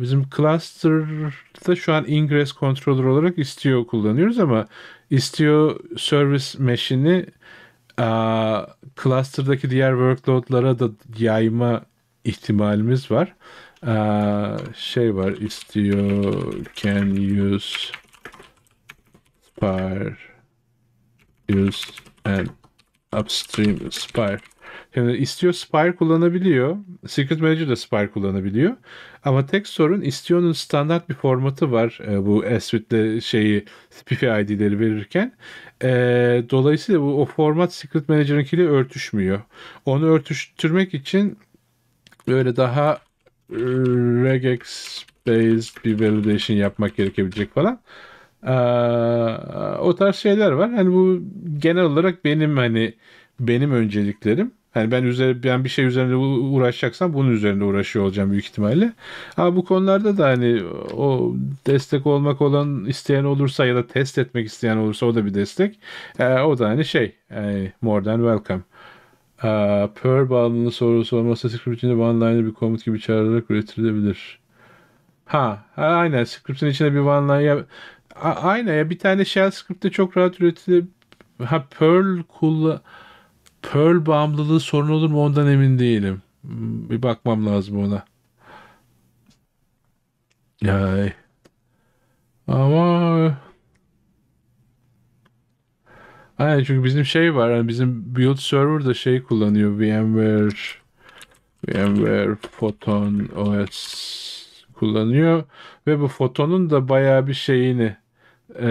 bizim cluster'da şu an ingress controller olarak istiyor kullanıyoruz ama istiyor service mesh'ini a, ee, cluster'daki diğer workload'lara da yayma ihtimalimiz var. A, ee, şey var istiyor can use Spire use and upstream Spire. Yani istiyor Spire kullanabiliyor. Secret Manager de Spire kullanabiliyor. Ama tek sorun istiyonun standart bir formatı var. E, bu S-Suite'de şeyi Spiffy ID'leri verirken. E, dolayısıyla bu, o format Secret Manager'ınkiyle örtüşmüyor. Onu örtüştürmek için böyle daha e, regex based bir validation yapmak gerekebilecek falan. Ee, o tarz şeyler var. Hani bu genel olarak benim hani benim önceliklerim. Hani ben üzeri ben bir şey üzerinde uğraşacaksam bunun üzerinde uğraşıyor olacağım büyük ihtimalle. Ama bu konularda da hani o destek olmak olan isteyen olursa ya da test etmek isteyen olursa o da bir destek. ee, o da hani şey yani more than welcome. E, ee, per bağımlılığı sorusu olmasa script'inde one-liner bir komut gibi çağrılarak üretilebilir. Ha, aynen script'in içinde bir one-liner aynen ya bir tane shell script'te çok rahat üretilebilir. Ha Perl kullan Pearl bağımlılığı sorun olur mu ondan emin değilim. Bir bakmam lazım ona. Yay. Ama Aynen çünkü bizim şey var. Yani bizim build server da şey kullanıyor. VMware VMware Photon OS kullanıyor ve bu Photon'un da bayağı bir şeyini e,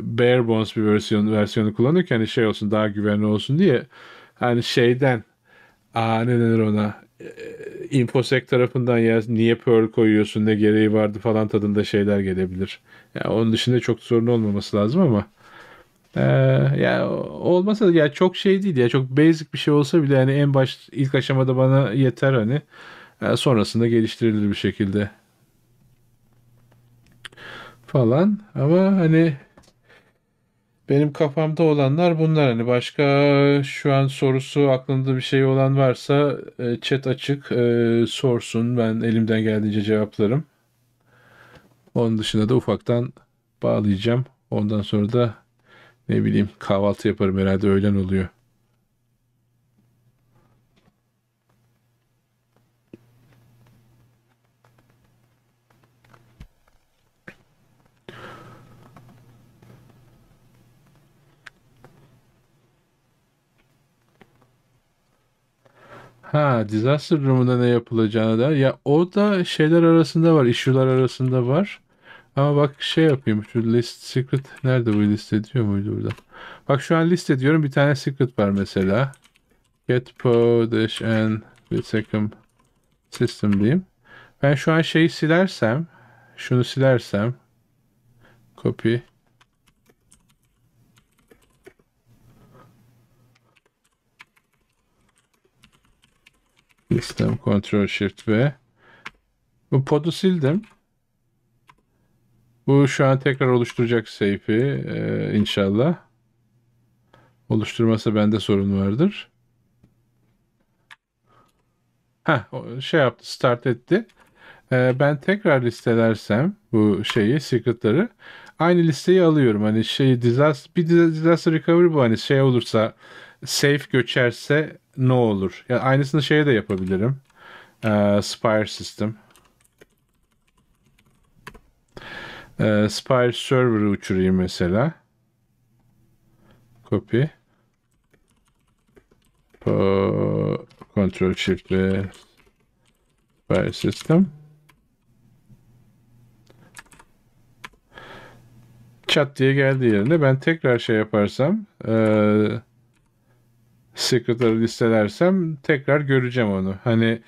bare bones bir versiyon, versiyonu kullanırken hani şey olsun daha güvenli olsun diye hani şeyden aa ne denir ona e, infosec tarafından ya niye Pearl koyuyorsun ne gereği vardı falan tadında şeyler gelebilir. Yani onun dışında çok sorun olmaması lazım ama ee, ya olmasa da ya çok şey değil ya çok basic bir şey olsa bile yani en baş ilk aşamada bana yeter hani yani ee, sonrasında geliştirilir bir şekilde falan ama hani benim kafamda olanlar bunlar hani başka e, şu an sorusu aklında bir şey olan varsa e, chat açık e, sorsun ben elimden geldiğince cevaplarım. Onun dışında da ufaktan bağlayacağım. Ondan sonra da ne bileyim kahvaltı yaparım herhalde öğlen oluyor. Ha, disaster durumunda ne yapılacağına da. Ya o da şeyler arasında var, issue'lar arasında var. Ama bak şey yapayım. Şu list secret nerede bu list ediyor muydu burada? Bak şu an list ediyorum. Bir tane secret var mesela. Get po dash and bir takım system diyeyim. Ben şu an şeyi silersem şunu silersem copy Sistem Ctrl Shift V. Bu podu sildim. Bu şu an tekrar oluşturacak safe'i ee, inşallah. Oluşturması bende sorun vardır. Ha şey yaptı start etti. Ee, ben tekrar listelersem bu şeyi secret'ları aynı listeyi alıyorum. Hani şey disaster, bir disaster recovery bu hani şey olursa safe göçerse ne olur? Ya yani aynısını şeye de yapabilirim. Ee, Spire System. Ee, Spire Server'ı uçurayım mesela. Copy. Po Ctrl Shift ve Spire System. Chat diye geldiği yerine ben tekrar şey yaparsam eee Secret'ları listelersem tekrar göreceğim onu. Hani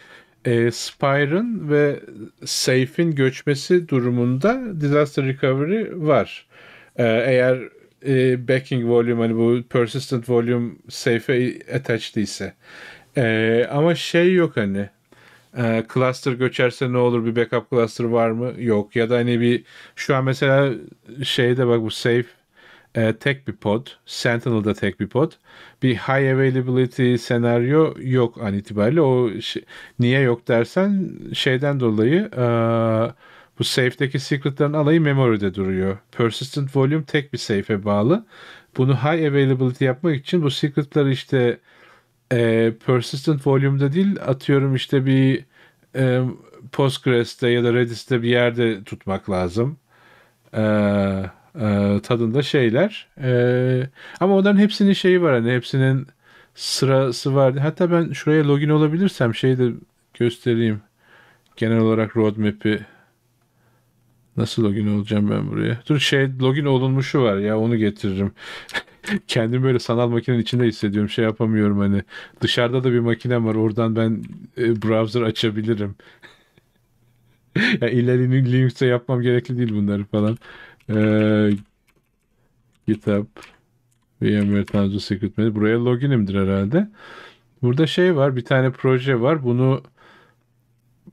e, Spire'ın ve Safe'in göçmesi durumunda Disaster Recovery var. E, eğer e, backing volume hani bu persistent volume safe'e attached ise. E, ama şey yok hani e, cluster göçerse ne olur bir backup cluster var mı? Yok. Ya da hani bir şu an mesela şeyde bak bu safe e, tek bir pod. Sentinel'da tek bir pod. Bir high availability senaryo yok an itibariyle. O niye yok dersen şeyden dolayı e, bu safe'deki secret'ların alayı memory'de duruyor. Persistent volume tek bir safe'e bağlı. Bunu high availability yapmak için bu secret'ları işte e, persistent volume'da değil atıyorum işte bir e, Postgres'te ya da Redis'te bir yerde tutmak lazım. Eee e, tadında şeyler. E, ama onların hepsinin şeyi var hani hepsinin sırası var. Hatta ben şuraya login olabilirsem şeyi de göstereyim. Genel olarak roadmap'i nasıl login olacağım ben buraya? Dur şey login olunmuşu var ya onu getiririm. *laughs* Kendimi böyle sanal makinenin içinde hissediyorum. Şey yapamıyorum hani. Dışarıda da bir makinem var. Oradan ben e, browser açabilirim. *laughs* ya yani ilerinin Linux'ta yapmam gerekli değil bunları falan. Ee, GitHub VMware Tanzu Secret Manager. Buraya loginimdir herhalde. Burada şey var bir tane proje var. Bunu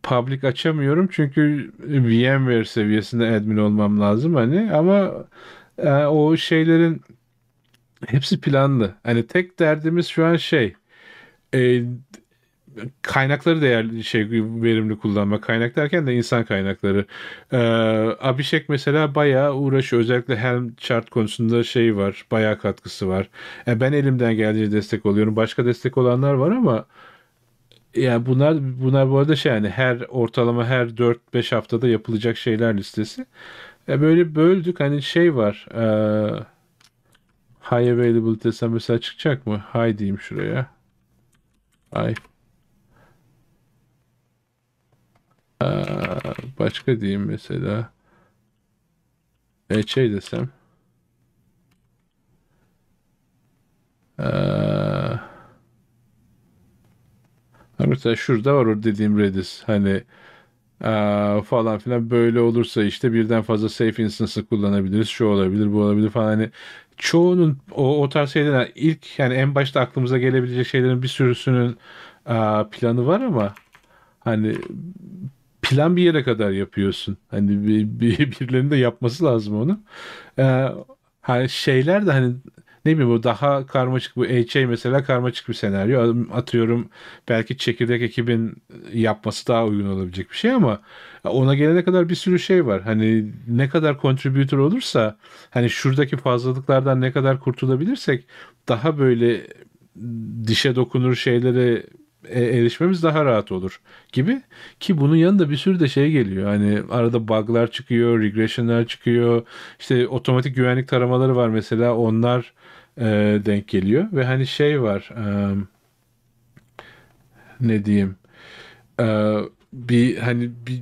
public açamıyorum çünkü VMware seviyesinde admin olmam lazım hani ama e, o şeylerin hepsi planlı. Hani tek derdimiz şu an şey e, kaynakları değerli şey verimli kullanma kaynak derken de insan kaynakları ee, Abhishek mesela bayağı uğraşıyor özellikle Helm chart konusunda şey var bayağı katkısı var yani e, ben elimden geldiğince destek oluyorum başka destek olanlar var ama yani bunlar bunlar bu arada şey yani her ortalama her 4-5 haftada yapılacak şeyler listesi ya e, böyle böldük hani şey var e, high availability desem mesela çıkacak mı high diyeyim şuraya high Ee, başka diyeyim mesela. E, şey desem. Ee, ha, mesela şurada var o dediğim Redis. Hani e, falan filan böyle olursa işte birden fazla safe instance'ı kullanabiliriz. Şu olabilir, bu olabilir falan. Hani çoğunun o, o tarz şeyler ilk yani en başta aklımıza gelebilecek şeylerin bir sürüsünün e, planı var ama hani filan bir yere kadar yapıyorsun. Hani bir, bir, *laughs* birilerinin de yapması lazım onu. Ee, hani şeyler de hani ne bileyim bu daha karmaşık bu HA mesela karmaşık bir senaryo. Atıyorum belki çekirdek ekibin yapması daha uygun olabilecek bir şey ama ona gelene kadar bir sürü şey var. Hani ne kadar contributor olursa hani şuradaki fazlalıklardan ne kadar kurtulabilirsek daha böyle dişe dokunur şeylere e, erişmemiz daha rahat olur gibi ki bunun yanında bir sürü de şey geliyor. Hani arada bug'lar çıkıyor, regression'lar çıkıyor. İşte otomatik güvenlik taramaları var mesela onlar e, denk geliyor ve hani şey var. E, ne diyeyim? E, bir hani bir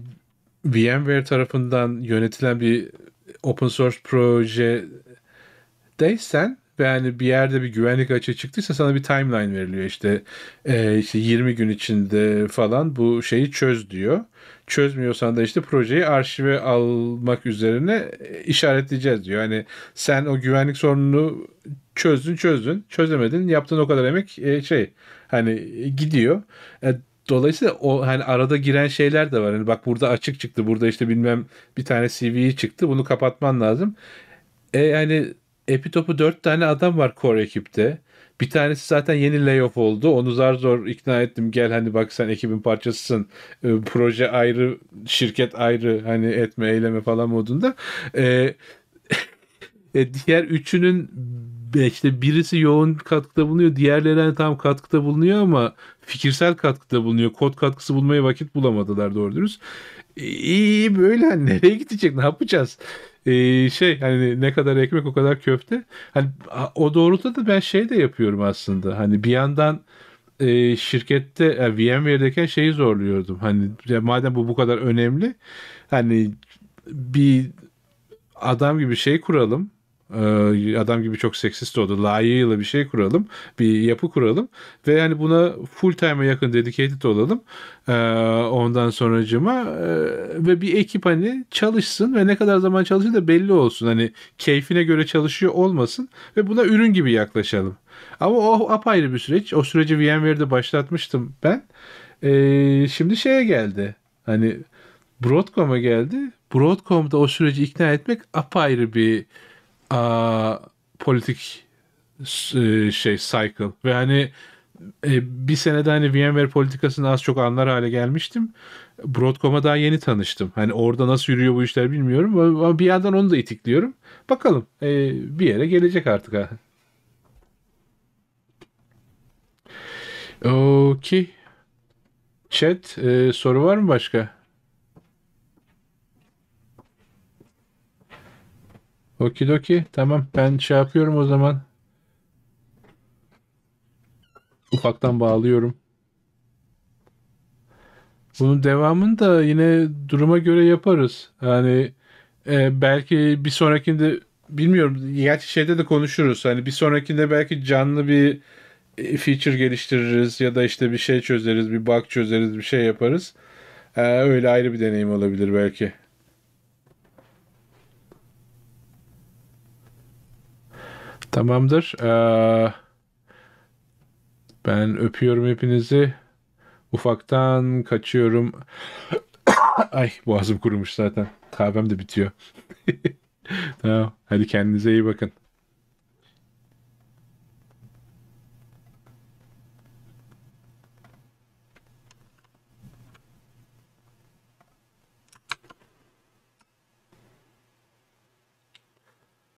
VMware tarafından yönetilen bir open source proje deysen yani bir yerde bir güvenlik açığı çıktıysa sana bir timeline veriliyor işte e, işte 20 gün içinde falan bu şeyi çöz diyor. Çözmüyorsan da işte projeyi arşive almak üzerine e, işaretleyeceğiz diyor. Yani sen o güvenlik sorununu çözdün çözdün çözemedin yaptığın o kadar emek e, şey hani e, gidiyor. E, Dolayısıyla o hani arada giren şeyler de var. Hani bak burada açık çıktı. Burada işte bilmem bir tane CV'yi çıktı. Bunu kapatman lazım. E yani Epitop'u 4 tane adam var core ekipte. Bir tanesi zaten yeni layoff oldu. Onu zar zor ikna ettim. Gel hani bak sen ekibin parçasısın. E, proje ayrı, şirket ayrı hani etme, eyleme falan modunda. E, *laughs* e, diğer üçünün işte birisi yoğun katkıda bulunuyor. Diğerleri hani tam katkıda bulunuyor ama fikirsel katkıda bulunuyor. Kod katkısı bulmaya vakit bulamadılar doğru dürüst. İyi böyle hani nereye gidecek ne yapacağız? Ee, şey hani ne kadar ekmek o kadar köfte. Hani o doğrultuda da ben şey de yapıyorum aslında. Hani bir yandan e, şirkette yani e, VMware'deyken şeyi zorluyordum. Hani ya madem bu bu kadar önemli hani bir adam gibi şey kuralım. Ee, adam gibi çok seksist oldu. Layığıyla bir şey kuralım. Bir yapı kuralım. Ve yani buna full time'a yakın dedicated olalım. Ee, ondan sonracıma e, ve bir ekip hani çalışsın ve ne kadar zaman çalışır da belli olsun. Hani keyfine göre çalışıyor olmasın ve buna ürün gibi yaklaşalım. Ama o apayrı bir süreç. O süreci VMware'de başlatmıştım ben. Ee, şimdi şeye geldi. Hani Broadcom'a geldi. Broadcom'da o süreci ikna etmek apayrı bir a, politik e, şey cycle ve hani e, bir senede hani VMware politikasını az çok anlar hale gelmiştim. Broadcom'a daha yeni tanıştım. Hani orada nasıl yürüyor bu işler bilmiyorum ama bir yandan onu da itikliyorum. Bakalım e, bir yere gelecek artık ha. Okey. Chat e, soru var mı başka? Okidoki. Tamam ben şey yapıyorum o zaman. Ufaktan bağlıyorum. Bunun devamını da yine duruma göre yaparız. Yani e, belki bir sonrakinde bilmiyorum. Gerçi şeyde de konuşuruz. Hani bir sonrakinde belki canlı bir e, feature geliştiririz ya da işte bir şey çözeriz, bir bug çözeriz, bir şey yaparız. Ee, öyle ayrı bir deneyim olabilir belki. Tamamdır. Ee, ben öpüyorum hepinizi. Ufaktan kaçıyorum. *coughs* Ay boğazım kurumuş zaten. Kahvem de bitiyor. *laughs* tamam. Hadi kendinize iyi bakın.